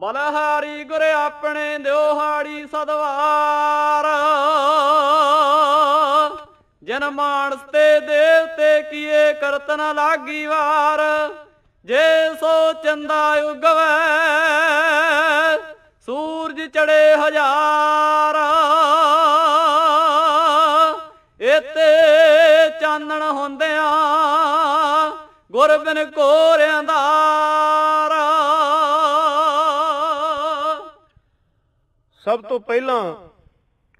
ਮਨਹਾਰੀ ਗੁਰ ਆਪਣੇ ਦਿਓਹਾੜੀ ਸਦਵਾਰ ਜਨ ਮਾਨਸ ਤੇ ਦੇਵਤੇ ਕੀਏ ਕਰਤਨ ਲਾਗੀ ਵਾਰ ਜੇ ਸੋ ਚੰਦਾ ਉਗਵੈ ਸੂਰਜ ਚੜੇ ਹਜ਼ਾਰ ਇਤੇ ਚਾਨਣ ਹੁੰਦਿਆਂ ਗੁਰ ਬਿਨ ਕੋਰਿਆਂ ਦਾ ਸਭ ਤੋਂ ਪਹਿਲਾਂ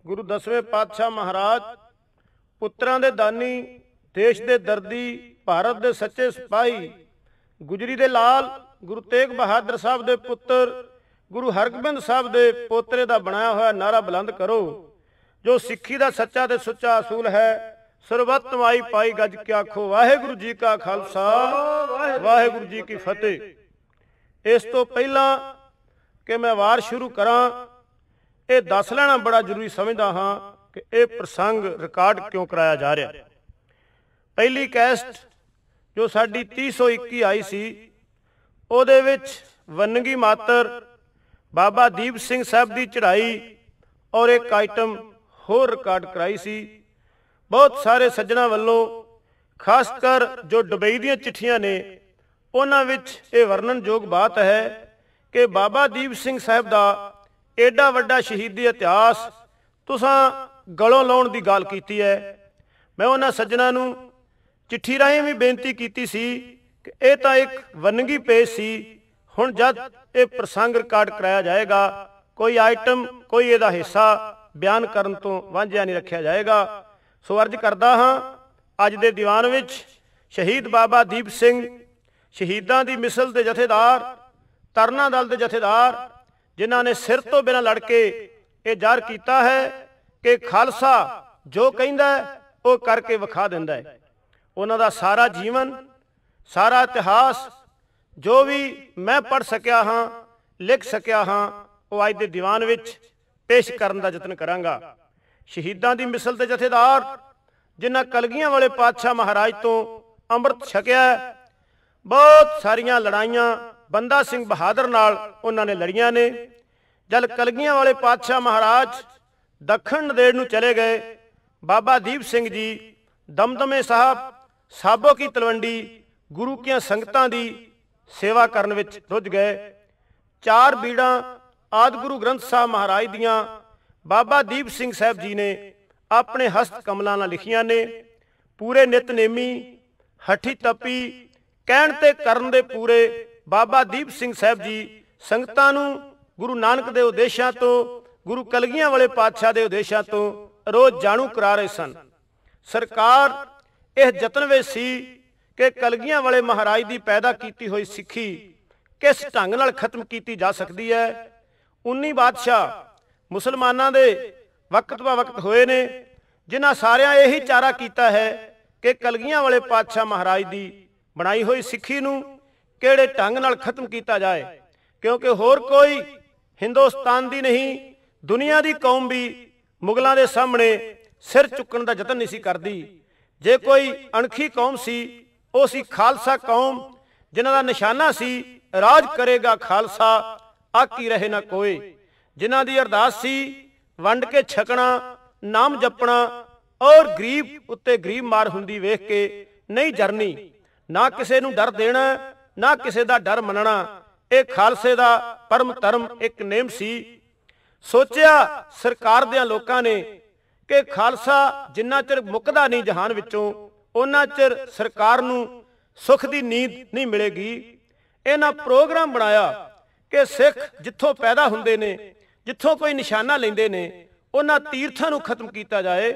ਗੁਰੂ ਦਸਵੇਂ ਪਾਤਸ਼ਾਹ ਮਹਾਰਾਜ ਪੁੱਤਰਾਂ ਦੇ ਦਾਨੀ ਦੇਸ਼ ਦੇ ਦਰਦੀ ਭਾਰਤ ਦੇ ਸੱਚੇ ਸਿਪਾਹੀ ਗੁਜਰੀ ਦੇ ਲਾਲ ਗੁਰੂ ਤੇਗ ਬਹਾਦਰ ਸਾਹਿਬ ਦੇ ਪੁੱਤਰ ਗੁਰੂ ਹਰਗੋਬਿੰਦ ਸਾਹਿਬ ਦੇ ਪੋਤਰੇ ਦਾ ਬਣਾਇਆ ਹੋਇਆ ਨਾਰਾ ਬੁਲੰਦ ਕਰੋ ਜੋ ਸਿੱਖੀ ਦਾ ਸੱਚਾ ਤੇ ਸੁੱਚਾ ਅਸੂਲ ਹੈ ਸਰਬੱਤ ਮਾਈ ਪਾਈ ਗੱਜ ਕੇ ਆਖੋ ਵਾਹਿਗੁਰੂ ਜੀ ਕਾ ਖਾਲਸਾ ਵਾਹਿਗੁਰੂ ਜੀ ਕੀ ਫਤਿਹ ਇਸ ਤੋਂ ਪਹਿਲਾਂ ਕਿ ਮੈਂ ਵਾਰ ਸ਼ੁਰੂ ਕਰਾਂ ਇਹ ਦੱਸ ਲੈਣਾ ਬੜਾ ਜ਼ਰੂਰੀ ਸਮਝਦਾ ਹਾਂ ਕਿ ਇਹ ਪ੍ਰਸੰਗ ਰਿਕਾਰਡ ਕਿਉਂ ਕਰਾਇਆ ਜਾ ਰਿਹਾ ਪਹਿਲੀ ਕੈਸਟ ਜੋ ਸਾਡੀ 321 ਆਈ ਸੀ ਉਹਦੇ ਵਿੱਚ ਵੰਨਗੀ ਮਾਤਰ ਬਾਬਾ ਦੀਪ ਸਿੰਘ ਸਾਹਿਬ ਦੀ ਚੜ੍ਹਾਈ ਔਰ ਇੱਕ ਆਈਟਮ ਹੋਰ ਰਿਕਾਰਡ ਕਰਾਈ ਸੀ ਬਹੁਤ ਸਾਰੇ ਸੱਜਣਾ ਵੱਲੋਂ ਖਾਸ ਕਰ ਜੋ ਦੁਬਈ ਦੀਆਂ ਚਿੱਠੀਆਂ ਨੇ ਉਹਨਾਂ ਵਿੱਚ ਇਹ ਵਰਣਨਯੋਗ ਬਾਤ ਹੈ ਕਿ ਬਾਬਾ ਦੀਪ ਸਿੰਘ ਸਾਹਿਬ ਦਾ ਐਡਾ ਵੱਡਾ ਸ਼ਹੀਦੀ ਇਤਿਹਾਸ ਤੁਸੀਂ ਗਲੋਂ ਲਾਉਣ ਦੀ ਗੱਲ ਕੀਤੀ ਹੈ ਮੈਂ ਉਹਨਾਂ ਸੱਜਣਾ ਨੂੰ ਚਿੱਠੀ ਰਾਹੀਂ ਵੀ ਬੇਨਤੀ ਕੀਤੀ ਸੀ ਕਿ ਇਹ ਤਾਂ ਇੱਕ ਵੰਨਗੀ ਪੇਸ਼ ਸੀ ਹੁਣ ਜਦ ਇਹ ਪ੍ਰਸੰਗ ਰਿਕਾਰਡ ਕਰਾਇਆ ਜਾਏਗਾ ਕੋਈ ਆਈਟਮ ਕੋਈ ਇਹਦਾ ਹਿੱਸਾ ਬਿਆਨ ਕਰਨ ਤੋਂ ਵਾਂਝਿਆ ਨਹੀਂ ਰੱਖਿਆ ਜਾਏਗਾ ਸੋ ਅਰਜ਼ ਕਰਦਾ ਹਾਂ ਅੱਜ ਦੇ ਦੀਵਾਨ ਵਿੱਚ ਸ਼ਹੀਦ ਬਾਬਾ ਦੀਪ ਸਿੰਘ ਸ਼ਹੀਦਾਂ ਦੀ ਮਿਸਲ ਦੇ ਜਥੇਦਾਰ ਤਰਨਾ ਦਲ ਦੇ ਜਥੇਦਾਰ ਜਿਨ੍ਹਾਂ ਨੇ ਸਿਰ ਤੋਂ ਬਿਨਾਂ ਲੜ ਕੇ ਇਹ ਜ਼ਾਹਰ ਕੀਤਾ ਹੈ ਕਿ ਖਾਲਸਾ ਜੋ ਕਹਿੰਦਾ ਉਹ ਕਰਕੇ ਵਿਖਾ ਦਿੰਦਾ ਹੈ ਉਹਨਾਂ ਦਾ ਸਾਰਾ ਜੀਵਨ ਸਾਰਾ ਇਤਿਹਾਸ ਜੋ ਵੀ ਮੈਂ ਪੜ ਸਕਿਆ ਹਾਂ ਲਿਖ ਸਕਿਆ ਹਾਂ ਉਹ ਅੱਜ ਦੇ ਦੀਵਾਨ ਵਿੱਚ ਪੇਸ਼ ਕਰਨ ਦਾ ਯਤਨ ਕਰਾਂਗਾ ਸ਼ਹੀਦਾਂ ਦੀ ਮਿਸਲ ਦੇ ਜਥੇਦਾਰ ਜਿਨ੍ਹਾਂ ਕਲਗੀਆਂ ਵਾਲੇ ਪਾਤਸ਼ਾਹ ਮਹਾਰਾਜ ਤੋਂ ਅੰਮ੍ਰਿਤ ਛਕਿਆ ਬਹੁਤ ਸਾਰੀਆਂ ਲੜਾਈਆਂ ਬੰਦਾ ਸਿੰਘ ਬਹਾਦਰ ਨਾਲ ਉਹਨਾਂ ਨੇ ਲੜੀਆਂ ਨੇ ਜਦ ਕਲਗੀਆਂ ਵਾਲੇ ਪਾਤਸ਼ਾਹ ਮਹਾਰਾਜ ਦੱਖਣ ਨਦੇੜ ਨੂੰ ਚਲੇ ਗਏ ਬਾਬਾ ਦੀਪ ਸਿੰਘ ਜੀ ਦਮਦਮੇ ਸਾਹਿਬ ਸਾਬੋ ਕੀ ਤਲਵੰਡੀ ਗੁਰੂ ਕੀਆਂ ਸੰਗਤਾਂ ਦੀ ਸੇਵਾ ਕਰਨ ਵਿੱਚ ਰੁੱਝ ਗਏ ਚਾਰ ਬੀੜਾਂ ਆਦ ਗੁਰੂ ਗ੍ਰੰਥ ਸਾਹਿਬ ਮਹਾਰਾਜ ਦੀਆਂ ਬਾਬਾ ਦੀਪ ਸਿੰਘ ਸਾਹਿਬ ਜੀ ਨੇ ਆਪਣੇ ਹਸਤ ਕਮਲਾਂ ਨਾਲ ਲਿਖੀਆਂ ਨੇ ਪੂਰੇ ਨਿਤਨੇਮੀ ਹੱਠੀ ਤੱਪੀ ਕਹਿਣ ਤੇ ਕਰਨ ਦੇ ਪੂਰੇ ਬਾਬਾ ਦੀਪ ਸਿੰਘ ਸਾਹਿਬ ਜੀ ਸੰਗਤਾਂ ਨੂੰ ਗੁਰੂ ਨਾਨਕ ਦੇ ਉਦੇਸ਼ਾਂ ਤੋਂ ਗੁਰੂ ਕਲਗੀਆਂ ਵਾਲੇ ਪਾਤਸ਼ਾਹ ਦੇ ਉਦੇਸ਼ਾਂ ਤੋਂ ਰੋਜ਼ ਜਾਣੂ ਕਰਾ ਰਹੇ ਸਨ ਸਰਕਾਰ ਇਹ ਯਤਨ ਵਿੱਚ ਸੀ ਕਿ ਕਲਗੀਆਂ ਵਾਲੇ ਮਹਾਰਾਜ ਦੀ ਪੈਦਾ ਕੀਤੀ ਹੋਈ ਸਿੱਖੀ ਕਿਸ ਢੰਗ ਨਾਲ ਖਤਮ ਕੀਤੀ ਜਾ ਸਕਦੀ ਹੈ 19 ਬਾਦਸ਼ਾਹ ਮੁਸਲਮਾਨਾਂ ਦੇ ਵਕਤ ਬਾ ਵਕਤ ਹੋਏ ਨੇ ਜਿਨ੍ਹਾਂ ਸਾਰਿਆਂ ਇਹੀ ਚਾਰਾ ਕੀਤਾ ਹੈ ਕਿ ਕਲਗੀਆਂ ਵਾਲੇ ਪਾਤਸ਼ਾਹ ਮਹਾਰਾਜ ਦੀ ਬਣਾਈ ਹੋਈ ਸਿੱਖੀ ਨੂੰ ਕਿਹੜੇ ਢੰਗ ਨਾਲ ਖਤਮ ਕੀਤਾ ਜਾਏ ਕਿਉਂਕਿ ਹੋਰ ਕੋਈ ਹਿੰਦੁਸਤਾਨ ਦੀ ਨਹੀਂ ਦੁਨੀਆ ਦੀ ਕੌਮ ਵੀ ਮੁਗਲਾਂ ਦੇ ਸਾਹਮਣੇ ਸਿਰ ਚੁੱਕਣ ਦਾ ਯਤਨ ਨਹੀਂ ਸੀ ਕਰਦੀ ਜੇ ਕੋਈ ਅਣਖੀ ਕੌਮ ਸੀ ਉਹ ਸੀ ਖਾਲਸਾ ਕੌਮ ਜਿਨ੍ਹਾਂ ਦਾ ਨਿਸ਼ਾਨਾ ਸੀ ਰਾਜ ਕਰੇਗਾ ਖਾਲਸਾ ਆਕੀ ਰਹੇ ਨਾ ਕੋਈ ਜਿਨ੍ਹਾਂ ਦੀ ਅਰਦਾਸ ਸੀ ਵੰਡ ਕੇ ਛਕਣਾ ਨਾਮ ਜਪਣਾ ਔਰ ਗਰੀਬ ਉੱਤੇ ਗਰੀਬ ਮਾਰ ਹੁੰਦੀ ਵੇਖ ਕੇ ਨਹੀਂ ਜਰਨੀ ਨਾ ਕਿਸੇ ਨੂੰ ਡਰ ਦੇਣਾ ਨਾ ਕਿਸੇ ਦਾ ਡਰ ਮੰਨਣਾ ਇਹ ਖਾਲਸੇ ਦਾ ਪਰਮ ਧਰਮ ਇੱਕ ਨੇਮ ਸੀ ਸੋਚਿਆ ਸਰਕਾਰ ਦੇ ਲੋਕਾਂ ਨੇ ਕਿ ਖਾਲਸਾ ਜਿੰਨਾ ਚਿਰ ਮੁੱਕਦਾ ਨਹੀਂ ਜਹਾਨ ਵਿੱਚੋਂ ਉਹਨਾਂ ਚਿਰ ਸਰਕਾਰ ਨੂੰ ਸੁਖ ਦੀ ਨੀਂਦ ਨਹੀਂ ਮਿਲੇਗੀ ਇਹਨਾਂ ਪ੍ਰੋਗਰਾਮ ਬਣਾਇਆ ਕਿ ਸਿੱਖ ਜਿੱਥੋਂ ਪੈਦਾ ਹੁੰਦੇ ਨੇ ਜਿੱਥੋਂ ਕੋਈ ਨਿਸ਼ਾਨਾ ਲੈਂਦੇ ਨੇ ਉਹਨਾਂ ਤੀਰਥਾਂ ਨੂੰ ਖਤਮ ਕੀਤਾ ਜਾਏ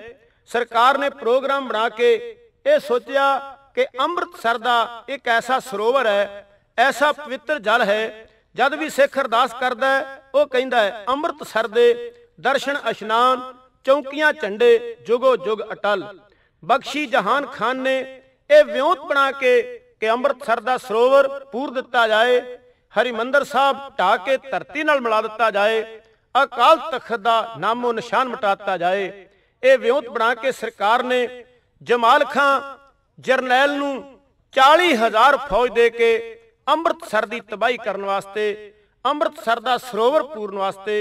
ਸਰਕਾਰ ਨੇ ਪ੍ਰੋਗਰਾਮ ਬਣਾ ਕੇ ਇਹ ਸੋਚਿਆ ਕਿ ਅੰਮ੍ਰਿਤਸਰ ਦਾ ਇੱਕ ਐਸਾ ਸਰੋਵਰ ਹੈ ਐਸਾ ਪਵਿੱਤਰ ਜਲ ਹੈ ਜਦ ਵੀ ਸਿੱਖ ਅਰਦਾਸ ਕਰਦਾ ਉਹ ਕਹਿੰਦਾ ਹੈ ਅੰਮ੍ਰਿਤਸਰ ਦੇ ਦਰਸ਼ਨ ਅਸ਼ਨਾਨ ਚੌਂਕੀਆਂ ਝੰਡੇ ਜੁਗੋ ਜੁਗ ਅਟਲ ਬਖਸ਼ੀ ਜਹਾਨ ਖਾਨ ਨੇ ਇਹ ਵਿਉਂਤ ਬਣਾ ਕੇ ਕਿ ਅੰਮ੍ਰਿਤਸਰ ਦਾ ਸਰੋਵਰ ਪੂਰ ਦਿੱਤਾ ਜਾਏ ਹਰਿਮੰਦਰ ਸਾਹਿਬ ਢਾ ਕੇ ਧਰਤੀ ਨਾਲ ਮਿਲਾ ਦਿੱਤਾ ਜਾਏ ਅਕਾਲ ਤਖਤ ਦਾ ਨਾਮੋ ਨਿਸ਼ਾਨ ਦਿੱਤਾ ਜਾਏ ਇਹ ਵਿਉਂਤ ਬਣਾ ਕੇ ਸਰਕਾਰ ਨੇ ਜਮਾਲ ਖਾਨ ਜਰਨੈਲ ਨੂੰ 40000 ਫੌਜ ਦੇ ਕੇ ਅੰਮ੍ਰਿਤਸਰ ਦੀ ਤਬਾਹੀ ਕਰਨ ਵਾਸਤੇ ਅੰਮ੍ਰਿਤਸਰ ਦਾ ਸਰੋਵਰ ਪੂਰਨ ਵਾਸਤੇ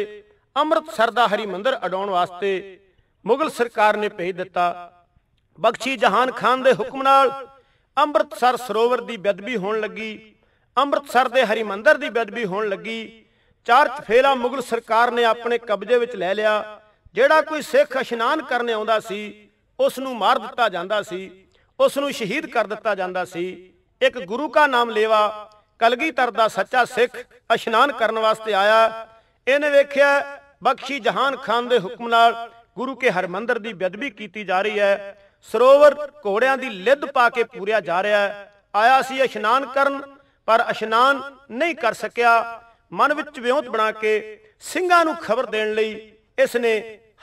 ਅੰਮ੍ਰਿਤਸਰ ਦਾ ਹਰੀ ਮੰਦਰ ਅਡਾਉਣ ਵਾਸਤੇ ਮੁਗਲ ਸਰਕਾਰ ਨੇ ਭੇਜ ਦਿੱਤਾ ਬਖਸ਼ੀ ਜਹਾਨ ਖਾਨ ਦੇ ਹੁਕਮ ਨਾਲ ਅੰਮ੍ਰਿਤਸਰ ਸਰੋਵਰ ਦੀ ਬਦਬੀ ਹੋਣ ਲੱਗੀ ਅੰਮ੍ਰਿਤਸਰ ਦੇ ਹਰੀ ਮੰਦਰ ਦੀ ਬਦਬੀ ਹੋਣ ਲੱਗੀ ਚਾਰ ਚਫੇਲਾ ਮੁਗਲ ਸਰਕਾਰ ਨੇ ਆਪਣੇ ਕਬਜ਼ੇ ਵਿੱਚ ਲੈ ਲਿਆ ਜਿਹੜਾ ਕੋਈ ਸਿੱਖ ਇਸ਼ਨਾਨ ਕਰਨ ਆਉਂਦਾ ਸੀ ਉਸ ਨੂੰ ਮਾਰ ਦਿੱਤਾ ਜਾਂਦਾ ਸੀ ਉਸ ਨੂੰ ਸ਼ਹੀਦ ਕਰ ਦਿੱਤਾ ਜਾਂਦਾ ਸੀ ਇੱਕ ਗੁਰੂ ਦਾ ਨਾਮ ਲੇਵਾ ਕਲਗੀਧਰ ਦਾ ਸੱਚਾ ਸਿੱਖ ਇਸ਼ਨਾਨ ਕਰਨ ਵਾਸਤੇ ਆਇਆ ਇਹਨੇ ਵੇਖਿਆ ਬਖਸ਼ੀ ਜਹਾਨ ਖਾਨ ਦੇ ਹੁਕਮ ਨਾਲ ਗੁਰੂ ਕੇ ਹਰਮੰਦਰ ਦੀ ਬਦਬੀ ਕੀਤੀ ਜਾ ਰਹੀ ਹੈ ਸਰੋਵਰ ਘੋੜਿਆਂ ਦੀ ਲਿੱਦ ਪਾ ਕੇ ਪੂਰਿਆ ਜਾ ਰਿਹਾ ਹੈ ਆਇਆ ਸੀ ਇਸ਼ਨਾਨ ਕਰਨ ਪਰ ਇਸ਼ਨਾਨ ਨਹੀਂ ਕਰ ਸਕਿਆ ਮਨ ਵਿੱਚ ਵਿਉਂਤ ਬਣਾ ਕੇ ਸਿੰਘਾਂ ਨੂੰ ਖਬਰ ਦੇਣ ਲਈ ਇਸ ਨੇ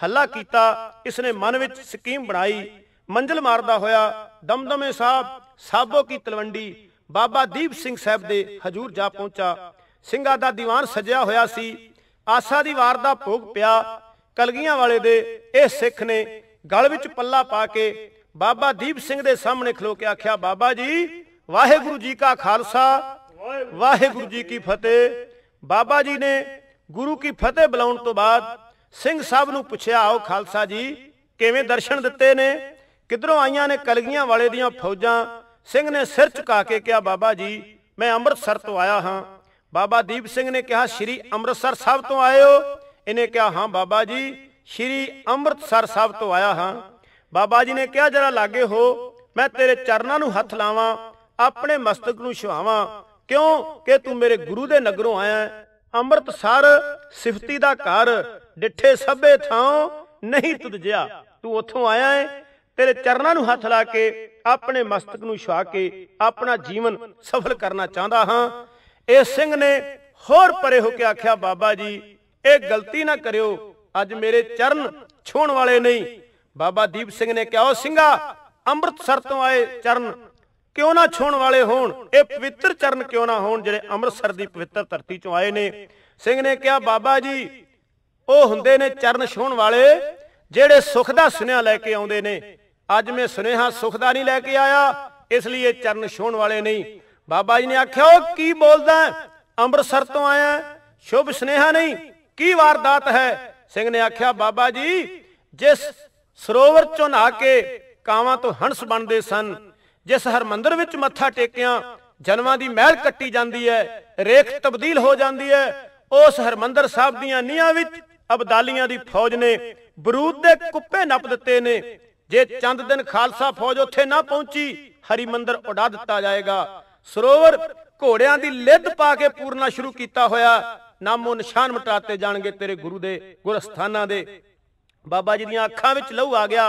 ਹੱਲਾ ਕੀਤਾ ਇਸ ਨੇ ਮਨ ਵਿੱਚ ਸਕੀਮ ਬਣਾਈ ਮੰਜ਼ਲ ਮਾਰਦਾ ਹੋਇਆ ਦਮਦਮੇ ਸਾਹਿਬ ਸਾਬੋ ਕੀ ਤਲਵੰਡੀ ਬਾਬਾ ਦੀਪ ਸਿੰਘ ਸਾਹਿਬ ਦੇ ਹਜੂਰ ਜਾ ਪਹੁੰਚਾ ਸਿੰਘਾਂ ਦਾ ਦੀਵਾਨ ਸਜਿਆ ਹੋਇਆ ਸੀ ਆਸਾ ਦੀ ਵਾਰ ਦਾ ਭੋਗ ਪਿਆ ਕਲਗੀਆਂ ਵਾਲੇ ਦੇ ਇਹ ਸਿੱਖ ਨੇ ਗਲ ਵਿੱਚ ਪੱਲਾ ਪਾ ਕੇ ਬਾਬਾ ਦੀਪ ਸਿੰਘ ਦੇ ਸਾਹਮਣੇ ਖਲੋ ਕੇ ਆਖਿਆ ਬਾਬਾ ਜੀ ਵਾਹਿਗੁਰੂ ਜੀ ਕਾ ਖਾਲਸਾ ਵਾਹਿਗੁਰੂ ਜੀ ਕੀ ਫਤਿਹ ਬਾਬਾ ਜੀ ਨੇ ਗੁਰੂ ਕੀ ਫਤਿਹ ਬੁਲਾਉਣ ਤੋਂ ਬਾਅਦ ਸਿੰਘ ਸਾਹਿਬ ਨੂੰ ਪੁੱਛਿਆ ਆਓ ਖਾਲਸਾ ਜੀ ਕਿਵੇਂ ਦਰਸ਼ਨ ਦਿੱਤੇ ਨੇ ਕਿਧਰੋਂ ਆਈਆਂ ਨੇ ਕਲਗੀਆਂ ਵਾਲੇ ਦੀਆਂ ਫੌਜਾਂ ਸਿੰਘ ਨੇ ਸਿਰ ਝੁਕਾ ਕੇ ਕਿਹਾ ਬਾਬਾ ਜੀ ਮੈਂ ਅੰਮ੍ਰਿਤਸਰ ਤੋਂ ਆਇਆ ਹਾਂ ਬਾਬਾ ਦੀਪ ਸਿੰਘ ਨੇ ਕਿਹਾ ਸ਼੍ਰੀ ਅੰਮ੍ਰਿਤਸਰ ਸਾਹਿਬ ਤੋਂ ਆਏ ਹੋ ਇਹਨੇ ਕਿਹਾ ਹਾਂ ਬਾਬਾ ਜੀ ਸ਼੍ਰੀ ਅੰਮ੍ਰਿਤਸਰ ਸਾਹਿਬ ਤੋਂ ਆਇਆ ਹਾਂ ਬਾਬਾ ਜੀ ਨੇ ਕਿਹਾ ਜਰਾ ਲਾਗੇ ਹੋ ਮੈਂ ਤੇਰੇ ਚਰਨਾਂ ਨੂੰ ਹੱਥ ਲਾਵਾਂ ਆਪਣੇ ਮਸਤਕ ਨੂੰ ਛੁਆਵਾਂ ਕਿਉਂ ਕਿ ਤੂੰ ਮੇਰੇ ਗੁਰੂ ਦੇ ਨਗਰੋਂ ਆਇਆ ਅੰਮ੍ਰਿਤਸਰ ਸਿਫਤੀ ਦਾ ਘਰ ਡਿੱਠੇ ਸਭੇ ਥਾਂ ਨਹੀਂ ਤੁਦ ਜਿਆ ਤੂੰ ਉੱਥੋਂ ਆਇਆ ਹੈ ਤੇਰੇ ਚਰਨਾਂ ਨੂੰ ਹੱਥ ਲਾ ਕੇ ਆਪਣੇ ਮਸਤਕ ਨੂੰ ਛਾ ਕੇ ਆਪਣਾ ਜੀਵਨ ਸਫਲ ਕਰਨਾ ਚਾਹੁੰਦਾ ਹਾਂ ਇਹ ਸਿੰਘ ਨੇ ਹੋਰ ਪਰੇ ਹੋ ਕੇ ਆਖਿਆ ਬਾਬਾ ਜੀ ਇਹ ਗਲਤੀ ਨਾ ਕਰਿਓ ਅੱਜ ਮੇਰੇ ਚਰਨ ਛੋਣ ਵਾਲੇ ਨਹੀਂ ਬਾਬਾ ਦੀਪ ਸਿੰਘ ਨੇ ਕਿਹਾ ਉਹ ਸਿੰਘਾ ਅੰਮ੍ਰਿਤਸਰ ਤੋਂ ਆਏ ਚਰਨ ਕਿਉਂ ਨਾ ਛੋਣ ਵਾਲੇ ਹੋਣ ਇਹ ਪਵਿੱਤਰ ਚਰਨ ਕਿਉਂ ਨਾ ਹੋਣ ਜਿਹੜੇ ਅੰਮ੍ਰਿਤਸਰ ਦੀ ਪਵਿੱਤਰ ਧਰਤੀ ਚੋਂ ਆਏ ਨੇ ਸਿੰਘ ਨੇ ਕਿਹਾ ਬਾਬਾ ਜੀ ਉਹ ਹੁੰਦੇ ਨੇ ਚਰਨ ਛੋਣ ਵਾਲੇ ਜਿਹੜੇ ਸੁਖ ਦਾ ਸੁਨੇਹਾ ਲੈ ਕੇ ਆਉਂਦੇ ਨੇ ਅੱਜ ਮੈਂ ਸੁਨੇਹਾ ਸੁਖ ਦਾ ਨਹੀਂ ਲੈ ਕੇ ਆਇਆ ਇਸ ਲਈ ਇਹ ਚਰਨ ਛੋਣ ਵਾਲੇ ਨਹੀਂ ਬਾਬਾ ਜੀ ਨੇ ਆਖਿਆ ਉਹ ਕੀ ਬੋਲਦਾ ਅੰਮ੍ਰਿਤਸਰ ਤੋਂ ਆਇਆ ਸ਼ੁਭ ਸੁਨੇਹਾ ਨਹੀਂ ਕੀ ਵਾਰਦਾਤ ਹੈ ਸਿੰਘ ਨੇ ਆਖਿਆ ਬਾਬਾ ਜੀ ਜਿਸ ਸਰੋਵਰ ਚੋਂ ਨਹਾ ਕੇ ਕਾਵਾਂ ਤੋਂ ਹੰਸ ਬਣਦੇ ਸਨ ਜਿਸ ਹਰਮੰਦਰ ਵਿੱਚ ਮੱਥਾ ਟੇਕਿਆ ਜਨਮਾਂ ਦੀ ਮਹਿਲ ਕੱਟੀ ਜਾਂਦੀ ਹੈ ਰੇਖ ਤਬਦੀਲ ਹੋ ਜਾਂਦੀ ਹੈ ਉਸ ਹਰਮੰਦਰ ਸਾਹਿਬ ਦੀਆਂ ਨੀਹਾਂ ਵਿੱਚ ਅਬਦਾਲੀਆਂ ਦੀ ਫੌਜ ਨੇ ਬਰੂਦ ਦੇ ਕੁੱਪੇ ਨੱਪ ਦਿੱਤੇ ਨੇ ਜੇ ਚੰਦ ਦਿਨ ਖਾਲਸਾ ਫੌਜ ਉੱਥੇ ਨਾ ਪਹੁੰਚੀ ਹਰੀ ਮੰਦਰ ਉਡਾ ਦਿੱਤਾ ਜਾਏਗਾ ਸਰੋਵਰ ਘੋੜਿਆਂ ਦੀ ਲਿੱਦ ਪਾ ਕੇ ਪੂਰਨਾ ਸ਼ੁਰੂ ਕੀਤਾ ਹੋਇਆ ਨਾਮੋ ਨਿਸ਼ਾਨ ਮਟਾਤੇ ਜਾਣਗੇ ਤੇਰੇ ਗੁਰੂ ਦੇ ਗੁਰਸਥਾਨਾਂ ਦੇ ਬਾਬਾ ਜੀ ਦੀਆਂ ਅੱਖਾਂ ਵਿੱਚ ਲਹੂ ਆ ਗਿਆ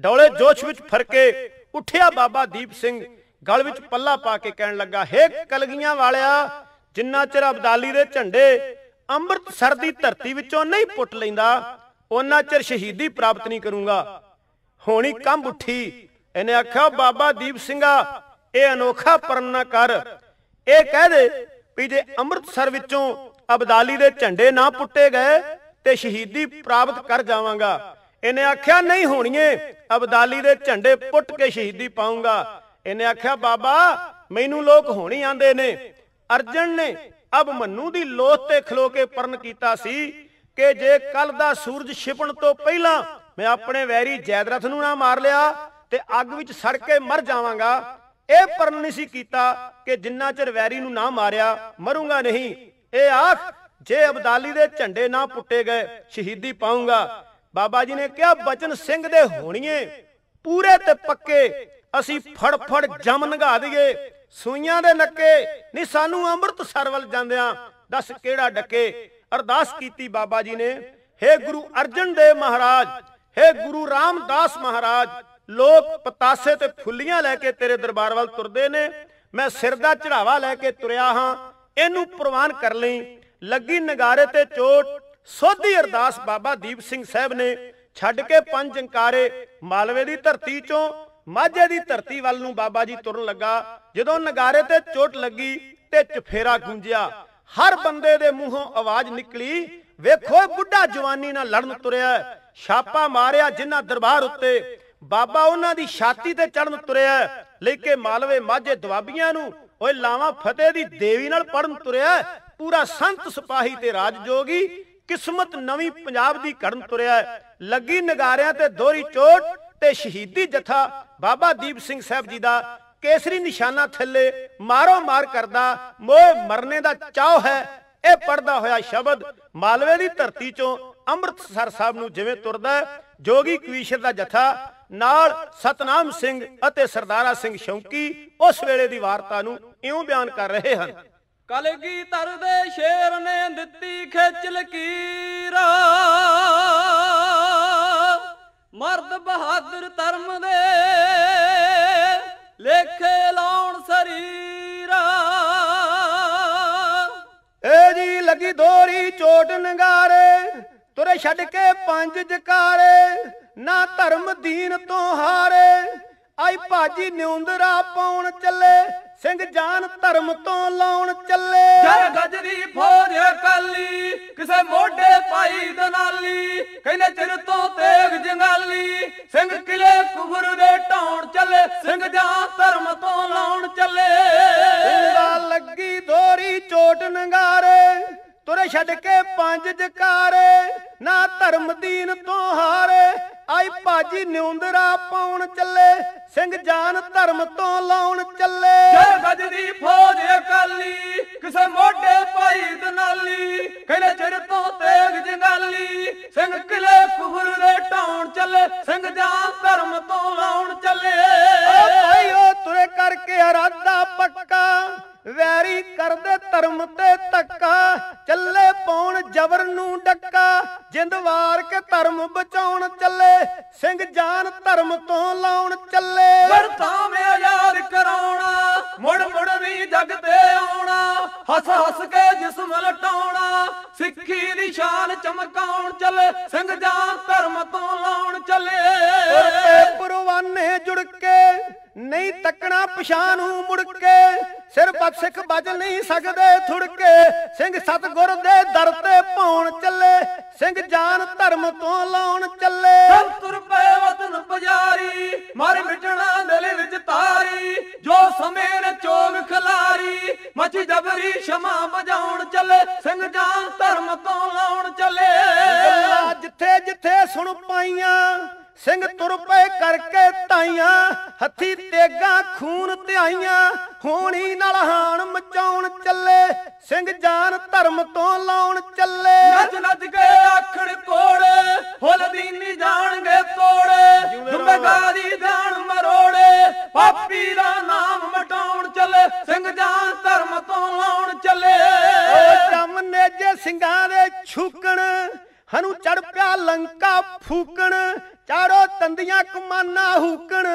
ਡੌਲੇ ਜੋਸ਼ ਵਿੱਚ ਫਰਕੇ ਉੱਠਿਆ ਬਾਬਾ ਦੀਪ ਸਿੰਘ ਗਲ ਵਿੱਚ ਪੱਲਾ ਪਾ ਕੇ ਕਹਿਣ ਲੱਗਾ ਹੇ ਕਲਗੀਆਂ ਵਾਲਿਆ ਜਿੰਨਾ ਚਿਰ ਅਬਦਾਲੀ ਦੇ ਝੰਡੇ ਅੰਮ੍ਰਿਤਸਰ ਦੀ ਧਰਤੀ ਵਿੱਚੋਂ ਨਹੀਂ ਪੁੱਟ ਲੈਂਦਾ ਉਹਨਾਂ ਚਿਰ ਸ਼ਹੀਦੀ ਪ੍ਰਾਪਤ ਨਹੀਂ ਕਰੂੰਗਾ ਹੋਣੀ ਕੰਬ ਉੱਠੀ ਇਹਨੇ ਆਖਿਆ ਬਾਬਾ ਦੀਪ ਸਿੰਘਾ ਇਹ ਅਨੋਖਾ ਪਰਨ ਨਾ ਕਰ ਇਹ ਕਹਿ ਦੇ ਵੀ ਜੇ ਅੰਮ੍ਰਿਤਸਰ ਵਿੱਚੋਂ ਅਬਦਾਲੀ ਦੇ ਝੰਡੇ ਨਾ ਪੁੱਟੇ ਗਏ ਤੇ ਸ਼ਹੀਦੀ ਪ੍ਰਾਪਤ ਕਰ ਜਾਵਾਂਗਾ ਇਹਨੇ ਆਖਿਆ ਨਹੀਂ ਹੋਣੀਏ ਅਬਦਾਲੀ ਦੇ ਝੰਡੇ ਪੁੱਟ ਕੇ ਸ਼ਹੀਦੀ ਪਾਉਂਗਾ ਇਹਨੇ ਆਖਿਆ ਬਾਬਾ ਮੈਨੂੰ ਲੋਕ ਹੋਣੀ ਆਂਦੇ ਨੇ ਅਰਜਨ ਨੇ ਅਬ ਮੰਨੂ ਦੀ ਲੋਥ ਤੇ ਖਲੋ ਕੇ ਪਰਨ ਕੀਤਾ ਸੀ ਕਿ ਜੇ ਕੱਲ ਦਾ ਸੂਰਜ ਛਿਪਣ ਤੋਂ ਪਹਿਲਾਂ ਮੈਂ ਆਪਣੇ ਵੈਰੀ ਜੈਦਰਥ ਨੂੰ ਨਾ ਮਾਰ ਲਿਆ ਤੇ ਅੱਗ ਵਿੱਚ ਸੜ ਕੇ ਮਰ ਜਾਵਾਂਗਾ ਇਹ ਪਰਨ ਨਹੀਂ ਸੀ ਕੀਤਾ ਕਿ ਜਿੰਨਾ ਚਿਰ ਵੈਰੀ ਨੂੰ ਨਾ ਮਾਰਿਆ ਮਰੂੰਗਾ ਨਹੀਂ ਇਹ ਆਖ ਜੇ ਅਬਦਾਲੀ ਦੇ ਝੰਡੇ ਨਾ ਪੁੱਟੇ ਗਏ ਸ਼ਹੀਦੀ ਪਾਉਂਗਾ ਬਾਬਾ ਜੀ ਨੇ ਕਿਹਾ ਬਚਨ ਸਿੰਘ ਦੇ ਹੋਣੀਏ ਪੂਰੇ ਤੇ ਪੱਕੇ ਅਸੀਂ ਫੜ ਫੜ ਜਮ ਨਗਾ ਦਈਏ ਸੂਈਆਂ ਦੇ ਨੱਕੇ ਨਹੀਂ ਸਾਨੂੰ ਅੰਮ੍ਰਿਤ ਸਰਵਲ ਜਾਂਦਿਆਂ ਦੱਸ ਕਿਹੜਾ ਡੱਕੇ ਅਰਦਾਸ ਕੀਤੀ ਬਾਬਾ ਜੀ ਨੇ हे ਗੁਰੂ ਅਰਜਨ ਦੇਵ ਮਹਾਰਾਜ ਹੇ ਗੁਰੂ ਰਾਮਦਾਸ ਮਹਾਰਾਜ ਲੋਕ ਪਤਾਸੇ ਤੇ ਫੁੱਲੀਆਂ ਲੈ ਕੇ ਤੇਰੇ ਦਰਬਾਰ ਵੱਲ ਤੁਰਦੇ ਨੇ ਮੈਂ ਸਿਰ ਦਾ ਚੜਾਵਾ ਲੈ ਕੇ ਤੁਰਿਆ ਹਾਂ ਇਹਨੂੰ ਪ੍ਰਵਾਨ ਕਰ ਲਈ ਲੱਗੀ ਨਗਾਰੇ ਤੇ ਚੋਟ ਸੋਧੀ ਅਰਦਾਸ ਬਾਬਾ ਦੀਪ ਸਿੰਘ ਸਾਹਿਬ ਨੇ ਛੱਡ ਕੇ ਪੰਜ ਜੰਕਾਰੇ ਮਾਲਵੇ ਦੀ ਧਰਤੀ ਚੋਂ ਮਾਝੇ ਦੀ ਧਰਤੀ ਵੱਲ ਨੂੰ ਬਾਬਾ ਜੀ ਤੁਰਨ ਲੱਗਾ ਜਦੋਂ ਨਗਾਰੇ ਤੇ ਚੋਟ ਲੱਗੀ ਤੇ ਚਫੇਰਾ ਗੂੰਜਿਆ ਹਰ ਬੰਦੇ ਦੇ ਮੂੰਹੋਂ ਆਵਾਜ਼ ਨਿਕਲੀ ਵੇਖੋ ਬੁੱਢਾ ਜਵਾਨੀ ਨਾਲ ਲੜਨ ਤੁਰਿਆ ਛਾਪਾ ਮਾਰਿਆ ਜਿਨ੍ਹਾਂ ਦਰਬਾਰ ਉੱਤੇ ਬਾਬਾ ਉਹਨਾਂ ਦੀ ਛਾਤੀ ਤੇ ਚੜਨ ਤੁਰਿਆ ਲੈ ਕੇ ਮਾਲਵੇ ਮਾਝੇ ਦਵਾਬੀਆਂ ਨੂੰ ਓਏ ਲਾਵਾ ਫਤਿਹ ਦੀ ਦੇਵੀ ਨਾਲ ਪੜਨ ਤੁਰਿਆ ਪੂਰਾ ਸੰਤ ਸਿਪਾਹੀ ਤੇ ਰਾਜ ਜੋਗੀ ਕਿਸਮਤ ਨਵੀਂ ਪੰਜਾਬ ਦੀ ਕਰਨ ਤੁਰਿਆ ਲੱਗੀ ਨਗਾਰਿਆਂ ਤੇ ਦੋਹਰੀ ਚੋਟ ਤੇ ਸ਼ਹੀਦੀ ਜਥਾ ਬਾਬਾ ਦੀਪ ਸਿੰਘ ਸਾਹਿਬ ਜੀ ਦਾ ਕੇਸਰੀ ਨਿਸ਼ਾਨਾ ਥੱਲੇ ਮਾਰੋ ਮਾਰ ਕਰਦਾ ਮੋਹ ਮਰਨੇ ਦਾ ਚਾਹ ਹੈ ਇਹ ਪੜਦਾ ਹੋਇਆ ਸ਼ਬਦ ਮਾਲਵੇ ਦੀ ਧਰਤੀ ਚੋਂ ਅੰਮ੍ਰਿਤਸਰ ਸਾਹਿਬ ਨੂੰ ਜਿਵੇਂ ਤੁਰਦਾ ਜੋਗੀ ਕਵੀਸ਼ਰ ਦਾ ਜਥਾ ਨਾਲ ਸਤਨਾਮ ਸਿੰਘ ਅਤੇ ਸਰਦਾਰਾ ਸਿੰਘ ਸ਼ੌਂਕੀ ਉਸ ਵੇਲੇ ਦੀ ਵਾਰਤਾ ਨੂੰ ਇਉਂ ਬਿਆਨ ਕਰ ਰਹੇ ਹਨ ਕਲਗੀ ਧਰ ਦੇ ਸ਼ੇਰ ਨੇ ਦਿੱਤੀ ਖੇਚ ਲਕੀਰਾ ਮਰਦ ਬਹਾਦਰ ਧਰਮ ਦੇ ਲੇਖੇ ਲਾਉਣ ਸਰੀਰਾ ਏ ਜੀ ਲੱਗੀ ਦੋਰੀ ਚੋਟ ਨਗਾਰੇ ਤੁਰੇ ਛੱਡ ਕੇ ਪੰਜ ਜਕਾਰੇ ਨਾ ਧਰਮ ਦੀਨ ਤੋਂ ਹਾਰੇ ਆਈ ਭਾਜੀ ਨਿਉਂਦਰਾ ਪਾਉਣ ਚੱਲੇ ਸਿੰਘ ਜਾਨ ਧਰਮ ਤੋਂ ਲਾਉਣ ਚੱਲੇ ਜੈ ਗਜਰੀ ਫੌਜ ਕਾਲੀ ਕਿਸੇ ਮੋਢੇ ਪਾਈ ਦਨਾਲੀ ਕਹਿੰਦੇ ਚਿਰ ਤੋਂ ਤੇਗ ਜੰਗਾਲੀ ਸਿੰਘ ਕਿਲੇ ਕੁਫਰ ਦੇ ਢਾਉਣ ਚੱਲੇ ਸਿੰਘ ਜਾਨ ਧਰਮ ਤੋਂ ਲਾਉਣ ਚੱਲੇ ਤੁਰੇ ਛੱਡ ਕੇ ਪੰਜ ਜਕਾਰੇ ਨਾ ਧਰਮ ਦੀਨ ਤੋਂ ਹਾਰੇ ਆਈ ਭਾਜੀ ਨਿਉਂਦਰਾ ਪਾਉਣ ਚੱਲੇ ਸਿੰਘ ਜਾਨ ਧਰਮ ਤੋਂ ਲਾਉਣ ਚੱਲੇ ਜੈ ਗੱਜਦੀ ਫੌਜ ਅਕਾਲੀ ਕਿਸੇ ਮੋਢੇ ਪਾਈ ਦਨਾਲੀ ਕਹਿੰਦੇ ਚਿਰ ਤੋਂ ਤੇਗ ਜੰਗਾਲੀ ਸਿੰਘ ਕਿਲੇ ਕੁਫਰ ਦੇ ਢਾਉਣ ਚੱਲੇ ਸਿੰਘ ਜਾਨ ਧਰਮ ਤੋਂ ਲਾਉਣ ਚੱਲੇ ਓ ਭਾਈਓ ਤੁਰੇ ਕਰਕੇ ਇਰਾਦਾ ਪੱਕਾ ਵੈਰੀ ਕਰਦੇ ਧਰਮ ਤੇ ਤੱਕਾ ਚੱਲੇ ਪੌਣ ਜ਼ਬਰ ਨੂੰ ਡੱਕਾ ਜਿੰਦ ਵਾਰ ਕੇ ਧਰਮ ਬਚਾਉਣ ਚੱਲੇ ਸਿੰਘ ਜਾਨ ਧਰਮ ਤੋਂ ਲਾਉਣ ਚੱਲੇ ਵਰਤਾਵੇਂ ਆਜ਼ਾਦ ਕਰਾਉਣਾ ਮੁੜ ਮੁੜ ਵੀ ਜਗ ਤੇ ਆਉਣਾ ਹੱਸ ਹੱਸ ਕੇ ਜਿਸਮ ਲਟਾਉਣਾ ਸਿੱਖੀ ਦੀ ਸ਼ਾਨ ਚਮਕਾਉਣ ਚੱਲੇ ਸਿੰਘ ਜਾਨ ਧਰਮ ਤੋਂ ਲਾਉਣ ਚੱਲੇ ਪਰਵਾਨੇ ਜੁੜ ਕੇ ਨਹੀਂ ਤੱਕਣਾ ਪਛਾਣ ਨੂੰ ਮੁੜ ਕੇ ਸਿਰ ਬਖਸ਼ਿਕ ਬਜ ਨਹੀਂ ਸਕਦੇ ਥੁੜਕੇ ਸਿੰਘ ਸਤਗੁਰ ਦੇ ਦਰ ਤੇ ਪਾਉਣ ਚੱਲੇ ਸਿੰਘ ਜਾਨ ਧਰਮ ਤੋਂ ਲਾਉਣ ਚੱਲੇ ਸਭ ਤੁਰ ਪਏ ਵਤਨ ਪੁਜਾਰੀ ਮਰ ਮਿਟਣਾ ਦਿਲ ਵਿੱਚ ਤਾਰੀ ਜੋ ਸਮੇਂ ਨੇ ਚੋਗ ਖਲਾਰੀ ਮਚ ਜਬਰੀ ਸ਼ਮਾ ਮਜਾਉਣ ਚੱਲੇ ਸਿੰਘ ਜਾਨ ਧਰਮ ਤੋਂ ਲਾਉਣ ਚੱਲੇ ਜਿੱਥੇ ਜਿੱਥੇ ਸੁਣ ਪਾਈਆਂ ਸਿੰਘ ਤੁਰ ਪਏ ਕਰਕੇ ਤਾਈਆਂ ਹੱਥੀ ਤੇਗਾ ਖੂਨ ਧਿਆਈਆਂ ਹੋਣੀ ਨਾਲ ਹਾਣ ਮਚਾਉਣ ਚੱਲੇ ਸਿੰਘ ਜਾਨ ਧਰਮ ਤੋਂ ਲਾਉਣ ਚੱਲੇ ਨੱਜ ਨੱਜ ਕੇ ਆਖਣ ਕੋੜੇ ਹੁਲ ਨੀ ਜਾਣਗੇ ਤੋੜੇ ਦੀ ਧਾਨ ਮਰੋੜੇ ਪਾਪੀ ਦਾ ਨਾਮ ਮਟਾਉਣ ਚੱਲੇ ਸਿੰਘ ਜਾਨ ਧਰਮ ਤੋਂ ਲਾਉਣ ਚੱਲੇ ਓ ਜਮ ਨੇ ਜੇ ਸਿੰਘਾਂ ਦੇ ਛੁਕਣ ਹਨੂ ਚੜ ਪਿਆ ਲੰਕਾ ਫੂਕਣ ਚਾੜੋ ਤੰਦੀਆਂ ਕਮਾਨਾ ਹੂਕਣ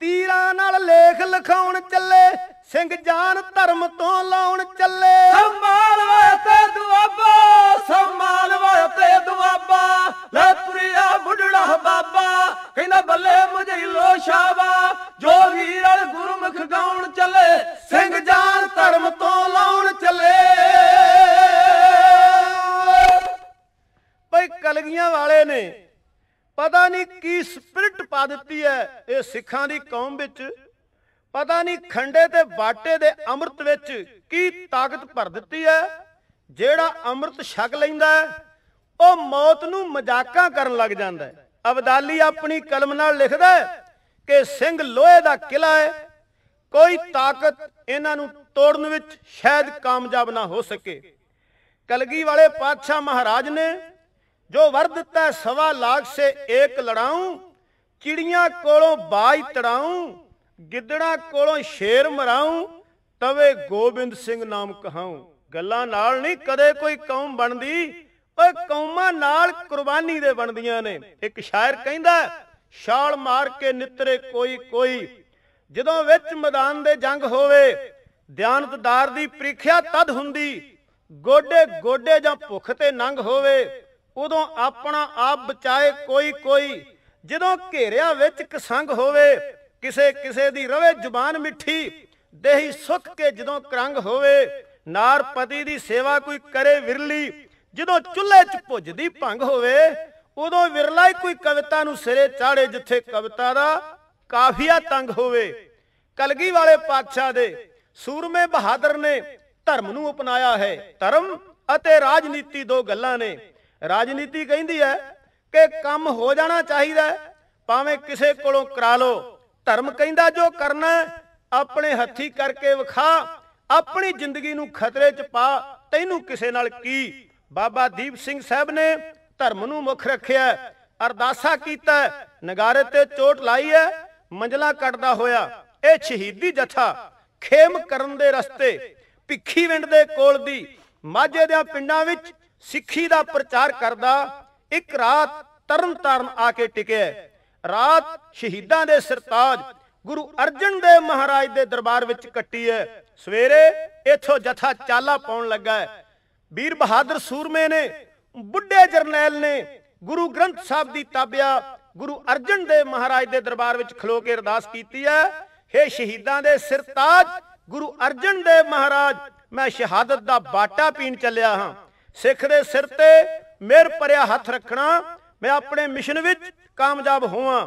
ਤੀਰਾਂ ਨਾਲ ਲੇਖ ਲਖਾਉਣ ਚੱਲੇ ਸਿੰਘ ਜਾਨ ਧਰਮ ਤੋਂ ਲਾਉਣ ਚੱਲੇ ਸੰਭਾਲ ਵਾਤੇ ਦੁਆਬਾ ਸੰਭਾਲ ਵਾਤੇ ਦੁਆਬਾ ਲੈ ਤੁਰਿਆ ਬੁੱਢੜਾ ਬਾਬਾ ਕਹਿੰਦਾ ਬੱਲੇ ਮੁਝੇ ਲੋ ਸ਼ਾਬਾ ਜੋ ਵੀਰ ਅਲ ਗੁਰਮੁਖ ਗਾਉਣ ਚੱਲੇ ਸਿੰਘ ਜਾਨ ਧਰਮ ਤੋਂ ਲਾਉਣ ਚੱਲੇ ਭਈ ਕਲਗੀਆਂ ਵਾਲੇ ਨੇ ਪਤਾ ਨਹੀਂ ਕੀ ਸਪਿਰਟ ਪਾ ਦਿੱਤੀ ਹੈ ਇਹ ਸਿੱਖਾਂ ਦੀ ਕੌਮ ਵਿੱਚ ਪਤਾ ਨਹੀਂ ਖੰਡੇ ਤੇ ਬਾਟੇ ਦੇ ਅੰਮ੍ਰਿਤ ਵਿੱਚ ਕੀ ਤਾਕਤ ਭਰ ਦਿੱਤੀ ਹੈ ਜਿਹੜਾ ਅੰਮ੍ਰਿਤ ਛਕ ਲੈਂਦਾ ਉਹ ਮੌਤ ਨੂੰ ਮਜ਼ਾਕਾਂ ਕਰਨ ਲੱਗ ਜਾਂਦਾ ਹੈ ਅਬਦਾਲੀ ਆਪਣੀ ਕਲਮ ਨਾਲ ਲਿਖਦਾ ਕਿ ਸਿੰਘ ਲੋਹੇ ਦਾ ਕਿਲਾ ਹੈ ਕੋਈ ਤਾਕਤ ਇਹਨਾਂ ਨੂੰ ਤੋੜਨ ਵਿੱਚ ਸ਼ਾਇਦ ਕਾਮਯਾਬ ਨਾ ਹੋ ਸਕੇ ਕਲਗੀ ਵਾਲੇ ਪਾਤਸ਼ਾਹ ਮਹਾਰਾਜ ਨੇ ਜੋ ਵਰ ਦਿੱਤਾ ਸਵਾ ਲੱਖ ਸੇ ਏਕ ਲੜਾਉਂ ਚਿੜੀਆਂ ਕੋਲੋਂ ਬਾਜ ਤੜਾਉਂ ਗਿੱਦੜਾਂ ਕੋਲੋਂ ਸ਼ੇਰ ਮਰਾਉਂ ਤਵੇ ਗੋਬਿੰਦ ਸਿੰਘ ਨਾਮ ਕਹਾਉਂ ਗੱਲਾਂ ਨਾਲ ਨਹੀਂ ਕਦੇ ਕੋਈ ਕੌਮ ਬਣਦੀ ਓਏ ਕੌਮਾਂ ਨਾਲ ਕੁਰਬਾਨੀ ਦੇ ਬਣਦੀਆਂ ਨੇ ਇੱਕ ਸ਼ਾਇਰ ਕਹਿੰਦਾ ਛਾਲ ਮਾਰ ਕੇ ਨਿੱਤਰੇ ਕੋਈ ਕੋਈ ਜਦੋਂ ਵਿੱਚ ਮੈਦਾਨ ਦੇ ਜੰਗ ਹੋਵੇ ਦਿਆਨਤਦਾਰ ਦੀ ਪ੍ਰੀਖਿਆ ਤਦ ਹੁੰਦੀ ਗੋਡੇ ਗੋਡੇ ਜਾਂ ਭੁੱਖ ਤੇ ਨੰਗ ਹੋਵੇ ਉਦੋਂ ਆਪਣਾ ਆਪ ਬਚਾਏ ਕੋਈ ਕੋਈ ਜਦੋਂ ਘੇਰਿਆ ਵਿੱਚ ਕਸੰਗ ਹੋਵੇ ਕਿਸੇ ਕਿਸੇ ਦੀ ਰਵੇ ਜ਼ੁਬਾਨ ਮਿੱਠੀ ਦੇਹੀ ਸੁੱਖ ਕੇ ਜਦੋਂ ਕਰੰਗ ਹੋਵੇ ਨਾਰ ਪਤੀ ਦੀ ਸੇਵਾ ਕੋਈ ਕਰੇ ਵਿਰਲੀ ਜਦੋਂ ਚੁੱਲ੍ਹੇ 'ਚ ਭੁੱਜਦੀ ਭੰਗ ਹੋਵੇ ਉਦੋਂ ਵਿਰਲਾ ਹੀ ਕੋਈ ਕਵਿਤਾ ਨੂੰ ਸਿਰੇ ਚਾੜੇ ਜਿੱਥੇ ਕਵਿਤਾ ਦਾ ਕਾਫੀਆ ਤੰਗ ਹੋਵੇ ਕਲਗੀ ਵਾਲੇ ਪਾਤਸ਼ਾਹ ਦੇ ਸੂਰਮੇ ਬਹਾਦਰ ਨੇ ਧਰਮ ਨੂੰ ਅਪਣਾਇਆ ਹੈ ਧਰਮ ਅਤੇ ਰਾਜਨੀਤੀ ਦੋ ਗੱਲਾਂ ਨੇ ਰਾਜਨੀਤੀ ਕਹਿੰਦੀ ਹੈ ਕਿ ਕੰਮ ਹੋ ਜਾਣਾ ਚਾਹੀਦਾ ਭਾਵੇਂ ਕਿਸੇ ਕੋਲੋਂ ਕਰਾ ਲਓ ਧਰਮ ਕਹਿੰਦਾ ਜੋ ਕਰਨਾ ਆਪਣੇ ਹੱਥੀ ਕਰਕੇ ਵਿਖਾ ਆਪਣੀ ਜ਼ਿੰਦਗੀ ਨੂੰ ਖਤਰੇ 'ਚ ਪਾ ਤੈਨੂੰ ਕਿਸੇ ਨਾਲ ਕੀ ਬਾਬਾ ਦੀਪ ਸਿੰਘ ਸਾਹਿਬ ਨੇ ਧਰਮ ਨੂੰ ਮੁੱਖ ਰੱਖਿਆ ਅਰਦਾਸਾ ਕੀਤਾ ਨਗਾਰੇ ਤੇ ਚੋਟ ਲਾਈ ਹੈ ਮੰਜਲਾ ਕੱਟਦਾ ਹੋਇਆ ਇਹ ਸ਼ਹੀਦੀ ਜਥਾ ਖੇਮ ਕਰਨ ਦੇ ਰਸਤੇ ਵਿੰਡ ਦੇ ਕੋਲ ਦੀ ਮਾਝੇ ਦੇ ਪਿੰਡਾਂ ਵਿੱਚ ਸਿੱਖੀ ਦਾ ਪ੍ਰਚਾਰ ਕਰਦਾ ਇੱਕ ਰਾਤ ਤਰਨ ਤਰਨ ਆ ਕੇ ਟਿਕਿਆ ਰਾਤ ਸ਼ਹੀਦਾਂ ਦੇ ਸਰਤਾਜ ਗੁਰੂ ਅਰਜਨ ਦੇਵ ਮਹਾਰਾਜ ਦੇ ਦਰਬਾਰ ਵਿੱਚ ਕੱਟੀ ਹੈ ਸਵੇਰੇ ਇਥੋਂ ਜਥਾ ਚਾਲਾ ਪਾਉਣ ਲੱਗਾ ਹੈ ਵੀਰ ਬਹਾਦਰ ਸੂਰਮੇ ਨੇ ਬੁੱਢੇ ਜਰਨੈਲ ਨੇ ਗੁਰੂ ਗ੍ਰੰਥ ਸਾਹਿਬ ਦੀ ਤਾਬਿਆ ਗੁਰੂ ਅਰਜਨ ਦੇਵ ਮਹਾਰਾਜ ਦੇ ਦਰਬਾਰ ਵਿੱਚ ਖਲੋ ਕੇ ਅਰਦਾਸ ਕੀਤੀ ਹੈ हे ਸ਼ਹੀਦਾਂ ਦੇ ਸਰਤਾਜ ਗੁਰੂ ਅਰਜਨ ਦੇਵ ਮਹਾਰਾਜ ਮੈਂ ਸ਼ਹਾਦਤ ਦਾ ਬਾਟਾ ਪੀਣ ਚੱਲਿਆ ਹਾਂ ਸਿੱਖ ਦੇ ਸਿਰ ਤੇ ਮਿਹਰ ਭਰਿਆ ਹੱਥ ਰੱਖਣਾ ਮੈਂ ਆਪਣੇ ਮਿਸ਼ਨ ਵਿੱਚ ਕਾਮਯਾਬ ਹੋਵਾਂ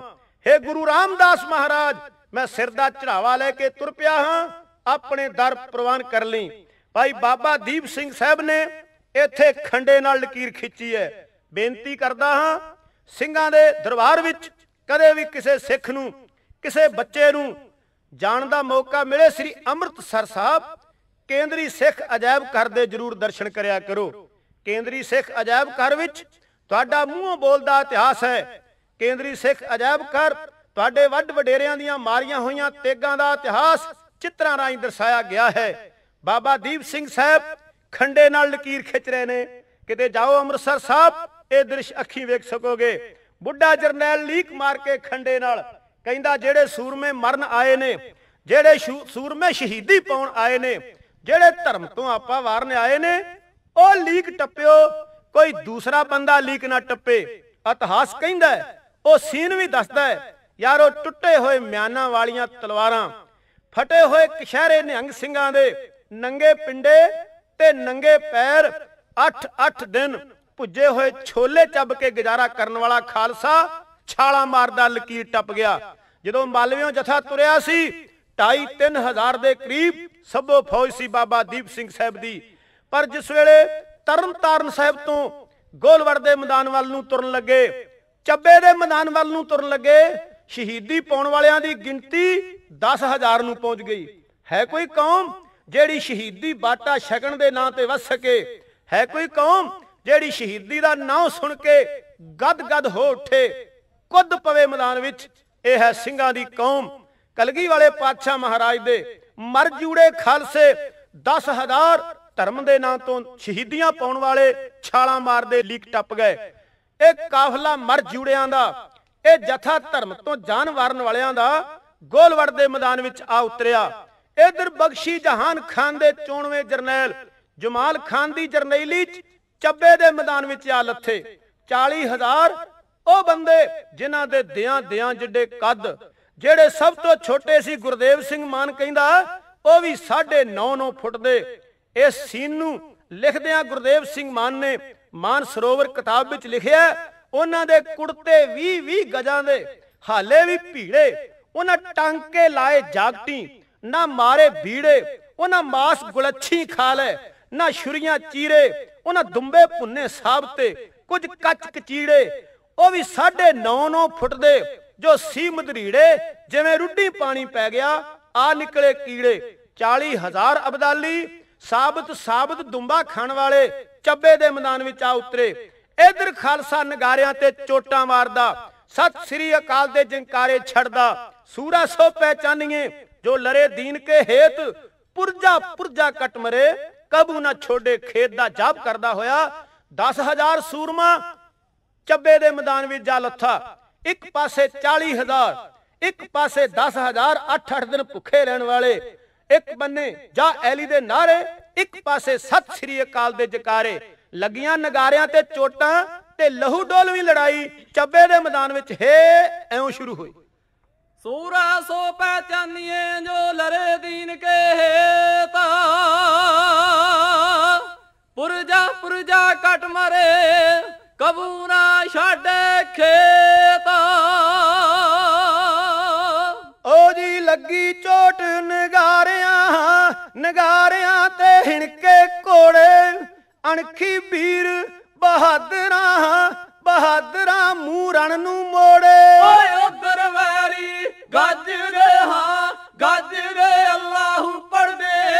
हे ਗੁਰੂ ਰਾਮਦਾਸ ਮਹਾਰਾਜ ਮੈਂ ਸਿਰ ਦਾ ਚੜਾਵਾ ਲੈ ਕੇ ਤੁਰ ਪਿਆ ਹਾਂ ਆਪਣੇ ਦਰ ਪ੍ਰਵਾਨ ਕਰ ਲਈ ਭਾਈ ਬਾਬਾ ਦੀਪ ਸਿੰਘ ਸਾਹਿਬ ਨੇ ਇੱਥੇ ਖੰਡੇ ਨਾਲ ਲਕੀਰ ਖਿੱਚੀ ਹੈ ਬੇਨਤੀ ਕਰਦਾ ਹਾਂ ਸਿੰਘਾਂ ਦੇ ਦਰਬਾਰ ਵਿੱਚ ਕਦੇ ਵੀ ਕਿਸੇ ਸਿੱਖ ਨੂੰ ਕਿਸੇ ਬੱਚੇ ਨੂੰ ਜਾਣ ਦਾ ਮੌਕਾ ਮਿਲੇ ਸ੍ਰੀ ਅੰਮ੍ਰਿਤਸਰ ਸਾਹਿਬ ਕੇਂਦਰੀ ਸਿੱਖ ਅਜਾਇਬ ਘਰ ਦੇ ਜ਼ਰੂਰ ਦਰਸ਼ਨ ਕਰਿਆ ਕਰੋ ਕੇਂਦਰੀ ਸਿੱਖ ਅਜਾਇਬ ਘਰ ਵਿੱਚ ਤੁਹਾਡਾ ਮੂੰਹੋਂ ਬੋਲਦਾ ਇਤਿਹਾਸ ਹੈ ਕੇਂਦਰੀ ਸਿੱਖ ਅਜਾਇਬ ਘਰ ਤੁਹਾਡੇ ਵੱਡ ਵਡੇਰਿਆਂ ਦੀਆਂ ਮਾਰੀਆਂ ਹੋਈਆਂ ਤੇਗਾਂ ਦਾ ਇਤਿਹਾਸ ਚਿੱਤਰਾਂ ਰਾਹੀਂ ਦਰਸਾਇਆ ਗਿਆ ਹੈ ਬਾਬਾ ਦੀਪ ਸਿੰਘ ਸਾਹਿਬ ਖੰਡੇ ਨਾਲ ਲਕੀਰ ਖਿੱਚ ਰਹੇ ਨੇ ਕਿਤੇ ਜਾਓ ਅੰਮ੍ਰਿਤਸਰ ਸਾਹਿਬ ਇਹ ਦ੍ਰਿਸ਼ ਅੱਖੀਂ ਵੇਖ ਸਕੋਗੇ ਬੁੱਢਾ ਜਰਨੈਲ ਲੀਕ ਮਾਰ ਕੇ ਖੰਡੇ ਨਾਲ ਕਹਿੰਦਾ ਜਿਹੜੇ ਸੂਰਮੇ ਮਰਨ ਆਏ ਨੇ ਜਿਹੜੇ ਸੂਰਮੇ ਸ਼ਹੀਦੀ ਪਾਉਣ ਆਏ ਨੇ ਜਿਹੜੇ ਧਰਮ ਤੋਂ ਆਪਾਂ ਵਾਰਨ ਆਏ ਨੇ ਉਹ ਲੀਕ ਟੱਪਿਓ ਕੋਈ ਦੂਸਰਾ ਬੰਦਾ ਲੀਕ ਨਾ ਟੱਪੇ ਇਤਿਹਾਸ ਕਹਿੰਦਾ ਉਹ ਸੀਨ ਵੀ ਦੱਸਦਾ ਹੈ ਯਾਰ ਉਹ ਟੁੱਟੇ ਹੋਏ ਮਿਆਨਾ ਵਾਲੀਆਂ ਤਲਵਾਰਾਂ ਫਟੇ ਹੋਏ ਕਸ਼ਹਿਰੇ ਨਿਹੰਗ ਸਿੰਘਾਂ ਦੇ ਨੰਗੇ ਪਿੰਡੇ ਤੇ ਨੰਗੇ ਪੈਰ 8-8 ਦਿਨ ਭੁੱਜੇ ਹੋਏ ਛੋਲੇ ਚੱਬ ਕੇ ਗੁਜ਼ਾਰਾ ਕਰਨ ਵਾਲਾ ਖਾਲਸਾ ਛਾਲਾ ਮਾਰਦਾ ਲਕੀਰ ਟੱਪ ਗਿਆ ਜਦੋਂ ਮਾਲਵਿਓਂ ਜਥਾ ਤੁਰਿਆ ਸੀ 2.5 3000 ਦੇ ਕਰੀਬ ਸਭੋ ਫੌਜ ਸੀ ਬਾਬਾ ਦੀਪ ਸਿੰਘ ਸਾਹਿਬ ਦੀ ਪਰ ਜਿਸ ਵੇਲੇ ਤਰਨਤਾਰਨ ਸਾਹਿਬ ਤੋਂ ਗੋਲਵੜ ਦੇ ਮੈਦਾਨ ਵੱਲ ਨੂੰ ਤੁਰਨ ਲੱਗੇ ਚੱਬੇ ਦੇ ਮੈਦਾਨ ਵੱਲ ਨੂੰ ਤੁਰਨ ਲੱਗੇ ਸ਼ਹੀਦੀ ਪਾਉਣ ਵਾਲਿਆਂ ਦੀ ਗਿਣਤੀ 10000 ਨੂੰ ਪਹੁੰਚ ਗਈ ਹੈ ਕੋਈ ਕੌਮ ਜਿਹੜੀ ਸ਼ਹੀਦੀ ਬਾਟਾ ਛਕਣ ਦੇ ਨਾਂ ਤੇ ਵਸ ਸਕੇ ਹੈ ਕੋਈ ਕੌਮ ਜਿਹੜੀ ਸ਼ਹੀਦੀ ਦਾ ਨਾਂ ਸੁਣ ਕੇ ਗਦਗਦ ਹੋ ਉੱਠੇ ਕੁੱਦ ਪਵੇ ਮੈਦਾਨ ਵਿੱਚ ਇਹ ਹੈ ਸਿੰਘਾਂ ਦੀ ਕੌਮ ਕਲਗੀ ਵਾਲੇ ਪਾਤਸ਼ਾਹ ਮਹਾਰਾਜ ਦੇ ਮਰ ਜੂੜੇ ਖਾਲਸੇ 10000 ਧਰਮ ਦੇ ਨਾਂ ਤੋਂ ਸ਼ਹੀਦੀਆਂ ਪਾਉਣ ਵਾਲੇ ਛਾਲਾਂ ਮਾਰਦੇ ਲੀਕ ਟੱਪ ਗਏ ਇਹ ਕਾਫਲਾ ਮਰ ਜੂੜਿਆਂ ਦਾ ਇਹ ਜਥਾ ਧਰਮ ਤੋਂ ਜਾਨ ਵਾਰਨ ਵਾਲਿਆਂ ਦਾ ਗੋਲਵੜ ਦੇ ਮੈਦਾਨ ਵਿੱਚ ਆ ਉਤਰਿਆ ਇਧਰ ਬਖਸ਼ੀ ਜਹਾਨ ਖਾਨ ਦੇ ਚੋਣਵੇਂ ਜਰਨੈਲ ਜਮਾਲ ਖਾਨ ਦੀ ਜਰਨੈਲੀ ਚੱਬੇ ਦੇ ਮੈਦਾਨ ਵਿੱਚ ਆ ਲੱਥੇ 40000 ਉਹ ਬੰਦੇ ਜਿਨ੍ਹਾਂ ਦੇ ਦਿਆਂ ਦਿਆਂ ਜਿੱਡੇ ਕੱਦ ਜਿਹੜੇ ਸਭ ਤੋਂ ਛੋਟੇ ਸੀ ਗੁਰਦੇਵ ਸਿੰਘ ਮਾਨ ਕਹਿੰਦਾ ਉਹ ਵੀ 9.5 ਫੁੱਟ ਦੇ ਇਹ ਸੀਨ ਨੂੰ ਲਿਖਦਿਆਂ ਗੁਰਦੇਵ ਸਿੰਘ ਮਾਨ ਨੇ ਮਾਨ ਸਰੋਵਰ ਕਿਤਾਬ ਵਿੱਚ ਲਿਖਿਆ ਉਹਨਾਂ ਦੇ ਕੁੜਤੇ 20 20 ਗਜਾਂ ਦੇ ਹਾਲੇ ਵੀ ਭੀੜੇ ਉਹਨਾਂ ਟਾਂਕੇ ਲਾਏ ਜਾਗਟੀ ਨਾ ਮਾਰੇ ਭੀੜੇ ਉਹਨਾਂ ਮਾਸ ਗੁਲੱਛੀ ਖਾ ਲੈ ਨਾ ਛੁਰੀਆਂ ਚੀਰੇ ਉਹਨਾਂ ਦੁੰਬੇ ਭੁੰਨੇ ਸਾਬ ਤੇ ਕੁਝ ਕੱਚ ਕਚੀੜੇ ਉਹ ਵੀ 9.5 ਫੁੱਟ ਦੇ ਜੋ ਸੀ ਮਧਰੀੜੇ ਜਿਵੇਂ ਰੁੱਡੀ ਪਾਣੀ ਪੈ ਗਿਆ ਆ ਨਿਕਲੇ ਕੀੜੇ 40000 ਅਬਦਾਲੀ ਸਾਬਤ ਸਾਬਤ ਦੁੰਬਾ ਖਾਣ ਵਾਲੇ ਚੱਬੇ ਦੇ ਮੈਦਾਨ ਵਿੱਚ ਆ ਉਤਰੇ ਇਧਰ ਖਾਲਸਾ ਨਗਾਰਿਆਂ ਤੇ ਚੋਟਾਂ ਮਾਰਦਾ ਸਤਿ ਸ੍ਰੀ ਅਕਾਲ ਦੇ ਜਿੰਕਾਰੇ ਛੜਦਾ ਸੂਰਾ ਸੋ ਪਹਿਚਾਨੀਏ ਜੋ ਲਰੇ ਦੀਨ ਕੇ ਹੇਤ ਪੁਰਜਾ ਪੁਰਜਾ ਕਟ ਮਰੇ ਕਬੂ ਨਾ ਛੋੜੇ ਖੇਤ ਦਾ ਜਾਬ ਕਰਦਾ ਹੋਇਆ 10000 ਸੂਰਮਾ ਚੱਬੇ ਦੇ ਮੈਦਾਨ ਵਿੱਚ ਜਾ ਲੱਥਾ ਇੱਕ ਪਾਸੇ 40000 ਇੱਕ ਪਾਸੇ 10000 8-8 ਦਿਨ ਭੁੱਖੇ ਰਹਿਣ ਵਾਲੇ ਇੱਕ ਬੰਨੇ ਜਾਂ ਐਲੀ ਦੇ ਨਾਰੇ ਇੱਕ ਪਾਸੇ ਸਤਿ ਸ੍ਰੀ ਅਕਾਲ ਦੇ ਜਕਾਰੇ ਲੱਗੀਆਂ ਨਗਾਰਿਆਂ ਤੇ ਚੋਟਾਂ ਤੇ ਲਹੂ ਡੋਲਵੀਂ ਲੜਾਈ ਚੱਬੇ ਦੇ ਮੈਦਾਨ ਵਿੱਚ ਹੇ ਐਉਂ ਸ਼ੁਰੂ ਹੋਈ ਸੂਰਾ ਸੋ ਪਹਿਚਾਨੀਏ ਜੋ ਲਰੇ ਦੀਨ ਕੇ ਤਾ ਪੁਰਜਾ ਪੁਰਜਾ ਕਟ ਮਰੇ ਕਬੂਰਾ ਛਾਡੇ ਖੇਤਾ ਲੱਗੀ ਚੋਟ ਨਗਾਰਿਆਂ ਨਗਾਰਿਆਂ ਤੇ ਹਿਣਕੇ ਕੋੜੇ ਅਣਖੀ ਵੀਰ ਬਹਾਦਰਾਂ ਬਹਾਦਰਾਂ ਮੂਰਣ ਨੂੰ ਮੋੜੇ ਓਏ ਉਧਰ ਵੈਰੀ ਗੱਜ ਰਹੇ ਹਾਂ ਗਾਜਵੇ ਅੱਲਾਹ ਪੜਵੇ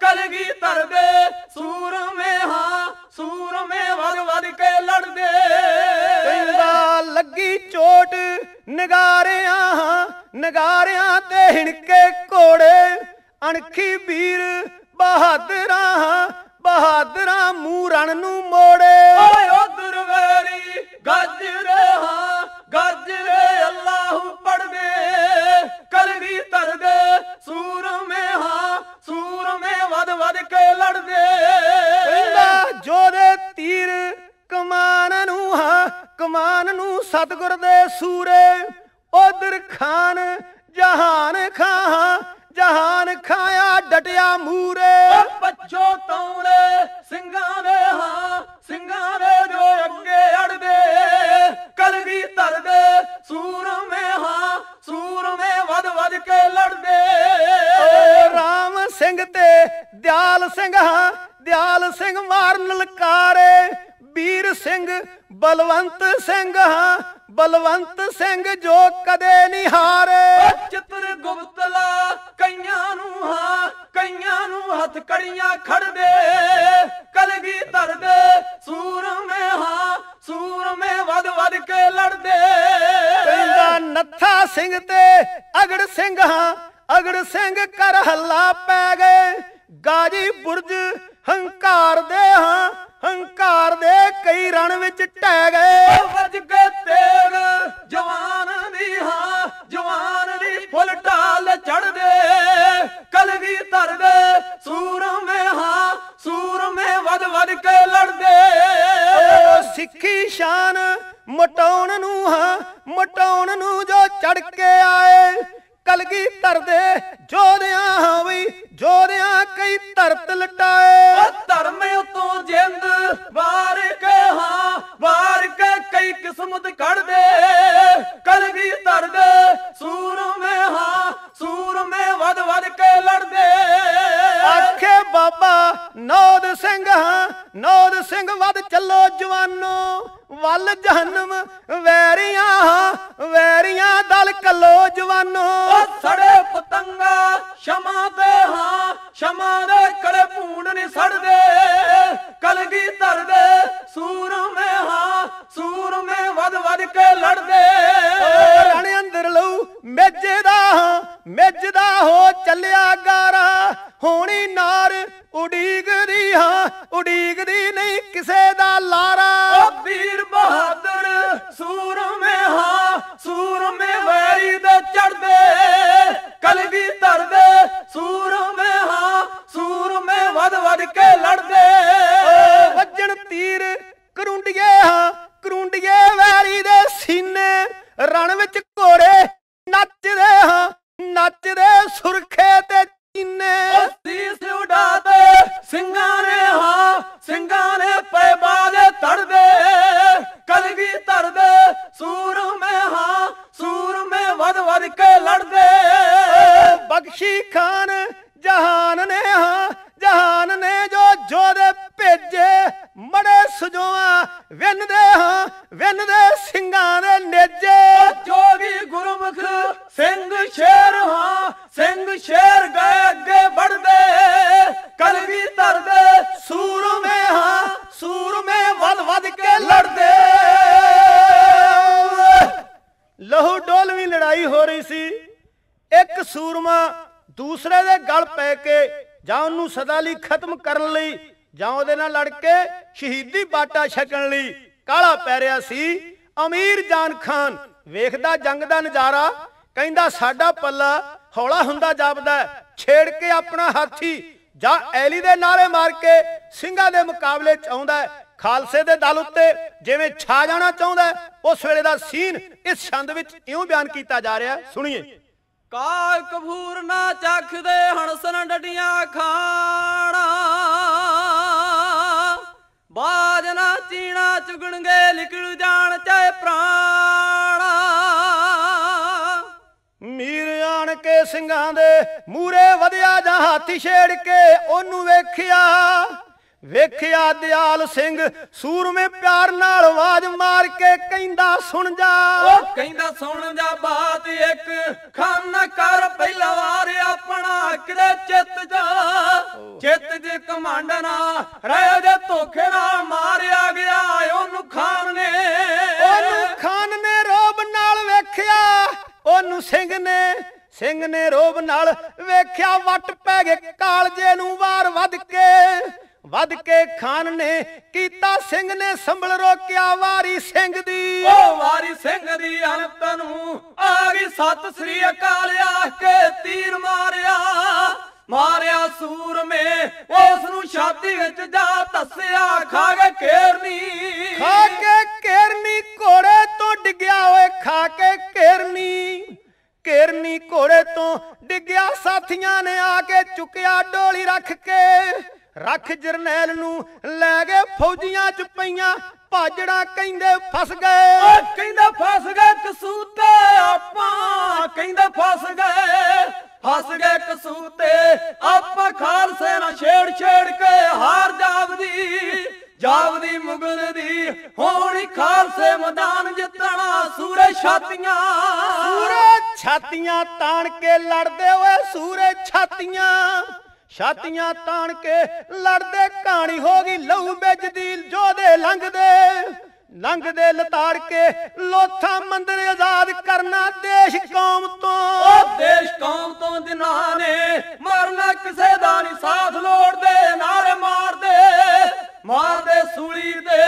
ਕਲਗੀ ਤਰਵੇ ਸੂਰਮੇ ਹਾਂ ਸੂਰਮੇ ਵਰ ਵਰ ਕੇ ਲੜਦੇ ਕਹਿੰਦਾ ਲੱਗੀ ਚੋਟ ਨਗਾਰਿਆਂ ਨਗਾਰਿਆਂ ਤੇ ਹਿਣਕੇ ਕੋੜੇ ਅਣਖੀ ਵੀਰ ਬਹਾਦਰਾਂ ਹਾਂ ਬਹਾਦਰਾਂ ਮੂਰਣ ਨੂੰ ਮੋੜੇ ਓਏ ਉਧਰ ਵੇਰੀ ਗੱਜ ਰਹਾ ਗੱਜ ਲੜਦੇ ਕਹਿੰਦਾ ਜੋਦੇ ਤੀਰ ਕਮਾਨ ਨੂੰ ਹਾ ਕਮਾਨ ਨੂੰ ਸਤਗੁਰ ਦੇ ਸੂਰੇ ਉਧਰ ਖਾਨ ਜਹਾਨ ਖਾਂ ਜਹਾਨ ਖਾਇਆ ਡਟਿਆ ਮੂਰੇ ਪੱਛੋ ਤੌਲੇ ਸਿੰਘਾਂ ਦੇ ਹਾਂ ਸਿੰਘਾਂ ਦੇ ਜੋ ਅੱਗੇ ਅੜਦੇ ਕਲਗੀ ਧਰਦੇ ਸੂਰਮੇ ਹਾਂ ਸੂਰਮੇ ਵਦ ਵਦ ਕੇ ਲੜਦੇ ਓ ਰਾਮ ਸਿੰਘ ਤੇ ਦਿਆਲ ਸਿੰਘ ਹਾਂ ਦਿਆਲ ਸਿੰਘ ਮਾਰਨ ਲਲਕਾਰੇ ਵੀਰ ਸਿੰਘ ਬਲਵੰਤ ਸਿੰਘ ਹਾਂ ਬਲਵੰਤ ਸਿੰਘ ਜੋ ਕਦੇ ਨਹੀਂ ਹਾਰੇ ਚਿੱਤਰ ਗੁਪਤਲਾ ਕਈਆਂ ਨੂੰ ਹਾਂ ਕਈਆਂ ਨੂੰ ਹੱਥ ਕੜੀਆਂ ਖੜਦੇ ਕਲਗੀ ਧਰਦੇ ਸੂਰਮੇ ਹਾਂ ਸੂਰਮੇ ਵਦ ਵਦ ਕੇ ਲੜਦੇ ਕਹਿੰਦਾ ਨੱਥਾ ਸਿੰਘ ਤੇ ਅਗੜ ਸਿੰਘ ਹਾਂ ਅਗੜ ਸਿੰਘ ਕਰ ਹੱਲਾ ਪੈ ਗਏ ਗਾਜੀ ਬੁਰਜ ਹੰਕਾਰ ਦੇ ਹਾਂ ਹੰਕਾਰ ਦੇ ਕਈ ਰਣ ਵਿੱਚ ਟੈ ਗਏ ਵੱਜ ਕੇ ਤੇਰ ਜਵਾਨ ਦੀ ਹਾਂ ਜਵਾਨ ਦੀ ਫੁੱਲ ਢਾਲ ਚੜਦੇ ਕਲਗੀ ਧਰਦੇ ਸੂਰਮੇ ਹਾਂ ਸੂਰਮੇ ਵਦ ਵਦ ਕੇ ਲੜਦੇ ਸਿੱਖੀ ਸ਼ਾਨ ਮਟਾਉਣ ਨੂੰ ਹਾਂ ਮਟਾਉਣ ਨੂੰ ਜੋ ਚੜ ਕੇ ਆਏ ਕਲਗੀ ਧਰਦੇ ਜੋਰਿਆਂ ਹੋਈ ਜੋਰਿਆਂ ਕਈ ਧਰਤ ਲਟਾਏ ਧਰਮ ਉਤੋਂ ਜਿੰਦ ਵਾ ਰਹੀ ਸੀ ਇੱਕ ਸੂਰਮਾ ਦੂਸਰੇ ਦੇ ਗਲ ਪੈ ਕੇ ਜਾਂ ਉਹਨੂੰ ਸਦਾ ਲਈ ਖਤਮ ਕਰਨ ਲਈ ਜਾਂ ਉਹਦੇ ਨਾਲ ਲੜ ਕੇ ਸ਼ਹੀਦੀ ਬਾਟਾ ਛਕਣ ਲਈ ਕਾਲਾ ਪੈ ਰਿਆ ਸੀ ਅਮੀਰ ਜਾਨ ਖਾਨ ਵੇਖਦਾ ਜੰਗ ਦਾ ਨਜ਼ਾਰਾ ਕਹਿੰਦਾ ਸਾਡਾ ਪੱਲਾ ਹੌਲਾ ਹੁੰਦਾ ਜਾਪਦਾ ਛੇੜ ਕੇ ਆਪਣਾ ਹਾਥੀ ਜਾਂ ਐਲੀ ਦੇ ਨਾਰੇ ਮਾਰ ਕੇ ਸਿੰਘਾਂ ਦੇ ਮੁਕਾਬਲੇ ਚ ਆਉਂਦਾ ਖਾਲਸੇ ਦੇ ਦਲ ਉੱਤੇ ਜਿਵੇਂ ਛਾ ਜਾਣਾ ਚਾਹੁੰਦਾ ਉਸ ਵੇਲੇ ਦਾ ਸੀਨ ਇਸ ਛੰਦ ਵਿੱਚ ਇਉਂ ਬਿਆਨ ਕੀਤਾ ਜਾ ਰਿਹਾ ਸੁਣੀਏ ਕਾ ਕਬੂਰ ਨਾ ਚੱਖਦੇ ਹਣਸਨ ਡੱਡੀਆਂ ਖਾਣਾ ਬਾਜ ਨਾ ਚੀਣਾ ਚੁਗਣਗੇ ਨਿਕਲ ਜਾਣ ਚਾਹੇ ਪ੍ਰਾਣਾ ਮੀਰ ਆਣ ਕੇ ਸਿੰਘਾਂ ਦੇ ਮੂਰੇ ਵਧਿਆ ਜਾਂ ਹਾਥੀ ਛੇੜ ਕੇ ਉਹਨੂੰ ਵੇਖਿਆ ਵੇਖਿਆ ਦਿਆਲ ਸਿੰਘ ਸੂਰਮੇ ਪਿਆਰ ਨਾਲ ਆਵਾਜ਼ ਮਾਰ ਕੇ ਕਹਿੰਦਾ ਸੁਣ ਜਾ ਉਹ ਕਹਿੰਦਾ ਸੁਣ ਜਾ ਬਾਤ ਇੱਕ ਖਾਨਾ ਕਰ ਪਹਿਲਾ ਵਾਰ ਆਪਣਾ ਕਿਰੇ ਚਿੱਤ ਜਾ ਚਿੱਤ ਦੇ ਕਮਾਂਡ ਨਾ ਰਹਿ ਜੇ ਧੋਖੇ ਨਾਲ ਮਾਰਿਆ ਗਿਆ ਉਹਨੂੰ ਖਾਨ ਨੇ ਉਹਨੂੰ ਖਾਨ ਨੇ ਰੋਬ ਨਾਲ ਵੇਖਿਆ ਉਹਨੂੰ ਸਿੰਘ ਨੇ ਸਿੰਘ ਨੇ ਰੋਬ ਨਾਲ ਵੇਖਿਆ ਵੱਟ ਪੈ ਗਏ ਕਾਲਜੇ ਨੂੰ ਵਾਰ ਵੱਧ ਕੇ ਵੱਧ ਕੇ ਖਾਨ ਨੇ ਕੀਤਾ ਸਿੰਘ ਨੇ ਸੰਭਲ ਰੋਕਿਆ ਵਾਰੀ ਸਿੰਘ ਦੀ ਓ ਵਾਰੀ ਸਿੰਘ ਦੀ ਅੰਤ ਨੂੰ ਆ ਗਈ ਸਤ ਸ੍ਰੀ ਅਕਾਲ ਆਖ ਕੇ ਤੀਰ ਮਾਰਿਆ ਮਾਰਿਆ ਸੂਰਮੇ ਉਸ ਨੂੰ ਛਾਤੀ ਵਿੱਚ ਜਾ ਤੱਸਿਆ ਖਾ ਕੇ ਕੇਰਨੀ ਖਾ ਕੇ ਕੇਰਨੀ ਘੋੜੇ ਤੋਂ ਡਿੱਗਿਆ ਓਏ ਖਾ ਕੇ ਕੇਰਨੀ ਕੇਰਨੀ ਘੋੜੇ ਤੋਂ ਡਿੱਗਿਆ ਸਾਥੀਆਂ ਨੇ ਆ ਕੇ ਚੁੱਕਿਆ ਡੋਲੀ ਰੱਖ ਕੇ ਰੱਖ ਜਰਨੈਲ ਨੂੰ ਲੈ ਗਏ ਫੌਜੀਆਂ ਚ ਪਈਆਂ ਭਾਜੜਾ ਕਹਿੰਦੇ ਫਸ ਗਏ ਓ ਕਹਿੰਦਾ ਫਸ ਗਏ ਕਸੂਤੇ ਆਪਾਂ ਕਹਿੰਦਾ ਫਸ ਗਏ ਫਸ ਗਏ ਕਸੂਤੇ ਆਪਾਂ ਖਾਲਸੇ ਨਾਲ ਛੇੜ ਛੇੜ ਕੇ ਹਾਰ ਜਾਵਦੀ ਜਾਵਦੀ ਮੁਗਲ ਦੀ ਹੋਣੀ ਖਾਲਸੇ ਮੈਦਾਨ ਜਿੱਤਣਾ ਸੂਰੇ ਛਾਤੀਆਂ ਸੂਰੇ ਛਾਤੀਆਂ ਤਾਣ ਕੇ ਲੜਦੇ ਓਏ ਸੂਰੇ ਛਾਤੀਆਂ ਛਾਤੀਆਂ ਤਾਣ ਕੇ ਲੜਦੇ ਕਹਾਣੀ ਹੋ ਗਈ ਲਹੂ ਵਿੱਚ ਦੀਲ ਜੋਦੇ ਲੰਘਦੇ ਲੰਘਦੇ ਲਤਾੜ ਕੇ ਲੋਥਾ ਮੰਦਰ ਆਜ਼ਾਦ ਕਰਨਾ ਦੇਸ਼ ਕੌਮ ਤੋਂ ਉਹ ਦੇਸ਼ ਕੌਮ ਤੋਂ ਦਿਨਾਂ ਨੇ ਮਰਨਾ ਕਿਸੇ ਦਾ ਨਹੀਂ ਸਾਥ ਲੋੜਦੇ ਨਾਰੇ ਮਾਰਦੇ ਮਾਰਦੇ ਸੂਲੀ ਤੇ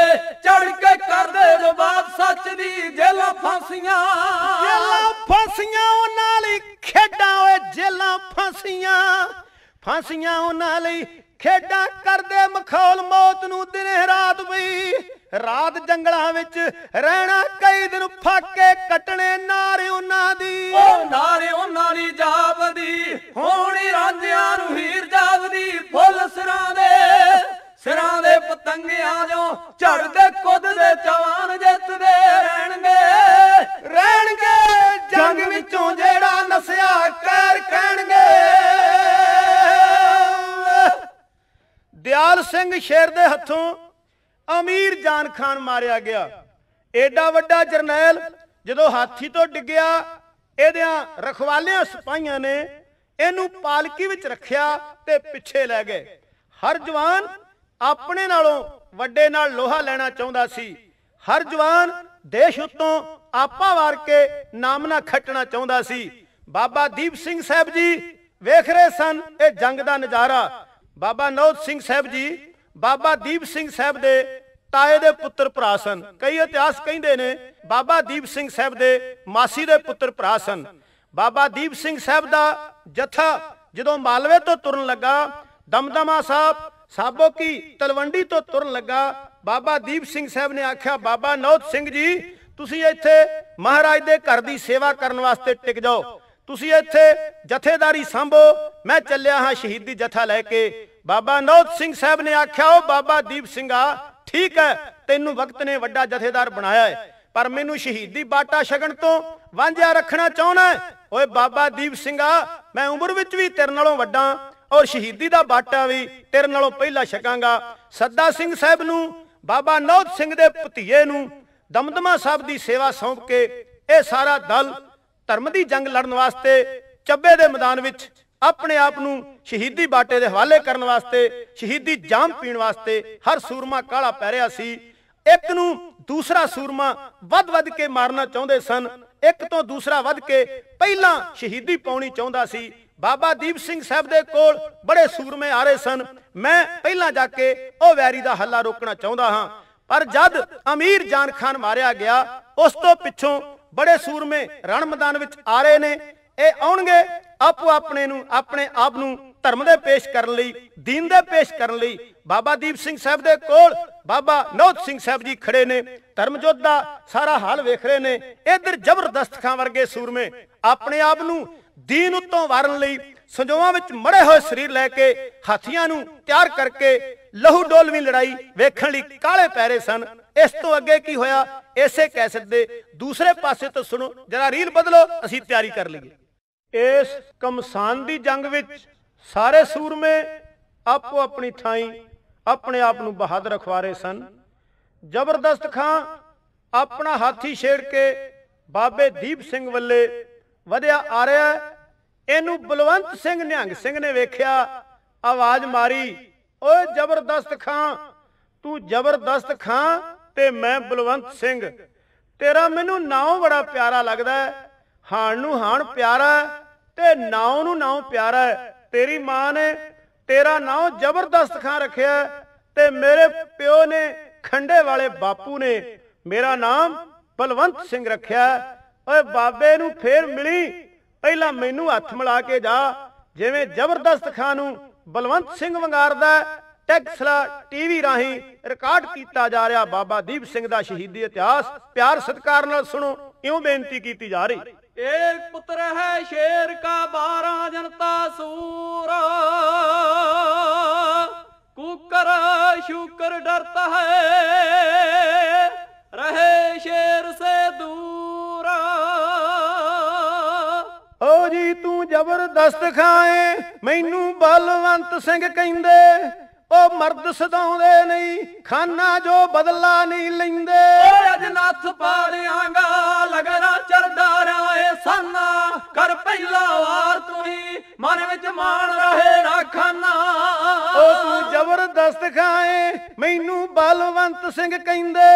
ਚੜ ਕੇ ਕਰਦੇ ਜਵਾਬ ਸੱਚ ਦੀ ਜੇਲਾਂ ਫਾਂਸੀਆਂ ਜੇਲਾਂ ਫਾਂਸੀਆਂ ਉਹ ਨਾਲ ਹੀ ਖੇਡਾਂ ਓਏ ਜੇਲਾਂ ਫਾਂਸੀਆਂ ਫਾਂਸੀਆਂ ਉਹਨਾਂ ਲਈ ਖੇਡਾਂ ਕਰਦੇ ਮਖੌਲ ਮੌਤ ਨੂੰ ਦਿਨ ਰਾਤ ਵੀ ਰਾਤ ਜੰਗਲਾਂ ਵਿੱਚ ਰਹਿਣਾ ਕਈ ਦਿਨ ਫਾਕੇ ਕੱਟਣੇ ਨਾਰੇ ਉਹਨਾਂ ਦੀ ਉਹ ਨਾਰੇ ਉਹਨਾਂ ਦੀ ਜਾਪਦੀ ਹੋਣੀ ਰਾਂਝਿਆਂ ਨੂੰ ਹੀਰ ਜਾਪਦੀ ਫੁੱਲ ਸਿਰਾਂ ਦੇ ਸਿਰਾਂ ਦੇ ਪਤੰਗਿਆਂ ਜੋ ਝੜਦੇ ਕੁੱਦ ਦੇ ਚਵਾਨ ਜਿੱਤਦੇ ਰਹਿਣਗੇ ਰਹਿਣਗੇ ਜੰਗ ਵਿੱਚੋਂ ਜਿਹੜਾ ਨਸਿਆ ਕਰ ਕਹਿਣਗੇ ਦਿਆਲ ਸਿੰਘ ਸ਼ੇਰ ਦੇ ਹੱਥੋਂ ਅਮੀਰ ਜਾਨ ਖਾਨ ਮਾਰਿਆ ਗਿਆ ਐਡਾ ਵੱਡਾ ਜਰਨੈਲ ਜਦੋਂ ਹਾਥੀ ਤੋਂ ਡਿੱਗਿਆ ਇਹਦਿਆਂ ਰਖਵਾਲਿਆਂ ਸਿਪਾਹੀਆਂ ਨੇ ਇਹਨੂੰ ਪਾਲਕੀ ਵਿੱਚ ਰੱਖਿਆ ਤੇ ਪਿੱਛੇ ਲੈ ਗਏ ਹਰ ਜਵਾਨ ਆਪਣੇ ਨਾਲੋਂ ਵੱਡੇ ਨਾਲ ਲੋਹਾ ਲੈਣਾ ਚਾਹੁੰਦਾ ਸੀ ਹਰ ਜਵਾਨ ਦੇਸ਼ ਉਤੋਂ ਆਪਾ ਵਾਰ ਕੇ ਨਾਮਨਾ ਖੱਟਣਾ ਚਾਹੁੰਦਾ ਸੀ ਬਾਬਾ ਦੀਪ ਸਿੰਘ ਸਾਹਿਬ ਜੀ ਵੇਖ ਰਹੇ ਸਨ ਇਹ ਜੰਗ ਦਾ ਨਜ਼ਾਰਾ ਬਾਬਾ ਨੌਦ ਸਿੰਘ ਸਾਹਿਬ ਜੀ ਬਾਬਾ ਦੀਪ ਸਿੰਘ ਸਾਹਿਬ ਦੇ ਤਾਏ ਦੇ ਪੁੱਤਰ ਭਰਾ ਸਨ ਕਈ ਇਤਿਹਾਸ ਕਹਿੰਦੇ ਨੇ ਬਾਬਾ ਦੀਪ ਸਿੰਘ ਸਾਹਿਬ ਦੇ ਮਾਸੀ ਦੇ ਪੁੱਤਰ ਭਰਾ ਸਨ ਬਾਬਾ ਦੀਪ ਸਿੰਘ ਸਾਹਿਬ ਦਾ ਜਥਾ ਜਦੋਂ ਮਾਲਵੇ ਤੋਂ ਤੁਰਨ ਲੱਗਾ ਦਮਦਮਾ ਸਾਹਿਬ ਸਾਬੋ ਕੀ ਤਲਵੰਡੀ ਤੋਂ ਤੁਰਨ ਲੱਗਾ ਬਾਬਾ ਦੀਪ ਸਿੰਘ ਸਾਹਿਬ ਨੇ ਆਖਿਆ ਬਾਬਾ ਨੌਤ ਸਿੰਘ ਜੀ ਤੁਸੀਂ ਇੱਥੇ ਮਹਾਰਾਜ ਦੇ ਘਰ ਦੀ ਸੇਵਾ ਕਰਨ ਵਾਸਤੇ ਟਿਕ ਜਾਓ ਤੁਸੀਂ ਇੱਥੇ ਜਥੇਦਾਰੀ ਸੰਭੋ ਮੈਂ ਚੱਲਿਆ ਹਾਂ ਸ਼ਹੀਦੀ ਜਥਾ ਲੈ ਕੇ ਬਾਬਾ ਨੌਤ ਸਿੰਘ ਸਾਹਿਬ ਨੇ ਆਖਿਆ ਉਹ ਬਾਬਾ ਦੀਪ ਸਿੰਘਾ ਠੀਕ ਹੈ ਤੈਨੂੰ ਵਕਤ ਨੇ ਵੱਡਾ ਜਥੇਦਾਰ ਬਣਾਇਆ ਹੈ ਪਰ ਮੈਨੂੰ ਸ਼ਹੀਦੀ ਬਾਟਾ ਛਕਣ ਤੋਂ ਵਾਂਝਿਆ ਰੱਖਣਾ ਚਾਹੁੰਦਾ ਓਏ ਬਾਬਾ ਦੀਪ ਸਿੰਘਾ ਮੈਂ ਉਮਰ ਵਿੱਚ ਵੀ ਤੇਰੇ ਨਾਲੋਂ ਵੱਡਾ ਔਰ ਸ਼ਹੀਦੀ ਦਾ ਬਾਟਾ ਵੀ ਤੇਰੇ ਨਾਲੋਂ ਪਹਿਲਾਂ ਛਕਾਂਗਾ ਸੱਦਾ ਸਿੰਘ ਸਾਹਿਬ ਨੂੰ ਬਾਬਾ ਨੌਤ ਸਿੰਘ ਦੇ ਭਤੀਏ ਨੂੰ ਦਮਦਮਾ ਸਾਹਿਬ ਦੀ ਸੇਵਾ ਸੌਂਪ ਕੇ ਇਹ ਸਾਰਾ ਦਲ ਧਰਮ ਦੀ ਜੰਗ ਲੜਨ ਵਾਸਤੇ ਚੱਬੇ ਦੇ ਮੈਦਾਨ ਵਿੱਚ ਆਪਣੇ ਆਪ ਨੂੰ ਸ਼ਹੀਦੀ ਬਾਟੇ ਦੇ ਹਵਾਲੇ ਕਰਨ ਵਾਸਤੇ ਸ਼ਹੀਦੀ ਜਾਮ ਪੀਣ ਵਾਸਤੇ ਹਰ ਸੂਰਮਾ ਕਾਲਾ ਪੈ ਰਿਆ ਸੀ ਇੱਕ ਨੂੰ ਦੂਸਰਾ ਸੂਰਮਾ ਵੱਧ-ਵੱਧ ਕੇ ਮਾਰਨਾ ਚਾਹੁੰਦੇ ਸਨ ਇੱਕ ਤੋਂ ਦੂਸਰਾ ਵੱਧ ਕੇ ਪਹਿਲਾਂ ਸ਼ਹੀਦੀ ਪਾਉਣੀ ਚਾਹੁੰਦਾ ਸੀ ਬਾਬਾ ਦੀਪ ਸਿੰਘ ਸਾਹਿਬ ਦੇ ਕੋਲ ਬੜੇ ਸੂਰਮੇ ਆ ਰਹੇ ਸਨ ਮੈਂ ਪਹਿਲਾਂ ਜਾ ਕੇ ਉਹ ਵੈਰੀ ਦਾ ਹੱਲਾ ਰੋਕਣਾ ਚਾਹੁੰਦਾ ਹਾਂ ਪਰ ਜਦ ਅਮੀਰ ਜਾਨ ਖਾਨ ਮਾਰਿਆ ਗਿਆ ਉਸ ਤੋਂ ਪਿੱਛੋਂ ਬੜੇ ਸੂਰਮੇ ਰਣ ਮੈਦਾਨ ਵਿੱਚ ਆ ਰਹੇ ਨੇ ਇਹ ਆਉਣਗੇ ਆਪੋ ਆਪਣੇ ਨੂੰ ਆਪਣੇ ਆਪ ਨੂੰ ਧਰਮ ਦੇ ਪੇਸ਼ ਕਰਨ ਲਈ ਦੀਨ ਦੇ ਪੇਸ਼ ਕਰਨ ਲਈ ਬਾਬਾ ਦੀਪ ਸਿੰਘ ਸਾਹਿਬ ਦੇ ਕੋਲ ਬਾਬਾ ਨੌਤ ਸਿੰਘ ਸਾਹਿਬ ਜੀ ਖੜੇ ਨੇ ਧਰਮ ਜੋਧਾ ਸਾਰਾ ਹਾਲ ਵੇਖ ਰਹੇ ਨੇ ਇਧਰ ਜ਼ਬਰਦਸਤ ਖਾਂ ਵਰਗੇ ਸੂਰਮੇ ਆਪਣੇ ਆਪ ਨੂੰ ਦੀਨ ਉਤੋਂ ਵਾਰਨ ਲਈ ਸੰਜੋਵਾਂ ਵਿੱਚ ਮੜੇ ਹੋਏ ਸਰੀਰ ਲੈ ਕੇ ਹਾਥੀਆਂ ਨੂੰ ਤਿਆਰ ਕਰਕੇ ਲਹੂ ਡੋਲਵੀਂ ਲੜਾਈ ਵੇਖਣ ਲਈ ਕਾਲੇ ਪੈਰੇ ਸਨ ਇਸ ਤੋਂ ਅੱਗੇ ਕੀ ਹੋਇਆ ਐਸੇ ਕੈਸਟ ਦੇ ਦੂਸਰੇ ਪਾਸੇ ਤੋਂ ਸੁਣੋ ਜਰਾ ਰੀਲ ਬਦਲੋ ਅਸੀਂ ਤਿਆਰੀ ਕਰ ਲਈਏ ਇਸ ਕਮਸਾਨ ਦੀ ਜੰਗ ਵਿੱਚ ਸਾਰੇ ਸੂਰਮੇ ਆਪੋ ਆਪਣੀ ਥਾਈ ਆਪਣੇ ਆਪ ਨੂੰ ਬਹਾਦਰ ਰਹੇ ਸਨ ਜ਼ਬਰਦਸਤ ਖਾਂ ਆਪਣਾ ਹਾਥੀ ਛੇੜ ਕੇ ਬਾਬੇ ਦੀਪ ਸਿੰਘ ਵੱਲੇ ਵਧਿਆ ਆ ਰਿਹਾ ਇਹਨੂੰ ਬਲਵੰਤ ਸਿੰਘ ਨਿਹੰਗ ਸਿੰਘ ਨੇ ਵੇਖਿਆ ਆਵਾਜ਼ ਮਾਰੀ ਓਏ ਜ਼ਬਰਦਸਤ ਖਾਂ ਤੂੰ ਜ਼ਬਰਦਸਤ ਖਾਂ ਤੇ ਮੈਂ ਬਲਵੰਤ ਸਿੰਘ ਤੇਰਾ ਮੈਨੂੰ ਨਾਉ ਬੜਾ ਪਿਆਰਾ ਲੱਗਦਾ ਹੈ ਹਾਣ ਨੂੰ ਹਾਣ ਪਿਆਰਾ ਤੇ ਨਾਉ ਨੂੰ ਨਾਉ ਪਿਆਰਾ ਤੇਰੀ ਮਾਂ ਨੇ ਤੇਰਾ ਨਾਉ ਜ਼ਬਰਦਸਤ ਖਾਂ ਰੱਖਿਆ ਤੇ ਮੇਰੇ ਪਿਓ ਨੇ ਖੰਡੇ ਵਾਲੇ ਬਾਪੂ ਨੇ ਮੇਰਾ ਨਾਮ ਬਲਵੰਤ ਸਿੰਘ ਰੱਖਿਆ ਓਏ ਬਾਬੇ ਨੂੰ ਫੇਰ ਮਿਲੀ ਪਹਿਲਾਂ ਮੈਨੂੰ ਹੱਥ ਮਿਲਾ ਕੇ ਜਾ ਜਿਵੇਂ ਜ਼ਬਰਦਸਤ ਖਾਂ ਨੂੰ ਬਲਵੰਤ ਸਿੰਘ ਵੰਗਾਰ ਦਾ ਟੈਕਸਲਾ ਟੀਵੀ ਰਾਹੀਂ ਰਿਕਾਰਡ ਕੀਤਾ ਜਾ ਰਿਹਾ ਬਾਬਾ ਦੀਪ ਸਿੰਘ ਦਾ ਸ਼ਹੀਦੀ ਇਤਿਹਾਸ ਪਿਆਰ ਸਤਿਕਾਰ ਨਾਲ ਸੁਣੋ ਇਉਂ ਬੇਨਤੀ ਕੀਤੀ ਜਾ ਰਹੀ ਏਕ ਪੁੱਤਰ ਹੈ ਸ਼ੇਰ ਕਾ ਬਾਰਾ ਜਨਤਾ ਸੂਰ ਕੁਕਰ ਸ਼ੁਕਰ ਡਰਤਾ ਹੈ ਰਹੇ ਸ਼ੇਰ ਸੇ ਦੂਰ ਓ ਜੀ ਤੂੰ ਜ਼ਬਰਦਸਤ ਖਾਏ ਮੈਨੂੰ ਬਲਵੰਤ ਸਿੰਘ ਕਹਿੰਦੇ ਉਹ ਮਰਦ ਸਦਾਉਂਦੇ ਨਹੀਂ ਖਾਨਾ ਜੋ ਬਦਲਾ ਨਹੀਂ ਲੈਂਦੇ ਓ ਅਜ ਨੱਥ ਪਾੜਿਆਂਗਾ ਲਗਰਾ ਚਰਦਾ ਰਾਏ ਸਾਨਾ ਕਰ ਪਹਿਲਾ ਵਾਰ ਤੂੰ ਹੀ ਮਨ ਵਿੱਚ ਮਾਣ ਰਹੇ ਨਾ ਖਾਨਾ ਉਹ ਤੂੰ ਜ਼ਬਰਦਸਤ ਖਾਏ ਮੈਨੂੰ ਬਲਵੰਤ ਸਿੰਘ ਕਹਿੰਦੇ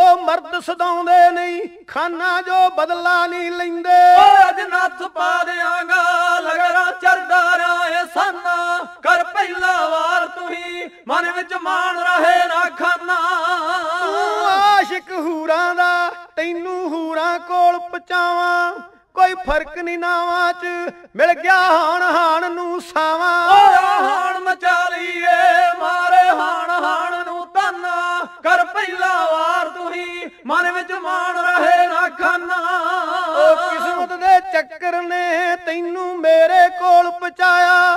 ਉਹ ਮਰਦ ਸਦਾਉਂਦੇ ਨਹੀਂ ਖਾਨਾ ਜੋ ਬਦਲਾ ਨਹੀਂ ਲੈਂਦੇ ਓ ਅੱਜ ਨੱਥ ਪਾ ਦਿਆਂਗਾ ਲਗਰਾ ਚਰਦਾ ਰਾਏ ਸਾਨਾ ਕਰ ਪਹਿਲਾ ਵਾਰ ਤੂੰ ਹੀ ਮਨ ਵਿੱਚ ਮਾਣ ਰਹੇ ਨਾ ਖਾਨਾ ਤੂੰ ਆਸ਼ਿਕ ਹੂਰਾਂ ਦਾ ਤੈਨੂੰ ਹੂਰਾਂ ਕੋਲ ਪਚਾਵਾ ਕੋਈ ਫਰਕ ਨਹੀਂ ਨਾਵਾਂ ਚ ਮਿਲ ਗਿਆ ਹਾਣ ਹਾਣ ਨੂੰ ਸਾਵਾ ਓ ਹਾਣ ਮਚਾ ਲਈਏ ਮਾਰੇ ਹਾਣ ਹਾਣ ਨੂੰ ਕਰ ਪਹਿਲਾ ਵਾਰ ਤੁਹੀ ਮਨ ਵਿੱਚ ਮਾਣ ਰਹੇ ਨਾ ਖਾਨਾ ਓ ਕਿਸਮਤ ਦੇ ਚੱਕਰ ਨੇ ਤੈਨੂੰ ਮੇਰੇ ਕੋਲ ਪਹਚਾਇਆ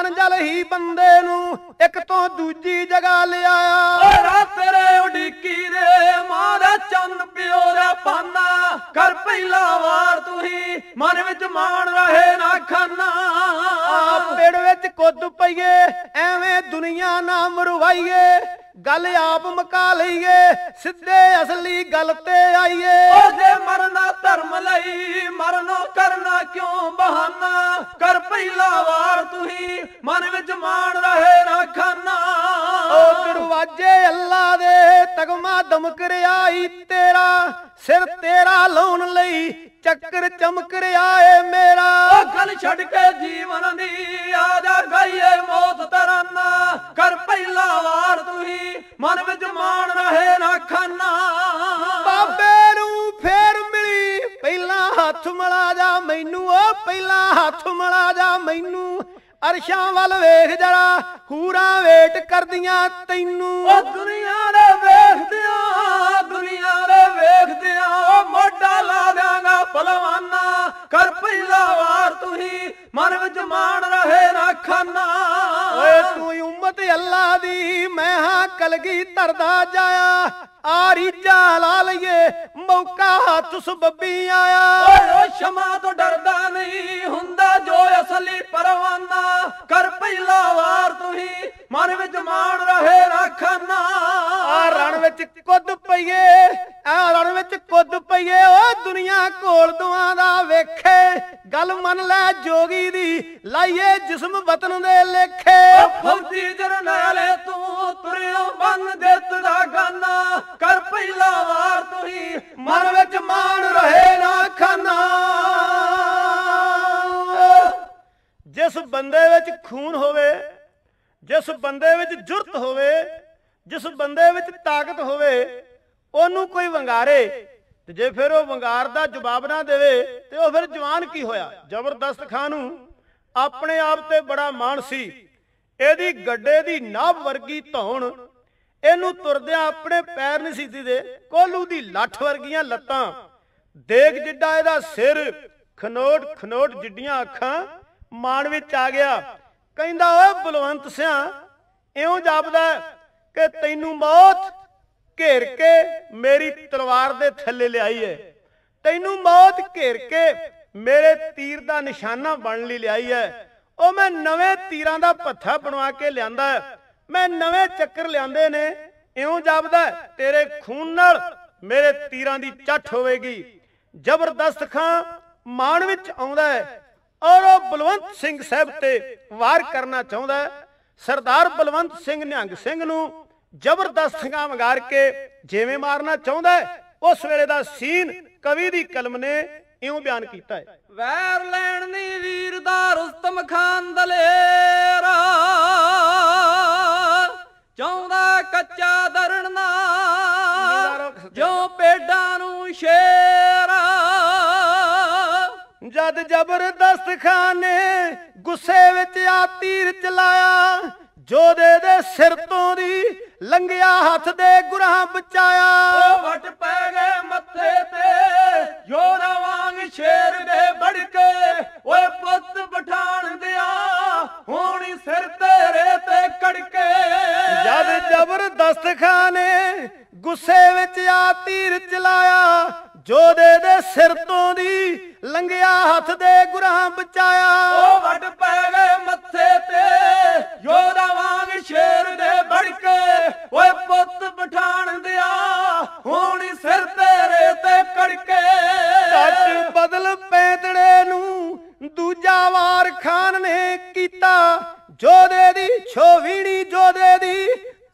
ਅਨਜਲ ਹੀ ਬੰਦੇ ਨੂੰ ਇੱਕ ਤੋਂ ਦੂਜੀ ਜਗ੍ਹਾ ਲਿਆਇਆ ਓ ਰਾ ਤੇਰੇ ਉਡੀਕੀ ਰੇ ਮਾਰਾ ਚੰਨ ਪਿਓ ਦਾ ਪਾਨਾ ਕਰ ਪਹਿਲਾ ਵਾਰ ਤੁਹੀ ਮਨ ਵਿੱਚ ਮਾਣ ਰਹੇ ਨਾ ਖਾਨਾ ਆ ਪੇੜ ਵਿੱਚ ਕੁੱਦ ਪਈਏ ਐਵੇਂ ਦੁਨੀਆ ਨਾ ਮਰਵਾਈਏ ਗੱਲ ਆਪ ਮਕਾ ਲਈਏ ਸਿੱਧੇ ਅਸਲੀ ਗੱਲ ਤੇ ਆਈਏ ਓ ਜੇ ਮਰਨਾ ਧਰਮ ਲਈ ਮਰਨੋ ਕਰਨਾ ਕਿਉਂ ਬਹਾਨਾ ਕਰ ਪਹਿਲਾ ਵਾਰ ਤੁਹੀ ਮਨ ਵਿੱਚ ਮਾਣ ਰਹੇ ਨਾ ਖਾਨਾ ਓ ਦਰਵਾਜੇ ਅੱਲਾ ਦੇ ਤਗਮਾ ਦਮਕ ਰਿਆਈ ਤੇਰਾ ਸਿਰ ਤੇਰਾ ਲਾਉਣ ਲਈ ਚੱਕਰ ਚਮਕ ਰਿਹਾ ਏ ਮੇਰਾ ਉਹ ਗਲ ਛੱਡ ਕੇ ਜੀਵਨ ਦੀ ਆ ਜਾ ਗਈਏ ਮੌਤ ਤਰਨ ਕਰ ਪਹਿਲਾ ਵਾਰ ਤੂੰ ਹੀ ਮਨ ਵਿੱਚ ਮਾਣ ਰਹੇ ਨਾ ਖਾਨਾ ਬਾਬੇ ਨੂੰ ਫੇਰ ਮਿਲੀ ਪਹਿਲਾ ਹੱਥ ਮਲਾ ਜਾ ਮੈਨੂੰ ਉਹ ਪਹਿਲਾ ਹੱਥ ਮਲਾ ਜਾ ਮੈਨੂੰ ਅਰਸ਼ਾਂ ਵੱਲ ਵੇਖ ਜਰਾ ਹੂਰਾ ਵੇਟ ਕਰਦੀਆਂ ਤੈਨੂੰ ਉਹ ਦੁਨੀਆ ਦੇ ਵੇਖਦਿਆਂ ਦੁਨੀਆ ਦੇ ਵੇਖਦਿਆਂ ਉਹ ਮੋਢਾ ਲਾ ਦੇਣਾ ਪਹਿਲਵਾਨਾ ਕਰ ਪਹਿਲਾ ਵਾਰ ਤੁਹੀ ਮਨ ਵਿੱਚ ਮਾਣ ਰਹੇ ਨਾ ਖਾਨਾ ਓਏ ਤੂੰ ਉਮਤ ਅੱਲਾ ਦੀ ਮੈਂ ਹਾਂ ਕਲਗੀ ਧਰਦਾ ਜਾਇਆ ਆ ਰੀਜਾ ਲਾ ਲਈਏ ਮੌਕਾ ਹੱਥ ਬੱਬੀ ਆਇਆ ਓਏ ਸ਼ਮਾ ਤੋਂ ਡਰਦਾ ਨਹੀਂ ਹੁੰਦਾ ਜੋ ਅਸਲੀ ਪਰਵਾਨਾ ਕਰ ਪਹਿਲਾ ਵਾਰ ਤੁਸੀਂ ਮਨ ਵਿੱਚ ਮਾਣ ਰਹੇ ਰੱਖਣਾ ਆ ਰਣ ਵਿੱਚ ਕੁੱਦ ਪਈਏ ਆ ਰਣ ਵਿੱਚ ਕੁੱਦ ਪਈਏ ਓ ਦੁਨੀਆ ਕੋਲ ਦੁਆ ਦਾ ਵੇਖੇ ਗੱਲ ਮੰਨ ਲੈ ਜੋਗੀ ਦੀ ਲਾਈਏ ਜਿਸਮ ਵਤਨ ਦੇ ਲੇਖੇ ਫੌਜੀ ਜਰਨੈਲੇ ਤੂੰ ਤੁਰਿਓ ਬੰਨ ਦੇਤ ਦਾ ਗਾਨਾ ਕਰ ਪਹਿਲਾ ਵਾਰ ਤੁਹੀ ਮਨ ਵਿੱਚ ਮਾਣ ਰਹੇ ਨਾ ਖਾਨਾ ਜਿਸ ਬੰਦੇ ਵਿੱਚ ਖੂਨ ਹੋਵੇ ਜਿਸ ਬੰਦੇ ਵਿੱਚ ਜੁਰਤ ਹੋਵੇ ਜਿਸ ਬੰਦੇ ਵਿੱਚ ਤਾਕਤ ਹੋਵੇ ਉਹਨੂੰ ਕੋਈ ਵੰਗਾਰੇ ਤੇ ਜੇ ਫਿਰ ਉਹ ਵੰਗਾਰ ਦਾ ਜਵਾਬ ਨਾ ਦੇਵੇ ਤੇ ਉਹ ਫਿਰ ਜਵਾਨ ਕੀ ਹੋਇਆ ਜ਼ਬਰਦਸਤ ਖਾਨ ਨੂੰ ਆਪਣੇ ਆਪ ਤੇ ਬੜਾ ਮਾਣ ਸੀ ਇਹਦੀ ਗੱਡੇ ਦੀ ਨਾਭ ਵਰਗੀ ਧੌਣ ਇਹਨੂੰ ਤੁਰਦਿਆਂ ਆਪਣੇ ਪੈਰ ਨਹੀਂ ਸੀ ਦੇ ਕੋਲੂ ਦੀ ਲੱਠ ਵਰਗੀਆਂ ਲੱਤਾਂ ਦੇਖ ਜਿੱਡਾ ਇਹਦਾ ਸਿਰ ਖਨੋਟ ਖਨੋਟ ਜਿੱਡੀਆਂ ਅੱਖਾਂ ਮਾਨ ਵਿੱਚ ਆ ਗਿਆ ਕਹਿੰਦਾ ਓਏ ਬਲਵੰਤ ਸਿਆ ਇਉਂ ਜਾਪਦਾ ਕਿ ਤੈਨੂੰ ਮੌਤ ਘੇਰ ਕੇ ਮੇਰੀ ਤਲਵਾਰ ਦੇ ਥੱਲੇ ਲਿਆਈ ਹੈ ਤੈਨੂੰ ਮੌਤ ਘੇਰ ਕੇ ਮੇਰੇ ਤੀਰ ਦਾ ਨਿਸ਼ਾਨਾ ਬਣ ਲਈ ਲਿਆਈ ਹੈ ਉਹ ਮੈਂ ਨਵੇਂ ਤੀਰਾਂ ਦਾ ਪੱਥਾ ਬਣਵਾ ਕੇ ਲਿਆਂਦਾ ਮੈਂ ਨਵੇਂ ਚੱਕਰ ਲਿਆਂਦੇ ਨੇ ਇਉਂ ਜਾਪਦਾ ਤੇਰੇ ਖੂਨ ਨਾਲ ਮੇਰੇ ਤੀਰਾਂ ਦੀ ਚੱਠ ਹੋਵੇਗੀ ਜ਼ਬਰਦਸਤ ਖਾਂ ਮਾਣ ਵਿੱਚ ਆਉਂਦਾ ਹੈ ਔਰ ਉਹ ਬਲਵੰਤ ਸਿੰਘ ਸਾਹਿਬ ਤੇ ਵਾਰ ਕਰਨਾ ਚਾਹੁੰਦਾ ਸਰਦਾਰ ਬਲਵੰਤ ਸਿੰਘ ਨਿਹੰਗ ਸਿੰਘ ਨੂੰ ਜ਼ਬਰਦਸਤ ਖਾਂ ਵਗਾਰ ਕੇ ਜਿਵੇਂ ਮਾਰਨਾ ਚਾਹੁੰਦਾ ਉਸ ਵੇਲੇ ਦਾ ਸੀਨ ਕਵੀ ਦੀ ਕਲਮ ਨੇ ਇਉਂ ਬਿਆਨ ਕੀਤਾ ਹੈ ਵੈਰ ਲੈਣ ਨਹੀਂ ਵੀਰ ਦਾ ਰੁਸਤਮ ਖਾਨ ਦਲੇਰਾ ਚਾਹੁੰਦਾ ਕੱਚਾ ਦਰਣਾ ਜੋ ਪੇਡਾਂ ਨੂੰ ਸ਼ੇਰ ਜਦ ਜ਼ਬਰਦਸਤ ਖਾਨੇ ਗੁੱਸੇ ਵਿੱਚ ਆ ਤੀਰ ਚਲਾਇਆ ਜੋਦੇ ਦੇ ਸਿਰ ਤੋਂ ਦੀ ਲੰਗਿਆ ਹੱਥ ਦੇ ਗੁਰਾਂ ਬਚਾਇਆ ਉਹ ਵਟ ਪੈ ਗਏ ਮੱਥੇ ਤੇ ਯੋਰਾ ਵਾਂਗ ਸ਼ੇਰ ਦੇ ਬੜਕੇ ਓਏ ਪੁੱਤ ਬਠਾਣ ਦਿਆ ਹੋਣੀ ਸਿਰ ਤੇਰੇ ਤੇ ਕੜਕੇ ਜਦ ਜ਼ਬਰਦਸਤ ਖਾਨੇ ਗੁੱਸੇ ਵਿੱਚ ਆ ਤੀਰ ਚਲਾਇਆ ਜੋਦੇ ਦੇ ਸਿਰ ਤੋਂ ਦੀ ਲੰਗਿਆ ਹੱਥ ਦੇ ਗੁਰਾਂ ਬਚਾਇਆ ਉਹ ਵੱਡ ਪੈ ਗਏ ਮੱਥੇ ਤੇ ਯੋਧਾ ਵਾਂਗ ਸ਼ੇਰ ਦੇ ਬੜਕੇ ਓਏ ਪੁੱਤ ਪਠਾਣ ਦਿਆ ਹੁਣ ਸਿਰ ਤੇਰੇ ਤੇ ਕੜਕੇ ਟੱਟ ਬਦਲ ਪੈਦੜੇ ਨੂੰ ਦੂਜਾ ਵਾਰ ਖਾਨ ਨੇ ਕੀਤਾ ਜੋਦੇ ਦੀ ਛੋਵੀਣੀ ਜੋਦੇ ਦੀ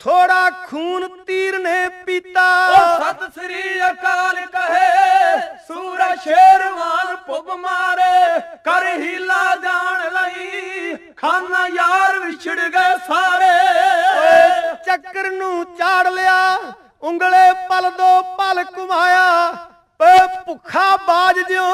ਥੋੜਾ ਖੂਨ ਤੀਰ ਨੇ ਪੀਤਾ ਉਹ ਸਤ ਸ੍ਰੀ ਅਕਾਲ ਕਹੇ ਸੂਰਾ ਸ਼ੇਰਵਾਨ ਪੁੱਬ ਮਾਰੇ ਕਰ ਹੀਲਾ ਜਾਣ ਲਈ ਖਾਨਾ ਯਾਰ ਵਿਛੜ ਗਏ ਸਾਰੇ ਚੱਕਰ ਨੂੰ ਚਾੜ ਲਿਆ ਉਂਗਲੇ ਪਲ ਦੋ ਪਲ ਕੁਮਾਇਆ ਭੁੱਖਾ ਬਾਜ ਜਿਉ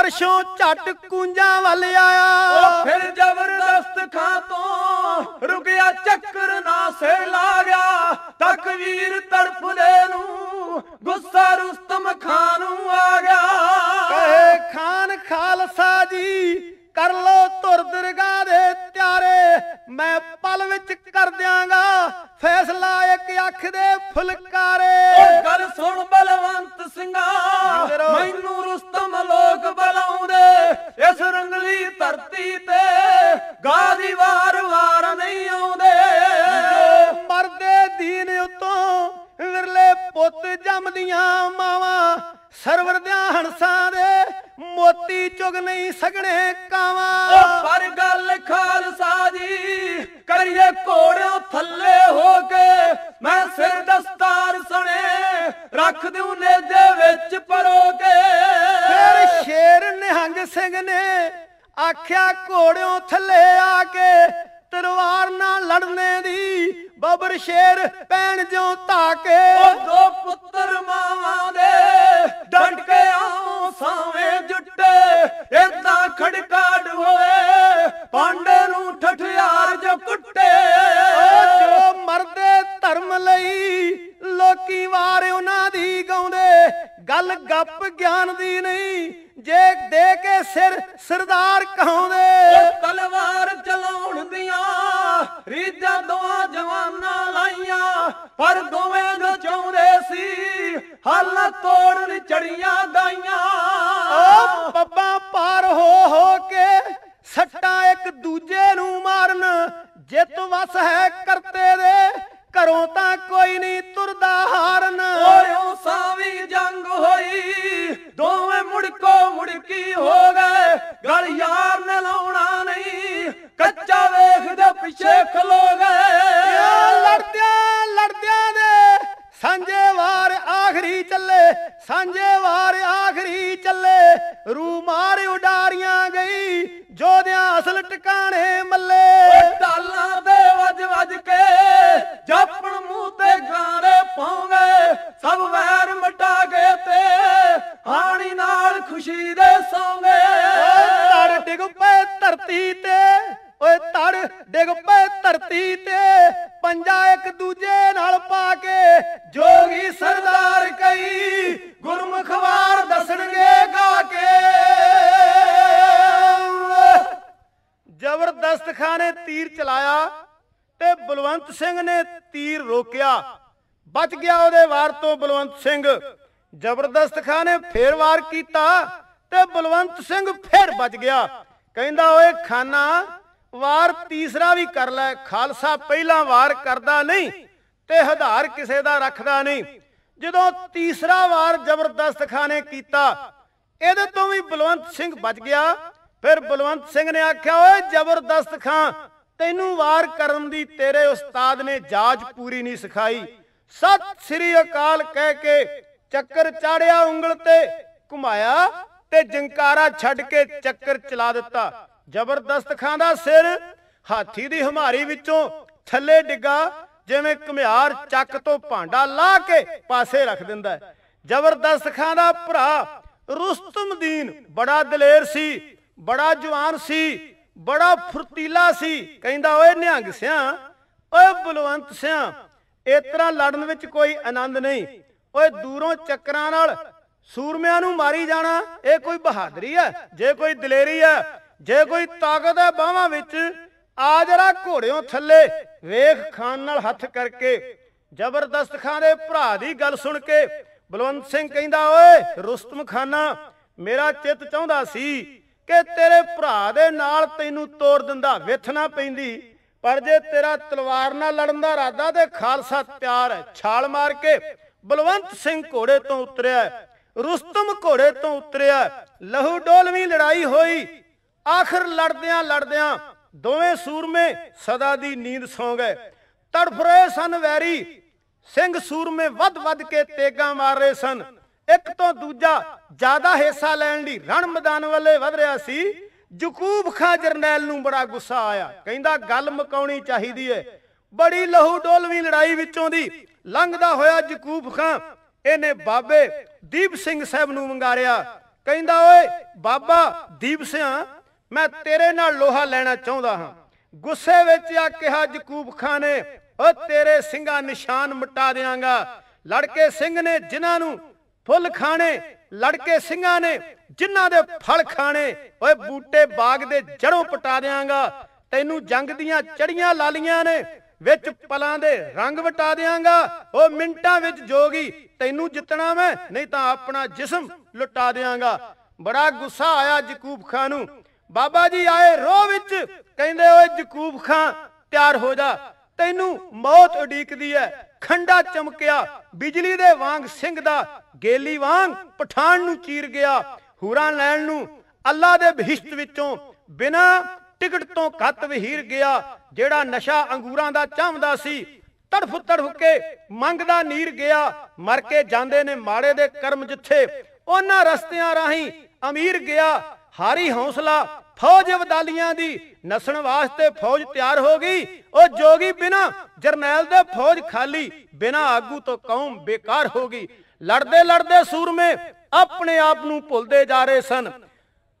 ਅਰਸ਼ੋਂ ਝਟ ਕੁੰਜਾਂ ਵੱਲ ਆਇਆ ਉਹ ਫਿਰ ਜ਼ਬਰਦਸਤ ਖਾਂ ਤੋਂ ਰੁਕਿਆ ਚੱਕਰ ਨਾ ਸੇ ਲਾ ਗਿਆ ਤਕਵੀਰ ਤੜਫਦੇ ਨੂੰ ਗੁੱਸਾ ਰੁਸਤਮ ਖਾਨ ਨੂੰ ਆ ਗਿਆ ਕਹੇ ਖਾਨ ਖਾਲਸਾ ਜੀ ਕਰ ਲੋ ਤੁਰ ਦਰਗਾਹ ਦੇ ਤਿਆਰੇ ਮੈਂ ਸਿੰਘ ਜ਼ਬਰਦਸਤ ਖਾਨ ਨੇ ਫੇਰ ਵਾਰ ਕੀਤਾ ਤੇ ਬਲਵੰਤ ਸਿੰਘ ਫੇਰ ਬਚ ਗਿਆ ਕਹਿੰਦਾ ਓਏ ਖਾਨਾ ਵਾਰ ਤੀਸਰਾ ਵੀ ਕਰ ਲੈ ਖਾਲਸਾ ਪਹਿਲਾ ਵਾਰ ਕਰਦਾ ਨਹੀਂ ਤੇ ਹਧਾਰ ਕਿਸੇ ਦਾ ਰੱਖਦਾ ਨਹੀਂ ਜਦੋਂ ਤੀਸਰਾ ਵਾਰ ਜ਼ਬਰਦਸਤ ਖਾਨ ਨੇ ਕੀਤਾ ਇਹਦੇ ਤੋਂ ਵੀ ਬਲਵੰਤ ਸਿੰਘ ਬਚ ਗਿਆ ਫਿਰ ਬਲਵੰਤ ਸਿੰਘ ਨੇ ਆਖਿਆ ਓਏ ਜ਼ਬਰਦਸਤ ਖਾਨ ਤੈਨੂੰ ਵਾਰ ਕਰਨ ਦੀ ਤੇਰੇ ਉਸਤਾਦ ਨੇ ਜਾਜ ਪੂਰੀ ਨਹੀਂ ਸਿਖਾਈ ਸਤਿ ਸ੍ਰੀ ਅਕਾਲ ਕਹਿ ਕੇ ਚੱਕਰ ਚਾੜਿਆ ਉਂਗਲ ਤੇ ਘੁਮਾਇਆ ਤੇ ਜੰਕਾਰਾ ਛੱਡ ਕੇ ਚੱਕਰ ਚਲਾ ਦਿੱਤਾ ਜ਼ਬਰਦਸਤ ਖਾਂ ਦਾ ਸਿਰ ਹਾਥੀ ਦੀ ਹਮਾਰੀ ਵਿੱਚੋਂ ਥੱਲੇ ਡਿੱਗਾ ਜਿਵੇਂ ਘਮਿਆਰ ਚੱਕ ਤੋਂ ਭਾਂਡਾ ਲਾ ਕੇ ਪਾਸੇ ਰੱਖ ਦਿੰਦਾ ਜ਼ਬਰਦਸਤ ਖਾਂ ਦਾ ਭਰਾ ਰੁਸਤਮਦੀਨ ਬੜਾ ਦਲੇਰ ਸੀ ਬੜਾ ਜਵਾਨ ਸੀ ਬੜਾ ਫੁਰਤੀਲਾ ਸੀ ਕਹਿੰਦਾ ਓਏ ਨਿਹੰਗ ਸਿਆ ਓਏ ਬਲਵੰਤ ਸਿਆ ਇਸ ਤਰ੍ਹਾਂ ਲੜਨ ਵਿੱਚ ਕੋਈ ਆਨੰਦ ਨਹੀਂ ਓਏ ਦੂਰੋਂ ਚੱਕਰਾਂ ਨਾਲ ਸੂਰਮਿਆਂ ਨੂੰ ਮਾਰੀ ਜਾਣਾ ਇਹ ਕੋਈ ਬਹਾਦਰੀ ਹੈ ਜੇ ਕੋਈ ਦਲੇਰੀ ਹੈ ਜੇ ਕੋਈ ਤਾਕਤ ਹੈ ਬਾਹਾਂ ਵਿੱਚ ਆ ਜਰਾ ਘੋੜਿਓਂ ਥੱਲੇ ਵੇਖ ਖਾਨ ਨਾਲ ਹੱਥ ਕਰਕੇ ਜ਼ਬਰਦਸਤ ਖਾਨ ਦੇ ਭਰਾ ਦੀ ਗੱਲ ਸੁਣ ਕੇ ਬਲਵੰਤ ਸਿੰਘ ਕਹਿੰਦਾ ਓਏ ਰੁਸਤਮ ਖਾਨਾ ਮੇਰਾ ਚਿੱਤ ਚਾਹੁੰਦਾ ਸੀ ਕਿ ਤੇਰੇ ਭਰਾ ਦੇ ਨਾਲ ਤੈਨੂੰ ਤੋੜ ਦਿੰਦਾ ਵੇਖਣਾ ਨਾ ਪੈਂਦੀ ਪਰ ਜੇ ਤੇਰਾ ਤਲਵਾਰ ਨਾਲ ਲੜਨ ਦਾ ਇਰਾਦਾ ਤੇ ਖਾਲਸਾ ਤਿਆਰ ਹੈ ਛਾਲ ਮਾਰ ਕੇ ਬਲਵੰਤ ਸਿੰਘ ਘੋੜੇ ਤੋਂ ਉਤਰਿਆ ਰੁਸਤਮ ਘੋੜੇ ਤੋਂ ਉਤਰਿਆ ਲਹੂ ਡੋਲਵੀਂ ਲੜਾਈ ਹੋਈ ਆਖਰ ਲੜਦਿਆਂ ਲੜਦਿਆਂ ਦੋਵੇਂ ਸੂਰਮੇ ਸਦਾ ਦੀ ਨੀਂਦ ਸੌਂ ਗਏ ਤੜਫ ਰਹੇ ਸਨ ਵੈਰੀ ਸਿੰਘ ਸੂਰਮੇ ਵੱਧ ਵੱਧ ਕੇ ਤੇਗਾ ਮਾਰ ਰਹੇ ਸਨ ਇੱਕ ਤੋਂ ਦੂਜਾ ਜ਼ਿਆਦਾ ਹਿੱਸਾ ਲੈਣ ਲਈ ਰਣ ਮੈਦਾਨ ਵੱਲੇ ਵਧ ਰਿਹਾ ਸੀ ਜਕੂਬ ਖਾਂ ਜਰਨੈਲ ਨੂੰ ਬੜਾ ਗੁੱਸਾ ਆਇਆ ਕਹਿੰਦਾ ਗੱਲ ਮਕਾਉਣੀ ਚਾਹੀਦੀ ਏ ਬੜੀ ਲਹੂ ਡੋਲਵੀਂ ਲੜਾਈ ਵਿੱਚੋਂ ਦੀ ਲੰਘਦਾ ਹੋਇਆ ਜਕੂਬ ਖਾਂ ਇਹਨੇ ਬਾਬੇ ਦੀਪ ਸਿੰਘ ਸਾਹਿਬ ਨੂੰ ਮੰਗਾਰਿਆ ਕਹਿੰਦਾ ਓਏ ਬਾਬਾ ਦੀਪ ਸਿਆ ਮੈਂ ਤੇਰੇ ਨਾਲ ਲੋਹਾ ਲੈਣਾ ਚਾਹੁੰਦਾ ਹਾਂ ਗੁੱਸੇ ਵਿੱਚ ਆ ਕਿਹਾ ਜਕੂਬ ਖਾਂ ਨੇ ਓ ਤੇਰੇ ਸਿੰਘਾਂ ਨਿਸ਼ਾਨ ਮਿਟਾ ਦੇਵਾਂਗਾ ਲੜਕੇ ਸਿੰਘ ਨੇ ਜਿਨ੍ਹਾਂ ਨੂੰ ਫੁੱਲ ਖਾਣੇ ਲੜਕੇ ਸਿੰਘਾਂ ਨੇ ਜਿਨ੍ਹਾਂ ਦੇ ਫਲ ਖਾਣੇ ਓਏ ਬੂਟੇ ਬਾਗ ਦੇ ਜੜੋਂ ਪਟਾ ਦੇਵਾਂਗਾ ਤੈਨੂੰ ਜੰਗ ਦੀਆਂ ਚੜੀਆਂ ਲਾਲੀਆਂ ਨੇ ਵਿੱਚ ਪਲਾਂ ਦੇ ਰੰਗ ਵਟਾ ਦੇਵਾਂਗਾ ਉਹ ਮਿੰਟਾਂ ਵਿੱਚ ਜੋਗੀ ਤੈਨੂੰ ਜਿੱਤਣਾ ਮੈਂ ਨਹੀਂ ਤਾਂ ਆਪਣਾ ਜਿਸਮ ਲੁਟਾ ਦੇਵਾਂਗਾ ਬੜਾ ਗੁੱਸਾ ਆਇਆ ਜਕੂਬ ਖਾਨ ਨੂੰ ਬਾਬਾ ਜੀ ਆਏ ਰੋਹ ਵਿੱਚ ਕਹਿੰਦੇ ਓਏ ਜਕੂਬ ਖਾਨ ਤਿਆਰ ਹੋ ਜਾ ਤੈਨੂੰ ਮੌਤ ਉਡੀਕਦੀ ਐ ਖੰਡਾ ਚਮਕਿਆ ਬਿਜਲੀ ਦੇ ਵਾਂਗ ਸਿੰਘ ਦਾ ਗੇਲੀ ਵਾਂਗ ਪਠਾਨ ਨੂੰ ਚੀਰ ਗਿਆ ਹੂਰਾ ਲੈਣ ਨੂੰ ਅੱਲਾ ਦੇ ਬਹਿਸ਼ਤ ਵਿੱਚੋਂ ਬਿਨਾ ਟਿਕਟ ਤੋਂ ਖੱਤ ਵਹੀਰ ਗਿਆ ਜਿਹੜਾ ਨਸ਼ਾ ਅੰਗੂਰਾਂ ਦਾ ਚਾਹੁੰਦਾ ਸੀ ਤੜਫ ਤੜਫ ਕੇ ਮੰਗਦਾ ਨੀਰ ਗਿਆ ਮਰ ਕੇ ਜਾਂਦੇ ਨੇ ਮਾੜੇ ਦੇ ਕਰਮ ਜਿੱਥੇ ਉਹਨਾਂ ਰਸਤਿਆਂ ਰਾਹੀਂ ਅਮੀਰ ਗਿਆ ਹਾਰੀ ਹੌਸਲਾ ਫੌਜ ਵਦਾਲੀਆਂ ਦੀ ਨਸਣ ਵਾਸਤੇ ਫੌਜ ਤਿਆਰ ਹੋ ਗਈ ਉਹ ਜੋਗੀ ਬਿਨਾ ਜਰਨੈਲ ਦੇ ਫੌਜ ਖਾਲੀ ਬਿਨਾ ਆਗੂ ਤੋਂ ਕੌਮ ਬੇਕਾਰ ਹੋ ਗਈ ਲੜਦੇ ਲੜਦੇ ਸੂਰਮੇ ਆਪਣੇ ਆਪ ਨੂੰ ਭੁੱਲਦੇ ਜਾ ਰਹੇ ਸਨ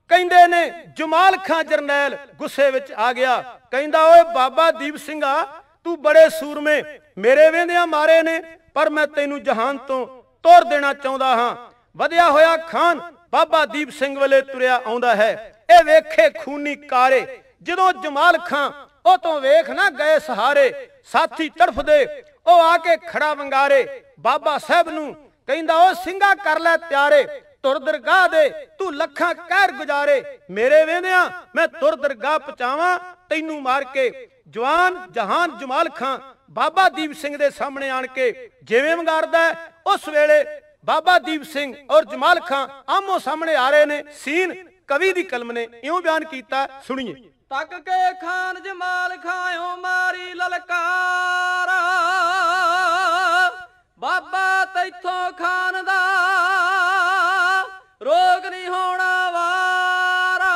ਕਹਿੰਦੇ ਨੇ ਜਮਾਲ ਖਾਂ ਜਰਨੈਲ ਗੁੱਸੇ ਵਿੱਚ ਆ ਗਿਆ ਕਹਿੰਦਾ ਓਏ ਬਾਬਾ ਦੀਪ ਸਿੰਘਾ ਤੂੰ ਬੜੇ ਸੂਰਮੇ ਮੇਰੇ ਵੇਂਦਿਆਂ ਮਾਰੇ ਨੇ ਪਰ ਮੈਂ ਤੈਨੂੰ ਜਹਾਨ ਤੋਂ ਤੋਰ ਦੇਣਾ ਚਾਹੁੰਦਾ ਹਾਂ ਵਧਿਆ ਹੋਇਆ ਖਾਨ ਬਾਬਾ ਦੀਪ ਸਿੰਘ ਵੱਲੇ ਤੁਰਿਆ ਆਉਂਦਾ ਹੈ ਇਹ ਵੇਖੇ ਖੂਨੀ ਕਾਰੇ ਜਦੋਂ ਜਮਾਲ ਖਾਂ ਉਹ ਤੋਂ ਵੇਖ ਨਾ ਗਏ ਸਹਾਰੇ ਸਾਥੀ ਤੜਫਦੇ ਉਹ ਆ ਕੇ ਖੜਾ ਵੰਗਾਰੇ ਬਾਬਾ ਸਾਹਿਬ ਨੂੰ ਕਹਿੰਦਾ ਉਹ ਸਿੰਘਾ ਕਰ ਲੈ ਤਿਆਰੇ ਤੁਰ ਦਰਗਾਹ ਦੇ ਤੂੰ ਲੱਖਾਂ ਕਹਿਰ ਗੁਜ਼ਾਰੇ ਮੇਰੇ ਵੇਂਦਿਆਂ ਮੈਂ ਤੁਰ ਦਰਗਾਹ ਪਚਾਵਾਂ ਤੈਨੂੰ ਮਾਰ ਕੇ ਜਵਾਨ ਜਹਾਨ ਜਮਾਲ ਖਾਂ ਬਾਬਾ ਦੀਪ ਸਿੰਘ ਦੇ ਸਾਹਮਣੇ ਆਣ ਕੇ ਜਿਵੇਂ ਵੰਗਾਰਦਾ ਉਸ ਵੇਲੇ ਬਾਬਾ ਦੀਪ ਸਿੰਘ ਔਰ ਜਮਾਲ ਖਾਂ ਆਮੋ ਸਾਹਮਣੇ ਆ ਰਹੇ ਨੇ ਸੀਨ ਕਵੀ ਦੀ ਕਲਮ ਨੇ ਇਉਂ ਬਿਆਨ ਕੀਤਾ ਸੁਣੀਏ ਤੱਕ ਕੇ ਖਾਨ ਜਮਾਲ ਖਾਇਓ ਮਾਰੀ ਲਲਕਾਰ ਬਾਬਾ ਤੈਥੋਂ ਖਾਨ ਦਾ ਰੋਗ ਨਹੀਂ ਹੋਣਾ ਵਾਰਾ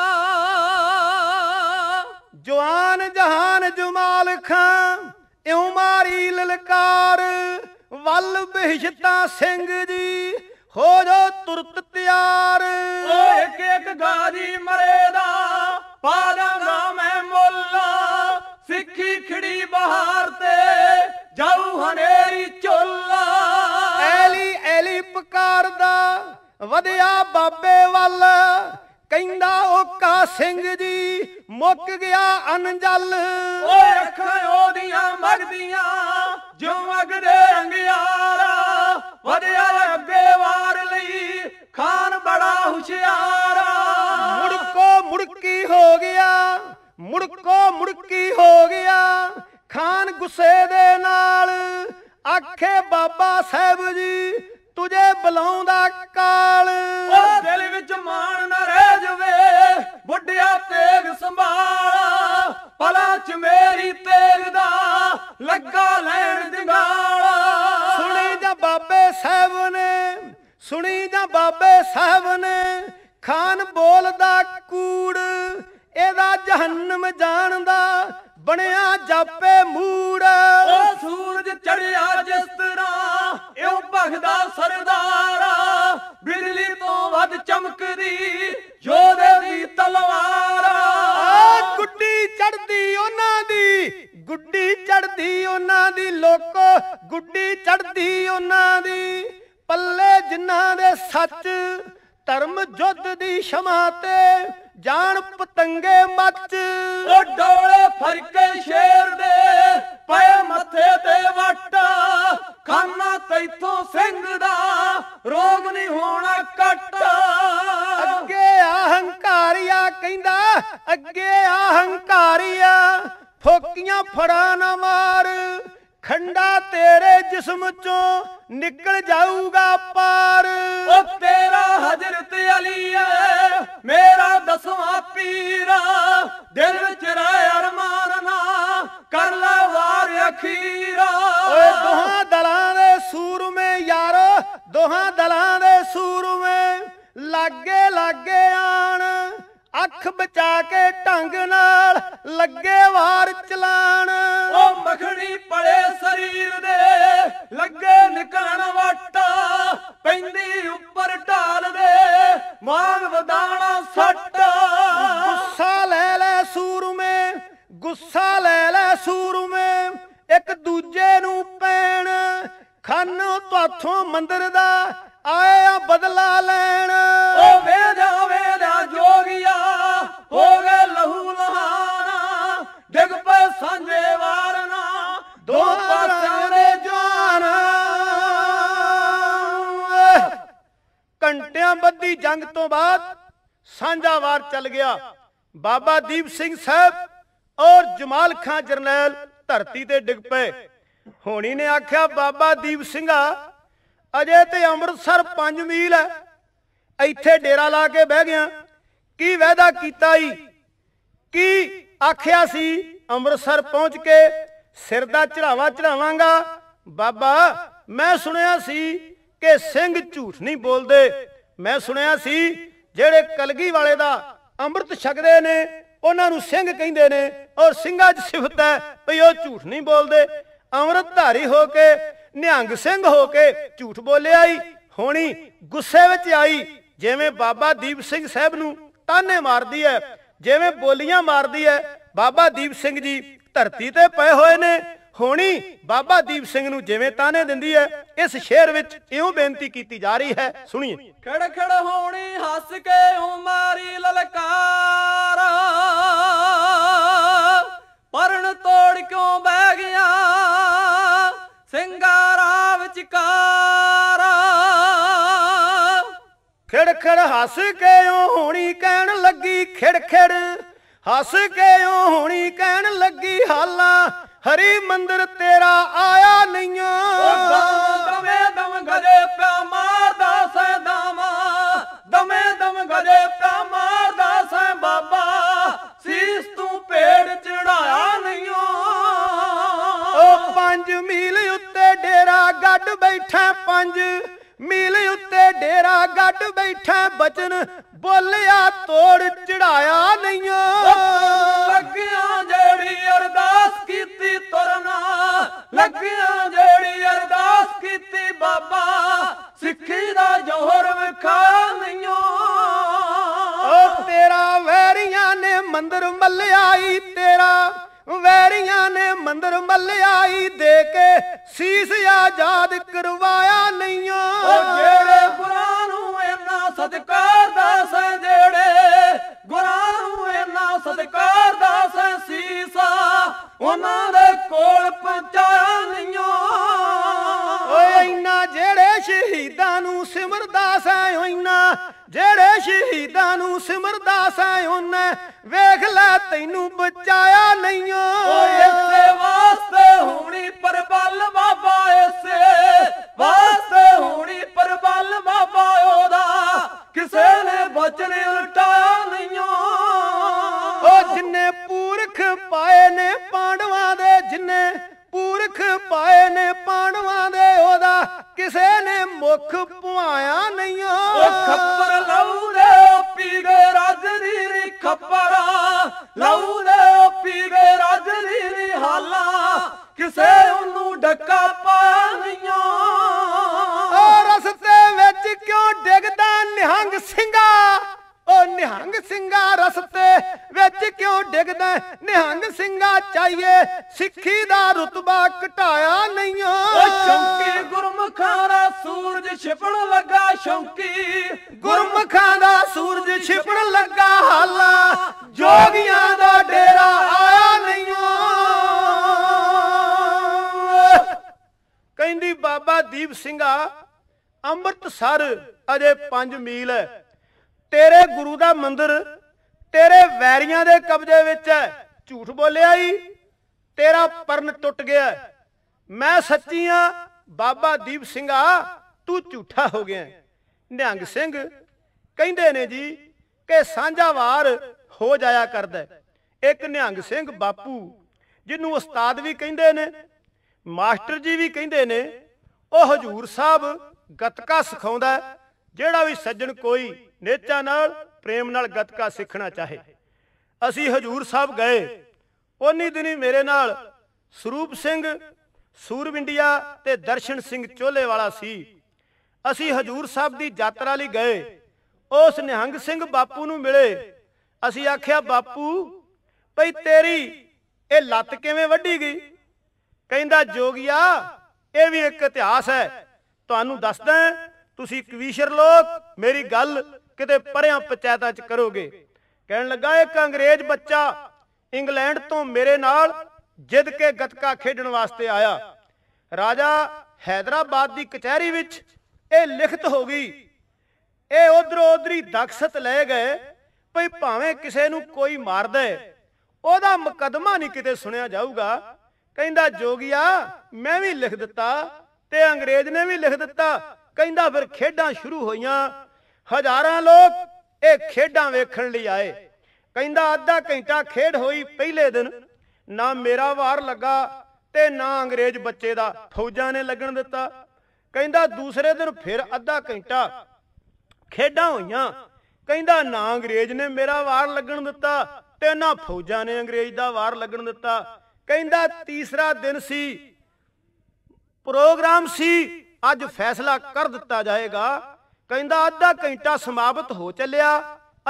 ਜਵਾਨ ਜਹਾਨ ਜਮਾਲ ਖਾਨ ਇਉਂ ਮਾਰੀ ਲਲਕਾਰ ਵੱਲ ਬਹਿਸ਼ਤਾ ਸਿੰਘ ਜੀ ਹੋ ਜੋ ਤੁਰਤ ਤਿਆਰ ਓਏ ਇੱਕ ਇੱਕ ਗਾਜੀ ਮਰੇ ਦਾ ਪਾ ਦਾਂਗਾ ਮੈਂ ਮੁੱਲ ਸਿੱਖੀ ਖਿੜੀ ਬਹਾਰ ਤੇ ਜਾਉ ਹਨੇਰੀ ਚੋਲਾ ਐਲੀ ਐਲੀ ਪੁਕਾਰਦਾ ਵਧਿਆ ਬਾਬੇ ਵੱਲ ਕਹਿੰਦਾ ਓਕਾ ਸਿੰਘ ਜੀ ਮੁੱਕ ਗਿਆ ਅਨਜਲ ਓਏ ਅੱਖਾਂ ਉਹਦੀਆਂ ਮਗਦੀਆਂ ਜਿਉਂ ਅਗ ਦੇ ਅੰਗਿਆਰਾ ਵਧਿਆ ਅੱਗੇ ਵਾਰ ਲਈ ਖਾਨ ਬੜਾ ਹੁਸ਼ਿਆਰਾ ਮੁੜਕੋ ਮੁੜਕੀ ਹੋ ਗਿਆ ਮੁੜਕੋ ਮੁੜਕੀ ਹੋ ਗਿਆ ਖਾਨ ਗੁੱਸੇ ਦੇ ਨਾਲ ਆਖੇ ਬਾਬਾ ਸਾਹਿਬ ਜੀ ਤੁਝੇ ਬੁਲਾਉਂਦਾ ਕਾਲ ਉਹ ਦਿਲ ਵਿੱਚ ਮਾਣ ਨਾ ਰਹਿ ਜਵੇ ਬੁੱਢਿਆ ਤੇਗ ਸੰਭਾਲ ਪਲਾਂ 'ਚ ਮੇਰੀ ਤੇਗ ਦਾ ਲੱਗਾ ਲੈਣ ਜੰਗਾਲ ਸੁਣੀ ਜਾਂ ਬਾਬੇ ਸਾਹਿਬ ਨੇ ਸੁਣੀ ਜਾਂ ਬਾਬੇ ਸਾਹਿਬ ਨੇ ਖਾਨ ਬੋਲਦਾ ਕੂੜ ਇਹਦਾ ਜਹੰਮ ਜਾਣਦਾ ਬਣਿਆ ਜਾਪੇ ਮੂੜ ਓ ਸੂਰਜ ਚੜਿਆ ਜਿਸ ਤਰ੍ਹਾਂ ਇਉ ਭਗਦਾ ਸਰਦਾਰਾ ਬਿਜਲੀ ਤੋਂ ਵੱਧ ਚਮਕਦੀ ਯੋਧੇ ਦੀ ਤਲਵਾਰਾ ਗੁੱਡੀ ਚੜਦੀ ਉਹਨਾਂ ਦੀ ਗੁੱਡੀ ਚੜਦੀ ਉਹਨਾਂ ਦੀ ਲੋਕੋ ਗੁੱਡੀ ਚੜਦੀ ਉਹਨਾਂ ਦੀ ਪੱਲੇ ਜਿਨ੍ਹਾਂ ਦੇ ਸੱਚ ਧਰਮ ਜੁੱਧ ਦੀ ਸ਼ਮਾ ਤੇ ਜਾਣ ਪਤੰਗੇ ਮੱਚ ਉਹ ਡੋਲੇ ਫਰਕੇ ਸ਼ੇਰ ਦੇ ਪਏ ਮੱਥੇ ਤੇ ਵਟ ਖਾਨਾ ਤੈਥੋਂ ਸਿੰਘ ਦਾ ਰੋਗ ਨਹੀਂ ਹੋਣਾ ਕੱਟ ਅੱਗੇ ਅਹੰਕਾਰੀਆ ਕਹਿੰਦਾ ਅੱਗੇ ਅਹੰਕਾਰੀਆ ਫੋਕੀਆਂ ਫੜਾ ਨਾ ਮਾਰ ਖੰਡਾ ਤੇਰੇ ਜਿਸਮ ਚੋਂ ਨਿਕਲ ਜਾਊਗਾ ਪਾਰ ਉਹ ਤੇਰਾ ਹਜ਼ਰਤ ਅਲੀ ਏ ਮੇਰਾ ਦਸਵਾਂ ਪੀਰ ਸਿੰਘ ਸਾਹਿਬ ਔਰ ਜਮਾਲ ਖਾਨ ਜਰਨੈਲ ਧਰਤੀ ਤੇ ਡਿੱਗ ਪਏ ਹੋਣੀ ਨੇ ਆਖਿਆ ਬਾਬਾ ਦੀਪ ਸਿੰਘਾ ਅਜੇ ਤੇ ਅੰਮ੍ਰਿਤਸਰ 5 ਮੀਲ ਐ ਇੱਥੇ ਡੇਰਾ ਲਾ ਕੇ ਬਹਿ ਗਿਆ ਕੀ ਵਾਅਦਾ ਕੀਤਾ ਈ ਕੀ ਆਖਿਆ ਸੀ ਅੰਮ੍ਰਿਤਸਰ ਪਹੁੰਚ ਕੇ ਸਿਰ ਦਾ ਚੜਾਵਾ ਚੜਾਵਾਂਗਾ ਬਾਬਾ ਮੈਂ ਸੁਣਿਆ ਸੀ ਕਿ ਸਿੰਘ ਝੂਠ ਨਹੀਂ ਬੋਲਦੇ ਮੈਂ ਸੁਣਿਆ ਸੀ ਜਿਹੜੇ ਕਲਗੀ ਵਾਲੇ ਦਾ ਅੰਮ੍ਰਿਤ ਛਕਦੇ ਨੇ ਉਹਨਾਂ ਨੂੰ ਸਿੰਘ ਕਹਿੰਦੇ ਨੇ ਔਰ ਸਿੰਘਾਂ 'ਚ ਸਿਫਤ ਹੈ ਭਈ ਉਹ ਝੂਠ ਨਹੀਂ ਬੋਲਦੇ ਅੰਮ੍ਰਿਤਧਾਰੀ ਹੋ ਕੇ ਨਿਹੰਗ ਸਿੰਘ ਹੋ ਕੇ ਝੂਠ ਬੋਲਿਆ ਹੀ ਹੋਣੀ ਗੁੱਸੇ ਵਿੱਚ ਆਈ ਜਿਵੇਂ ਬਾਬਾ ਦੀਪ ਸਿੰਘ ਸਾਹਿਬ ਨੂੰ ਤਾਨੇ ਮਾਰਦੀ ਹੈ ਜਿਵੇਂ ਬੋਲੀਆਂ ਮਾਰਦੀ ਹੈ ਬਾਬਾ ਦੀਪ ਸਿੰਘ ਜੀ ਧਰਤੀ ਤੇ ਪਏ ਹੋਏ ਨੇ ਹੋਣੀ ਬਾਬਾ ਦੀਪ ਸਿੰਘ ਨੂੰ ਜਿਵੇਂ ਤਾਨੇ ਦਿੰਦੀ ਹੈ ਇਸ ਸ਼ੇਰ ਵਿੱਚ ਇਉਂ ਬੇਨਤੀ ਕੀਤੀ ਜਾ ਰਹੀ ਹੈ ਸੁਣੀਏ ਖੜ ਖੜ ਹੋਣੀ ਹੱਸ ਕੇ ਮਾਰੀ ਲਲਕਾਰ ਪਰਣ ਤੋੜ ਕਿਉਂ ਬਹਿ ਗਿਆ ਸਿੰਗਾਰਾ ਵਿਚਕਾਰ ਖੜ ਖੜ ਹੱਸ ਕੇ ਹੋਣੀ ਕਹਿਣ ਲੱਗੀ ਖੜ ਖੜ ਹੱਸ ਕੇ ਹੋਣੀ ਕਹਿਣ ਲੱਗੀ ਹਾਲਾ ਹਰੀ ਮੰਦਰ ਤੇਰਾ ਆਇਆ ਨਹੀਂ ਦਮੇ ਦਮ ਗਜੇ ਪਿਆ ਮਾਰਦਾ ਸੈ ਦਾਵਾ ਦਮੇ ਦਮ ਗਜੇ ਪਿਆ ਮਾਰਦਾ ਸੈ ਬਾਬਾ ਸੀਸ ਤੂੰ ਪੇੜ ਚੜਾਇਆ ਨਹੀਂ ਉਹ ਪੰਜ ਮੀਲ ਉੱਤੇ ਡੇਰਾ ਗੱਡ ਬੈਠਾ ਪੰਜ ਮੀਲ ਉੱਤੇ ਡੇਰਾ ਗੱਡ ਬੈਠਾ ਬਚਨ ਬੋਲਿਆ ਤੋੜ ਚੜਾਇਆ ਨਹੀਂ ਬੱਗਿਆਂ ਜਿਹੜੀ ਕੀਤੀ ਤੁਰਨਾ ਲੱਗਿਆ ਜਿਹੜੀ ਅਰਦਾਸ ਕੀਤੀ ਬਾਬਾ ਸਿੱਖੀ ਦਾ ਜੋਹਰ ਵਿਖਾ ਨਹੀਂਓ ਓ ਤੇਰਾ ਵੈਰੀਆਂ ਨੇ ਮੰਦਰ ਮੱਲਿਆਈ ਤੇਰਾ ਵੈਰੀਆਂ ਨੇ ਮੰਦਰ ਮੱਲਿਆਈ ਦੇ ਕੇ ਸੀਸ ਆਜ਼ਾਦ ਕਰਵਾਇਆ ਨਹੀਂਓ ਓ ਜਿਹੜੇ ਪੁਰਾਣੂ ਇਹਨਾਂ ਸਦਕਾ ਦਾ ਸੇ ਜਿਹੜੇ ਉਹਨਾਂ ਦੇ ਕੋਲ ਪਹੁੰਚਾਇਆ ਨਹੀਂਓ ਓਏ ਇੰਨਾ ਜਿਹੜੇ ਸ਼ਹੀਦਾਂ ਨੂੰ ਸਿਮਰਦਾ ਸੈ ਇੰਨਾ ਜਿਹੜੇ ਸ਼ਹੀਦਾਂ ਨੂੰ ਸਿਮਰਦਾ ਸੈ ਉਹਨੇ ਵੇਖ ਲੈ ਤੈਨੂੰ ਬਚਾਇਆ ਨਹੀਂਓ ਓਏ ਇਸੇ ਵਾਸਤੇ ਹੋਣੀ ਪਰਬਲ ਬਾਬਾ ਇਸੇ ਵਾਸਤੇ ਹੋਣੀ ਪਰਬਲ ਬਾਬਾ ਉਹਦਾ ਕਿਸੇ ਨੇ ਬਚਨੇ ਉਲਟ ਕਿਸੇ ਨੇ ਮੁਖ ਪੁਆਇਆ ਨਹੀਂ ਉਹ ਖੱਪਰ ਲਾਉਂਦੇ ਪੀਵੇ ਰਾਜ ਦੀ ਰੀ ਖੱਪਰਾ ਲਾਉਂਦੇ ਪੀਵੇ ਰਾਜ ਦੀ ਰੀ ਹਾਲਾ ਕਿਸੇ ਉਹਨੂੰ ਡੱਕਾ ਪਾਇਆ ਨਹੀਂ ਉਹ ਰਸਤੇ ਵਿੱਚ ਕਿਉਂ ਡਿੱਗਦਾ ਨਿਹੰਗ ਸਿੰਘਾ ਉਹ ਨਿਹੰਗ ਸਿੰਘਾ ਰਸਤੇ ਵਿੱਚ ਕਿਉਂ ਡਿੱਗਦਾ ਨਿਹੰਗ ਸਿੰਘਾ ਚਾਹੀਏ ਸਿੱਖੀ ਦਾ ਰਤਬਾ ਘਟਾਇਆ ਨਹੀਂ ਓ ਚੰਕੀ ਸ਼ੌਂਕੀ ਗੁਰਮਖਾਂ ਦਾ ਸੂਰਜ ਛਿਪਣ ਲੱਗਾ ਹਾਲਾ ਜੋਗੀਆਂ ਦਾ ਡੇਰਾ ਆਇਆ ਨਹੀਂਓ ਕਹਿੰਦੀ ਬਾਬਾ ਦੀਪ ਸਿੰਘਾ ਅੰਮ੍ਰਿਤਸਰ ਅਜੇ 5 ਮੀਲ ਹੈ ਤੇਰੇ ਗੁਰੂ ਦਾ ਮੰਦਿਰ ਤੇਰੇ ਵੈਰੀਆਂ ਦੇ ਕਬਜ਼ੇ ਵਿੱਚ ਹੈ ਝੂਠ ਬੋਲਿਆ ਹੀ ਤੇਰਾ ਪਰਨ ਟੁੱਟ ਗਿਆ ਮੈਂ ਸੱਚੀ ਆ ਬਾਬਾ ਦੀਪ ਸਿੰਘਾ ਤੂੰ ਝੂਠਾ ਹੋ ਗਿਆ ਨਿਹੰਗ ਸਿੰਘ ਕਹਿੰਦੇ ਨੇ ਜੀ ਕਿ ਸਾਂਝਾਵਾਰ ਹੋ ਜਾਇਆ ਕਰਦਾ ਇੱਕ ਨਿਹੰਗ ਸਿੰਘ ਬਾਪੂ ਜਿਹਨੂੰ ਉਸਤਾਦ ਵੀ ਕਹਿੰਦੇ ਨੇ ਮਾਸਟਰ ਜੀ ਵੀ ਕਹਿੰਦੇ ਨੇ ਉਹ ਹਜੂਰ ਸਾਹਿਬ ਗਤਕਾ ਸਿਖਾਉਂਦਾ ਜਿਹੜਾ ਵੀ ਸੱਜਣ ਕੋਈ ਨੇਚਾ ਨਾਲ ਪ੍ਰੇਮ ਨਾਲ ਗਤਕਾ ਸਿੱਖਣਾ ਚਾਹੇ ਅਸੀਂ ਹਜੂਰ ਸਾਹਿਬ ਗਏ ਉਨੀ ਦਿਨੀ ਮੇਰੇ ਨਾਲ ਸਰੂਪ ਸਿੰਘ ਸੂਰਵਿੰਡਿਆ ਤੇ ਦਰਸ਼ਨ ਸਿੰਘ ਚੋਲੇ ਵਾਲਾ ਸੀ ਅਸੀਂ ਹਜੂਰ ਸਾਹਿਬ ਦੀ ਯਾਤਰਾ ਲਈ ਗਏ ਉਸ ਨਿਹੰਗ ਸਿੰਘ ਬਾਪੂ ਨੂੰ ਮਿਲੇ ਅਸੀਂ ਆਖਿਆ ਬਾਪੂ ਭਈ ਤੇਰੀ ਇਹ ਲੱਤ ਕਿਵੇਂ ਵੱਢੀ ਗਈ ਕਹਿੰਦਾ ਜੋਗਿਆ ਇਹ ਵੀ ਇੱਕ ਇਤਿਹਾਸ ਹੈ ਤੁਹਾਨੂੰ ਦੱਸਦਾ ਤੁਸੀਂ ਕਵੀਸ਼ਰ ਲੋਕ ਮੇਰੀ ਗੱਲ ਕਿਤੇ ਪਰਿਆਂ ਪੰਚਾਇਤਾਂ 'ਚ ਕਰੋਗੇ ਕਹਿਣ ਲੱਗਾ ਇੱਕ ਅੰਗਰੇਜ਼ ਬੱਚਾ ਇੰਗਲੈਂਡ ਤੋਂ ਮੇਰੇ ਨਾਲ ਜਿੱਦ ਕੇ ਗਤਕਾ ਖੇਡਣ ਵਾਸਤੇ ਆਇਆ ਰਾਜਾ ਹైదరాబాద్ ਦੀ ਕਚਹਿਰੀ ਵਿੱਚ ਇਹ ਲਿਖਤ ਹੋ ਗਈ ਇਹ ਉਧਰੋਂ ਉਧਰੀ ਦਖਸ਼ਤ ਲੈ ਗਏ ਭਈ ਭਾਵੇਂ ਕਿਸੇ ਨੂੰ ਕੋਈ ਮਾਰਦਾ ਉਹਦਾ ਮੁਕਦਮਾ ਨਹੀਂ ਕਿਤੇ ਸੁਣਿਆ ਜਾਊਗਾ ਕਹਿੰਦਾ ਜੋਗਿਆ ਮੈਂ ਵੀ ਲਿਖ ਦਿੱਤਾ ਤੇ ਅੰਗਰੇਜ਼ ਨੇ ਵੀ ਲਿਖ ਦਿੱਤਾ ਕਹਿੰਦਾ ਫਿਰ ਖੇਡਾਂ ਸ਼ੁਰੂ ਹੋਈਆਂ ਹਜ਼ਾਰਾਂ ਲੋਕ ਇਹ ਖੇਡਾਂ ਵੇਖਣ ਲਈ ਆਏ ਕਹਿੰਦਾ ਅੱਧਾ ਘੰਟਾ ਖੇਡ ਹੋਈ ਪਹਿਲੇ ਦਿਨ ਨਾ ਮੇਰਾ ਵਾਰ ਲੱਗਾ ਤੇ ਨਾ ਅੰਗਰੇਜ਼ ਬੱਚੇ ਦਾ ਫੌਜਾਂ ਨੇ ਲੱਗਣ ਦਿੱਤਾ ਕਹਿੰਦਾ ਦੂਸਰੇ ਦਿਨ ਫਿਰ ਅੱਧਾ ਘੰਟਾ ਖੇਡਾਂ ਹੋਈਆਂ ਕਹਿੰਦਾ ਨਾ ਅੰਗਰੇਜ਼ ਨੇ ਮੇਰਾ ਵਾਰ ਲੱਗਣ ਦਿੱਤਾ ਤੇ ਨਾ ਫੌਜਾਂ ਨੇ ਅੰਗਰੇਜ਼ ਦਾ ਵਾਰ ਲੱਗਣ ਦਿੱਤਾ ਕਹਿੰਦਾ ਤੀਸਰਾ ਦਿਨ ਸੀ ਪ੍ਰੋਗਰਾਮ ਸੀ ਅੱਜ ਫੈਸਲਾ ਕਰ ਦਿੱਤਾ ਜਾਏਗਾ ਕਹਿੰਦਾ ਅੱਧਾ ਘੰਟਾ ਸਮਾਪਤ ਹੋ ਚੱਲਿਆ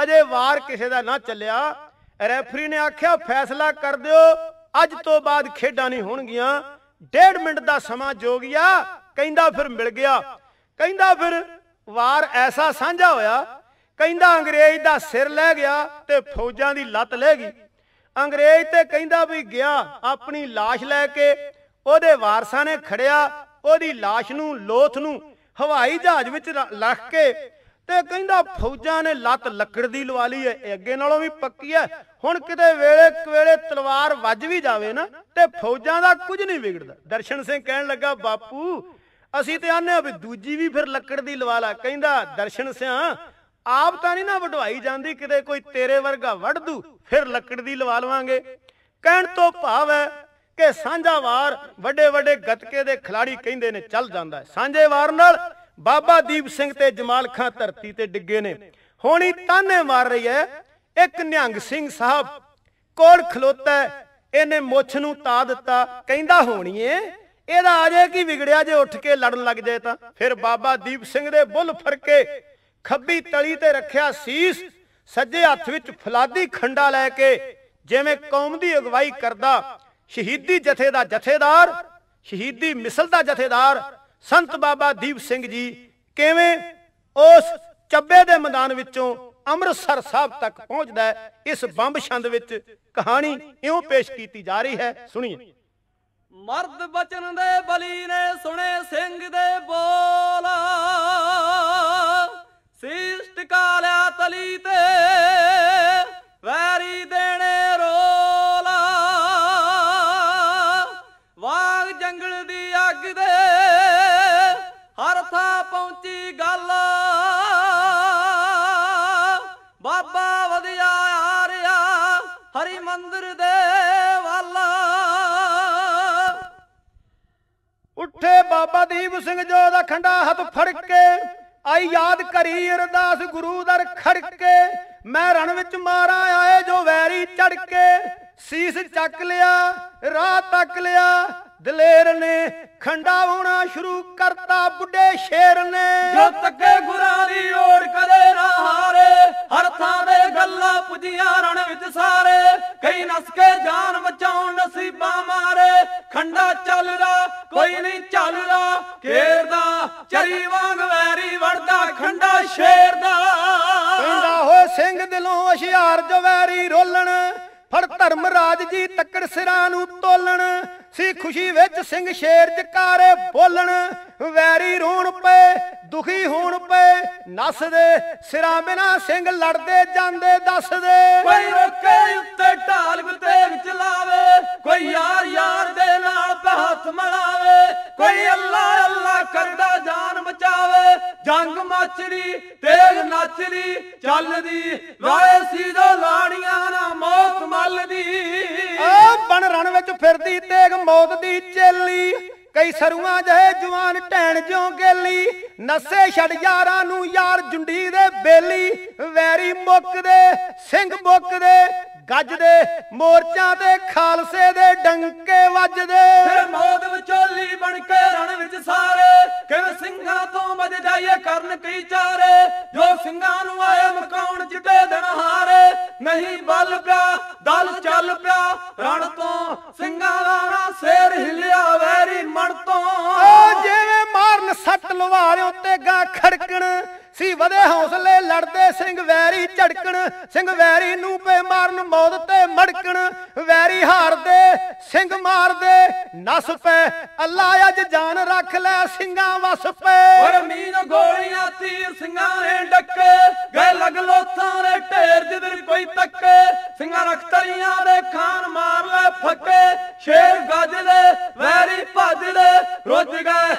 ਅਜੇ ਵਾਰ ਕਿਸੇ ਦਾ ਨਾ ਚੱਲਿਆ ਰੈਫਰੀ ਨੇ ਆਖਿਆ ਫੈਸਲਾ ਕਰ ਦਿਓ ਅੱਜ ਤੋਂ ਬਾਅਦ ਖੇਡਾਂ ਨਹੀਂ ਹੋਣਗੀਆਂ 1.5 ਮਿੰਟ ਦਾ ਸਮਾਂ ਜੋਗਿਆ ਕਹਿੰਦਾ ਫਿਰ ਮਿਲ ਗਿਆ ਕਹਿੰਦਾ ਫਿਰ ਵਾਰ ਐਸਾ ਸਾਂਝਾ ਹੋਇਆ ਕਹਿੰਦਾ ਅੰਗਰੇਜ਼ ਦਾ ਸਿਰ ਲੈ ਗਿਆ ਤੇ ਫੌਜਾਂ ਦੀ ਲੱਤ ਲੈ ਗਈ ਅੰਗਰੇਜ਼ ਤੇ ਕਹਿੰਦਾ ਵੀ ਗਿਆ ਆਪਣੀ লাশ ਲੈ ਕੇ ਉਹਦੇ ਵਾਰਸਾਂ ਨੇ ਖੜਿਆ ਉਹਦੀ লাশ ਨੂੰ ਲੋਥ ਨੂੰ ਹਵਾਈ ਜਹਾਜ਼ ਵਿੱਚ ਲੱਖ ਕੇ ਤੇ ਕਹਿੰਦਾ ਫੌਜਾਂ ਨੇ ਲੱਤ ਲੱਕੜ ਦੀ ਲਵਾ ਲਈ ਐ ਅੱਗੇ ਨਾਲੋਂ ਵੀ ਪੱਕੀ ਐ ਹੁਣ ਕਿਤੇ ਵੇਲੇ ਕਵੇਲੇ ਤਲਵਾਰ ਵੱਜ ਵੀ ਜਾਵੇ ਨਾ ਤੇ ਫੌਜਾਂ ਦਾ ਕੁਝ ਨਹੀਂ ਵਿਗੜਦਾ ਦਰਸ਼ਨ ਸਿੰਘ ਕਹਿਣ ਲੱਗਾ ਬਾਪੂ ਅਸੀਂ ਤੇ ਆਨੇ ਆ ਵੀ ਦੂਜੀ ਵੀ ਫਿਰ ਲੱਕੜ ਦੀ ਲਵਾ ਲਾ ਕਹਿੰਦਾ ਦਰਸ਼ਨ ਸਿਆ ਆਪ ਤਾਂ ਨਹੀਂ ਨਾ ਵਢਵਾਈ ਜਾਂਦੀ ਕਿਤੇ ਕੋਈ ਤੇਰੇ ਵਰਗਾ ਵੜ ਦੂ ਫਿਰ ਲੱਕੜ ਦੀ ਲਵਾ ਲਵਾਂਗੇ ਕਹਿਣ ਤੋਂ ਭਾਵ ਹੈ ਕਿ ਸਾਂਝਾਵਾਰ ਵੱਡੇ ਵੱਡੇ ਗਤਕੇ ਦੇ ਖਿਲਾੜੀ ਕਹਿੰਦੇ ਨੇ ਚੱਲ ਜਾਂਦਾ ਸਾਂਝੇਵਾਰ ਨਾਲ ਬਾਬਾ ਦੀਪ ਸਿੰਘ ਤੇ ਜਮਾਲ ਖਾਂ ਧਰਤੀ ਤੇ ਡਿੱਗੇ ਨੇ ਹੋਣੀ ਤਾਨੇ ਮਾਰ ਰਹੀ ਹੈ ਇੱਕ ਨਿਹੰਗ ਸਿੰਘ ਸਾਹਿਬ ਕੋਲ ਖਲੋਤਾ ਇਹਨੇ ਮੁੱਛ ਨੂੰ ਤਾ ਦਿੱਤਾ ਕਹਿੰਦਾ ਹੋਣੀਏ ਇਹਦਾ ਆ ਜੇ ਕੀ ਵਿਗੜਿਆ ਜੇ ਉੱਠ ਕੇ ਲੜਨ ਲੱਗ ਜਾਏ ਤਾਂ ਫਿਰ ਬਾਬਾ ਦੀਪ ਸਿੰਘ ਦੇ ਬੁੱਲ ਫਰਕੇ ਖੱਬੀ ਤਲੀ ਤੇ ਰੱਖਿਆ ਸੀਸ ਸੱਜੇ ਹੱਥ ਵਿੱਚ ਫਲਾਦੀ ਖੰਡਾ ਲੈ ਕੇ ਜਿਵੇਂ ਕੌਮ ਦੀ ਅਗਵਾਈ ਕਰਦਾ ਸ਼ਹੀਦੀ ਜਥੇ ਦਾ ਜਥੇਦਾਰ ਸ਼ਹੀਦੀ ਮਿਸਲ ਦਾ ਜਥੇਦਾਰ ਸੰਤ ਬਾਬਾ ਦੀਪ ਸਿੰਘ ਜੀ ਕਿਵੇਂ ਉਸ ਚੱਬੇ ਦੇ ਮੈਦਾਨ ਵਿੱਚੋਂ ਅੰਮ੍ਰਿਤਸਰ ਸਾਹਿਬ ਤੱਕ ਪਹੁੰਚਦਾ ਇਸ ਬੰਬ ਛੰਦ ਵਿੱਚ ਕਹਾਣੀ ਇਉਂ ਪੇਸ਼ ਕੀਤੀ ਜਾ ਰਹੀ ਹੈ ਸੁਣੀਏ ਮਰਦ ਬਚਨ ਦੇ ਬਲੀ ਨੇ ਸੁਣੇ ਸਿੰਘ ਦੇ ਬੋਲ ਸੀਸ ਕਾਲਿਆ ਤਲੀ ਤੇ ਵੈਰੀ ਦੇਣੇ ਉੱਥੇ ਬਾਬਾ ਦੀਪ ਸਿੰਘ ਜੋ ਦਾ ਖੰਡਾ ਹੱਥ ਫੜ ਕੇ ਆਈ ਯਾਦ ਕਰੀ ਅਰਦਾਸ ਗੁਰੂ ਦਰ ਖੜ ਕੇ ਮੈਂ ਰਣ ਵਿੱਚ ਮਾਰਾ ਆਏ ਜੋ ਵੈਰੀ ਚੜ ਕੇ ਸੀਸ ਚੱਕ ਲਿਆ ਰਾਹ ਤੱਕ ਲਿਆ ਦਲੇਰ ਨੇ ਖੰਡਾ ਹੋਣਾ ਸ਼ੁਰੂ ਕਰਤਾ ਬੁੱਢੇ ਸ਼ੇਰ ਨੇ ਜੋ ਤੱਕੇ ਗੁਰਾਂ ਦੀ ਓੜ ਕਰੇ ਨਾ ਹਾਰੇ ਹਰ ਥਾਂ ਦੇ ਗੱਲਾਂ ਪੁਜੀਆਂ ਰਣ ਵਿੱਚ ਸਾਰੇ ਕਈ ਨਸ ਕੇ ਜਾਨ ਬਚਾਉਣ ਨਸੀਬਾਂ ਖੰਡਾ ਚੱਲਦਾ ਕੋਈ ਨਹੀਂ ਚੱਲਦਾ ਦਾ ਚਰੀ ਵਾਂਗ ਵੈਰੀ ਵੜਦਾ ਖੰਡਾ ਸ਼ੇਰ ਦਾ ਕਹਿੰਦਾ ਹੋ ਸਿੰਘ ਦਿਲੋਂ ਜੋ ਜਵੈਰੀ ਰੋਲਣ ਫੜ ਧਰਮ ਰਾਜ ਜੀ ਤੱਕੜ ਸਿਰਾਂ ਨੂੰ ਤੋਲਣ ਸੀ ਖੁਸ਼ੀ ਵਿੱਚ ਸਿੰਘ ਸ਼ੇਰ ਜਕਾਰੇ ਬੋਲਣ ਵੈਰੀ ਰੋਣ ਪਏ ਦੁਖੀ ਹੋਣ ਪਏ ਨਸਦੇ ਸਿਰਾਂ ਬਿਨਾ ਸਿੰਘ ਲੜਦੇ ਜਾਂਦੇ ਦੱਸਦੇ ਕੋਈ ਰੋਕੇ ਉੱਤੇ ਢਾਲ ਤੇ ਵਿੱਚ ਲਾਵੇ ਕੋਈ ਯਾਰ ਯਾਰ ਦੇ ਨਾਲ ਹੱਥ ਮਲਾਵੇ ਕੋਈ ਅੱਲਾ ਅੱਲਾ ਕਰਦਾ ਜਾਨ ਬਚਾਵੇ ਜੰਗ ਮਚਰੀ ਤੇਗ ਨੱਚਲੀ ਚੱਲਦੀ ਵਾਏ ਸੀਦੋ ਲਾੜੀਆਂ ਨਾ ਮੌਤ ਮੱਲਦੀ ਓ ਬਣ ਰਣ ਵਿੱਚ ਫਿਰਦੀ ਤੇਗ ਮੌਤ ਦੀ ਚੇਲੀ ਕਈ ਸਰੂਆਂ ਜਹੇ ਜਵਾਨ ਟੈਣ ਜਿਉ ਗੇਲੀ ਨਸੇ ਛੜ ਯਾਰਾਂ ਨੂੰ ਯਾਰ ਜੁੰਡੀ ਦੇ ਬੇਲੀ ਵੈਰੀ ਮੁੱਕਦੇ ਸਿੰਘ ਮੁੱਕਦੇ ਗੱਜਦੇ ਮੋਰਚਾਂ ਤੇ ਖਾਲਸੇ ਦੇ ਡੰਕੇ ਵੱਜਦੇ ਫਿਰ ਮੋਦ ਵਿਚੋਲੀ ਬਣ ਕੇ ਰਣ ਵਿੱਚ ਸਾਰੇ ਕਿਵੇਂ ਸਿੰਘਾਂ ਤੋਂ ਮਜ ਜਾਈਏ ਕਰਨ ਕਈ ਚਾਰੇ ਜੋ ਸਿੰਘਾਂ ਨੂੰ ਆਏ ਮਕਾਉਣ ਜਿੱਤੇ ਦਿਨ ਹਾਰੇ ਨਹੀਂ ਬਲ ਪਿਆ ਦਲ ਚੱਲ ਪਿਆ ਰਣ ਤੋਂ ਸਿੰਘਾਂ ਦਾ ਰਾ ਸੇਰ ਹਿਲਿਆ ਵੈਰੀ ਮਣ ਤੋਂ ਓ ਜਿਵੇਂ ਮਾਰਨ ਸੱਟ ਲਵਾਰੇ ਉੱਤੇ ਗਾ ਖੜਕਣ ਸੀ ਵਦੇ ਹੌਸਲੇ ਲੜਦੇ ਸਿੰਘ ਵੈਰੀ ਝੜਕਣ ਸਿੰਘ ਵੈਰੀ ਨੂੰ ਪੇ ਮਾਰਨ ਮੌਤ ਤੇ ਮੜਕਣ ਵੈਰੀ ਹਾਰ ਦੇ ਸਿੰਘ ਮਾਰ ਦੇ ਨਸ ਪੈ ਅੱਲਾ ਅੱਜ ਜਾਨ ਰੱਖ ਲੈ ਸਿੰਘਾਂ ਵਸ ਪੈ ਪਰ ਮੀਨ ਗੋਲੀਆਂ ਤੀਰ ਸਿੰਘਾਂ ਨੇ ਡੱਕੇ ਗਏ ਲਗ ਲੋਥਾਂ ਦੇ ਢੇਰ ਜਿਦਰ ਕੋਈ ਤੱਕੇ ਸਿੰਘਾਂ ਰਖਤਰੀਆਂ ਦੇ ਖਾਨ ਮਾਰ ਲੈ ਫੱਕੇ ਸ਼ੇਰ ਲੈ ਵੈਰੀ ਭੱਜ ਲੈ ਰੁੱਜ ਗਏ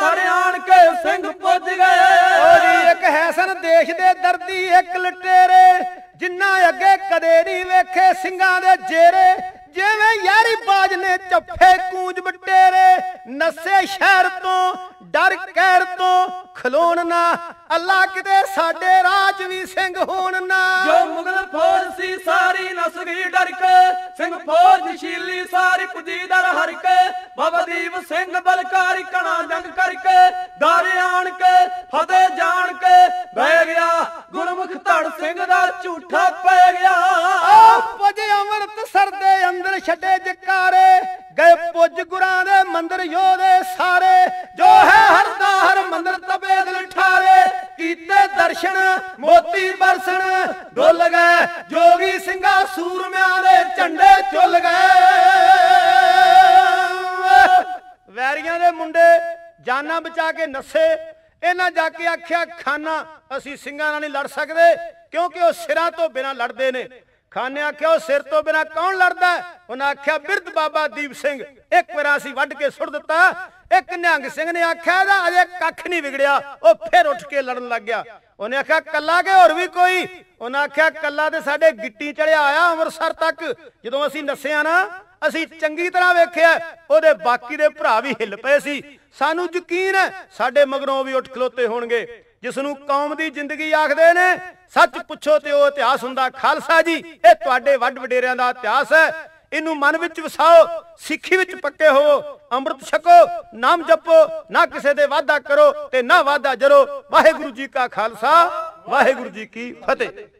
ਸਾਰੇ ਆਣ ਕੇ ਸਿੰਘ ਪੁੱਜ ਗਏ ਹੋਰੀ ਇੱਕ ਹੈਸਨ ਦੇਖਦੇ ਦੇ ਦਰਦੀ ਇੱਕ ਲਟੇਰੇ ਜਿੰਨਾ ਅੱਗੇ ਕਦੇ ਨਹੀਂ ਵੇਖੇ ਸਿੰਘਾਂ ਦੇ ਜੇਰੇ ਜਿਵੇਂ ਯਾਰੀ ਬਾਜ ਨੇ ਚੱਫੇ ਕੂੰਜ ਬਟੇਰੇ ਨਸੇ ਸ਼ਹਿਰ ਤੋਂ ਡਰ ਕਹਿਰ ਤੋਂ ਖਲੋਣ ਨਾ ਅੱਲਾ ਕਿਤੇ ਸਾਡੇ ਰਾਜ ਵੀ ਸਿੰਘ ਹੋਣ ਨਾ ਜੋ ਮੁਗਲ ਫੌਜ ਸੀ ਸਾਰੀ ਨਸ ਗਈ ਡਰ ਕੇ ਸਿੰਘ ਫੌਜ ਸ਼ੀਲੀ ਸਾਰੀ ਪੁਜੀ ਦਰ ਹਰ ਕੇ ਬਾਬਾ ਦੀਪ ਸਿੰਘ ਬਲਕਾਰੀ ਕਣਾ ਜੰਗ ਕਰਕੇ ਦਾਰੇ ਆਣ ਕੇ ਫਤਿਹ ਜਾਣ ਕੇ ਬਹਿ ਗਿਆ ਗੁਰਮੁਖ ਧੜ ਸਿੰਘ ਦਾ ਝੂਠਾ ਪੈ ਗਿਆ ਅਮਰਤ ਸਰ ਦੇ ਅੰਦਰ ਛੱਡੇ ਜਕਾਰੇ ਗਏ ਪੁੱਜ ਗੁਰਾਂ ਦੇ ਮੰਦਰ ਯੋਧੇ ਸਾਰੇ ਜੋ ਹੈ ਹਰ ਦਾ ਹਰ ਮੰਦਰ ਤਬ ਆਪੇ ਦਿਲ ਠਾਰੇ ਕੀਤੇ ਦਰਸ਼ਨ ਮੋਤੀ ਬਰਸਣ ਡੁੱਲ ਗਏ ਜੋਗੀ ਸਿੰਘਾ ਸੂਰਮਿਆਂ ਦੇ ਝੰਡੇ ਚੁੱਲ ਗਏ ਵੈਰੀਆਂ ਦੇ ਮੁੰਡੇ ਜਾਨਾਂ ਬਚਾ ਕੇ ਨਸੇ ਇਹਨਾਂ ਜਾ ਕੇ ਆਖਿਆ ਖਾਨਾ ਅਸੀਂ ਸਿੰਘਾਂ ਨਾਲ ਨਹੀਂ ਲੜ ਸਕਦੇ ਕਿਉਂਕਿ ਉਹ ਸਿਰਾਂ ਤੋਂ ਬਿਨਾ ਲੜਦੇ ਨੇ ਖਾਨੇ ਆਖਿਆ ਉਹ ਸਿਰ ਤੋਂ ਬਿਨਾ ਕੌਣ ਲੜਦਾ ਉਹਨਾਂ ਆਖਿਆ ਬਿਰਧ ਬਾਬਾ ਦੀਪ ਸਿੰਘ ਇੱਕ ਵਾਰ ਅਸੀਂ ਵੱਢ ਕੇ ਸੁੱਟ ਦਿੱਤਾ ਇੱਕ ਨਿਹੰਗ ਸਿੰਘ ਨੇ ਆਖਿਆ ਦਾ ਅਜੇ ਕੱਖ ਨਹੀਂ ਵਿਗੜਿਆ ਉਹ ਫਿਰ ਉੱਠ ਕੇ ਲੜਨ ਲੱਗ ਗਿਆ ਉਹਨੇ ਆਖਿਆ ਕੱਲਾ ਕੇ ਹੋਰ ਵੀ ਕੋਈ ਉਹਨਾਂ ਆਖਿਆ ਕੱਲਾ ਤੇ ਸਾਡੇ ਗਿੱਟੀ ਚੜਿਆ ਆਇਆ ਅੰਮ੍ਰਿਤਸਰ ਤੱਕ ਜਦੋਂ ਅਸੀਂ ਨੱਸਿਆ ਨਾ ਅਸੀਂ ਚੰਗੀ ਤਰ੍ਹਾਂ ਵੇਖਿਆ ਉਹਦੇ ਬਾਕੀ ਦੇ ਭਰਾ ਵੀ ਹਿੱਲ ਪਏ ਸੀ ਸਾਨੂੰ ਯਕੀਨ ਹੈ ਸਾਡੇ ਮਗਰੋਂ ਵੀ ਉੱਠ ਖਲੋਤੇ ਹੋਣਗੇ ਜਿਸ ਨੂੰ ਕੌਮ ਦੀ ਜ਼ਿੰਦਗੀ ਆਖਦੇ ਨੇ ਸੱਚ ਪੁੱਛੋ ਤੇ ਉਹ ਇਤਿਹਾਸ ਹੁੰਦਾ ਖਾਲਸਾ ਜੀ ਇਹ ਤੁਹਾਡੇ ਵੱਡ ਵਡੇਰਿਆਂ ਦਾ ਇਤਿਹਾਸ ਹੈ ਇਹਨੂੰ ਮਨ ਵਿੱਚ ਵਸਾਓ ਸਿੱਖੀ ਵਿੱਚ ਪੱਕੇ ਹੋ ਅੰਮ੍ਰਿਤ ਛਕੋ ਨਾਮ ਜਪੋ ਨਾ ਕਿਸੇ ਦੇ ਵਾਅਦਾ ਕਰੋ ਤੇ ਨਾ ਵਾਅਦਾ ਜਰੋ ਵਾਹਿਗੁਰੂ ਜੀ ਕਾ ਖਾਲਸਾ ਵਾਹਿਗੁਰੂ ਜੀ ਕੀ ਫਤਿਹ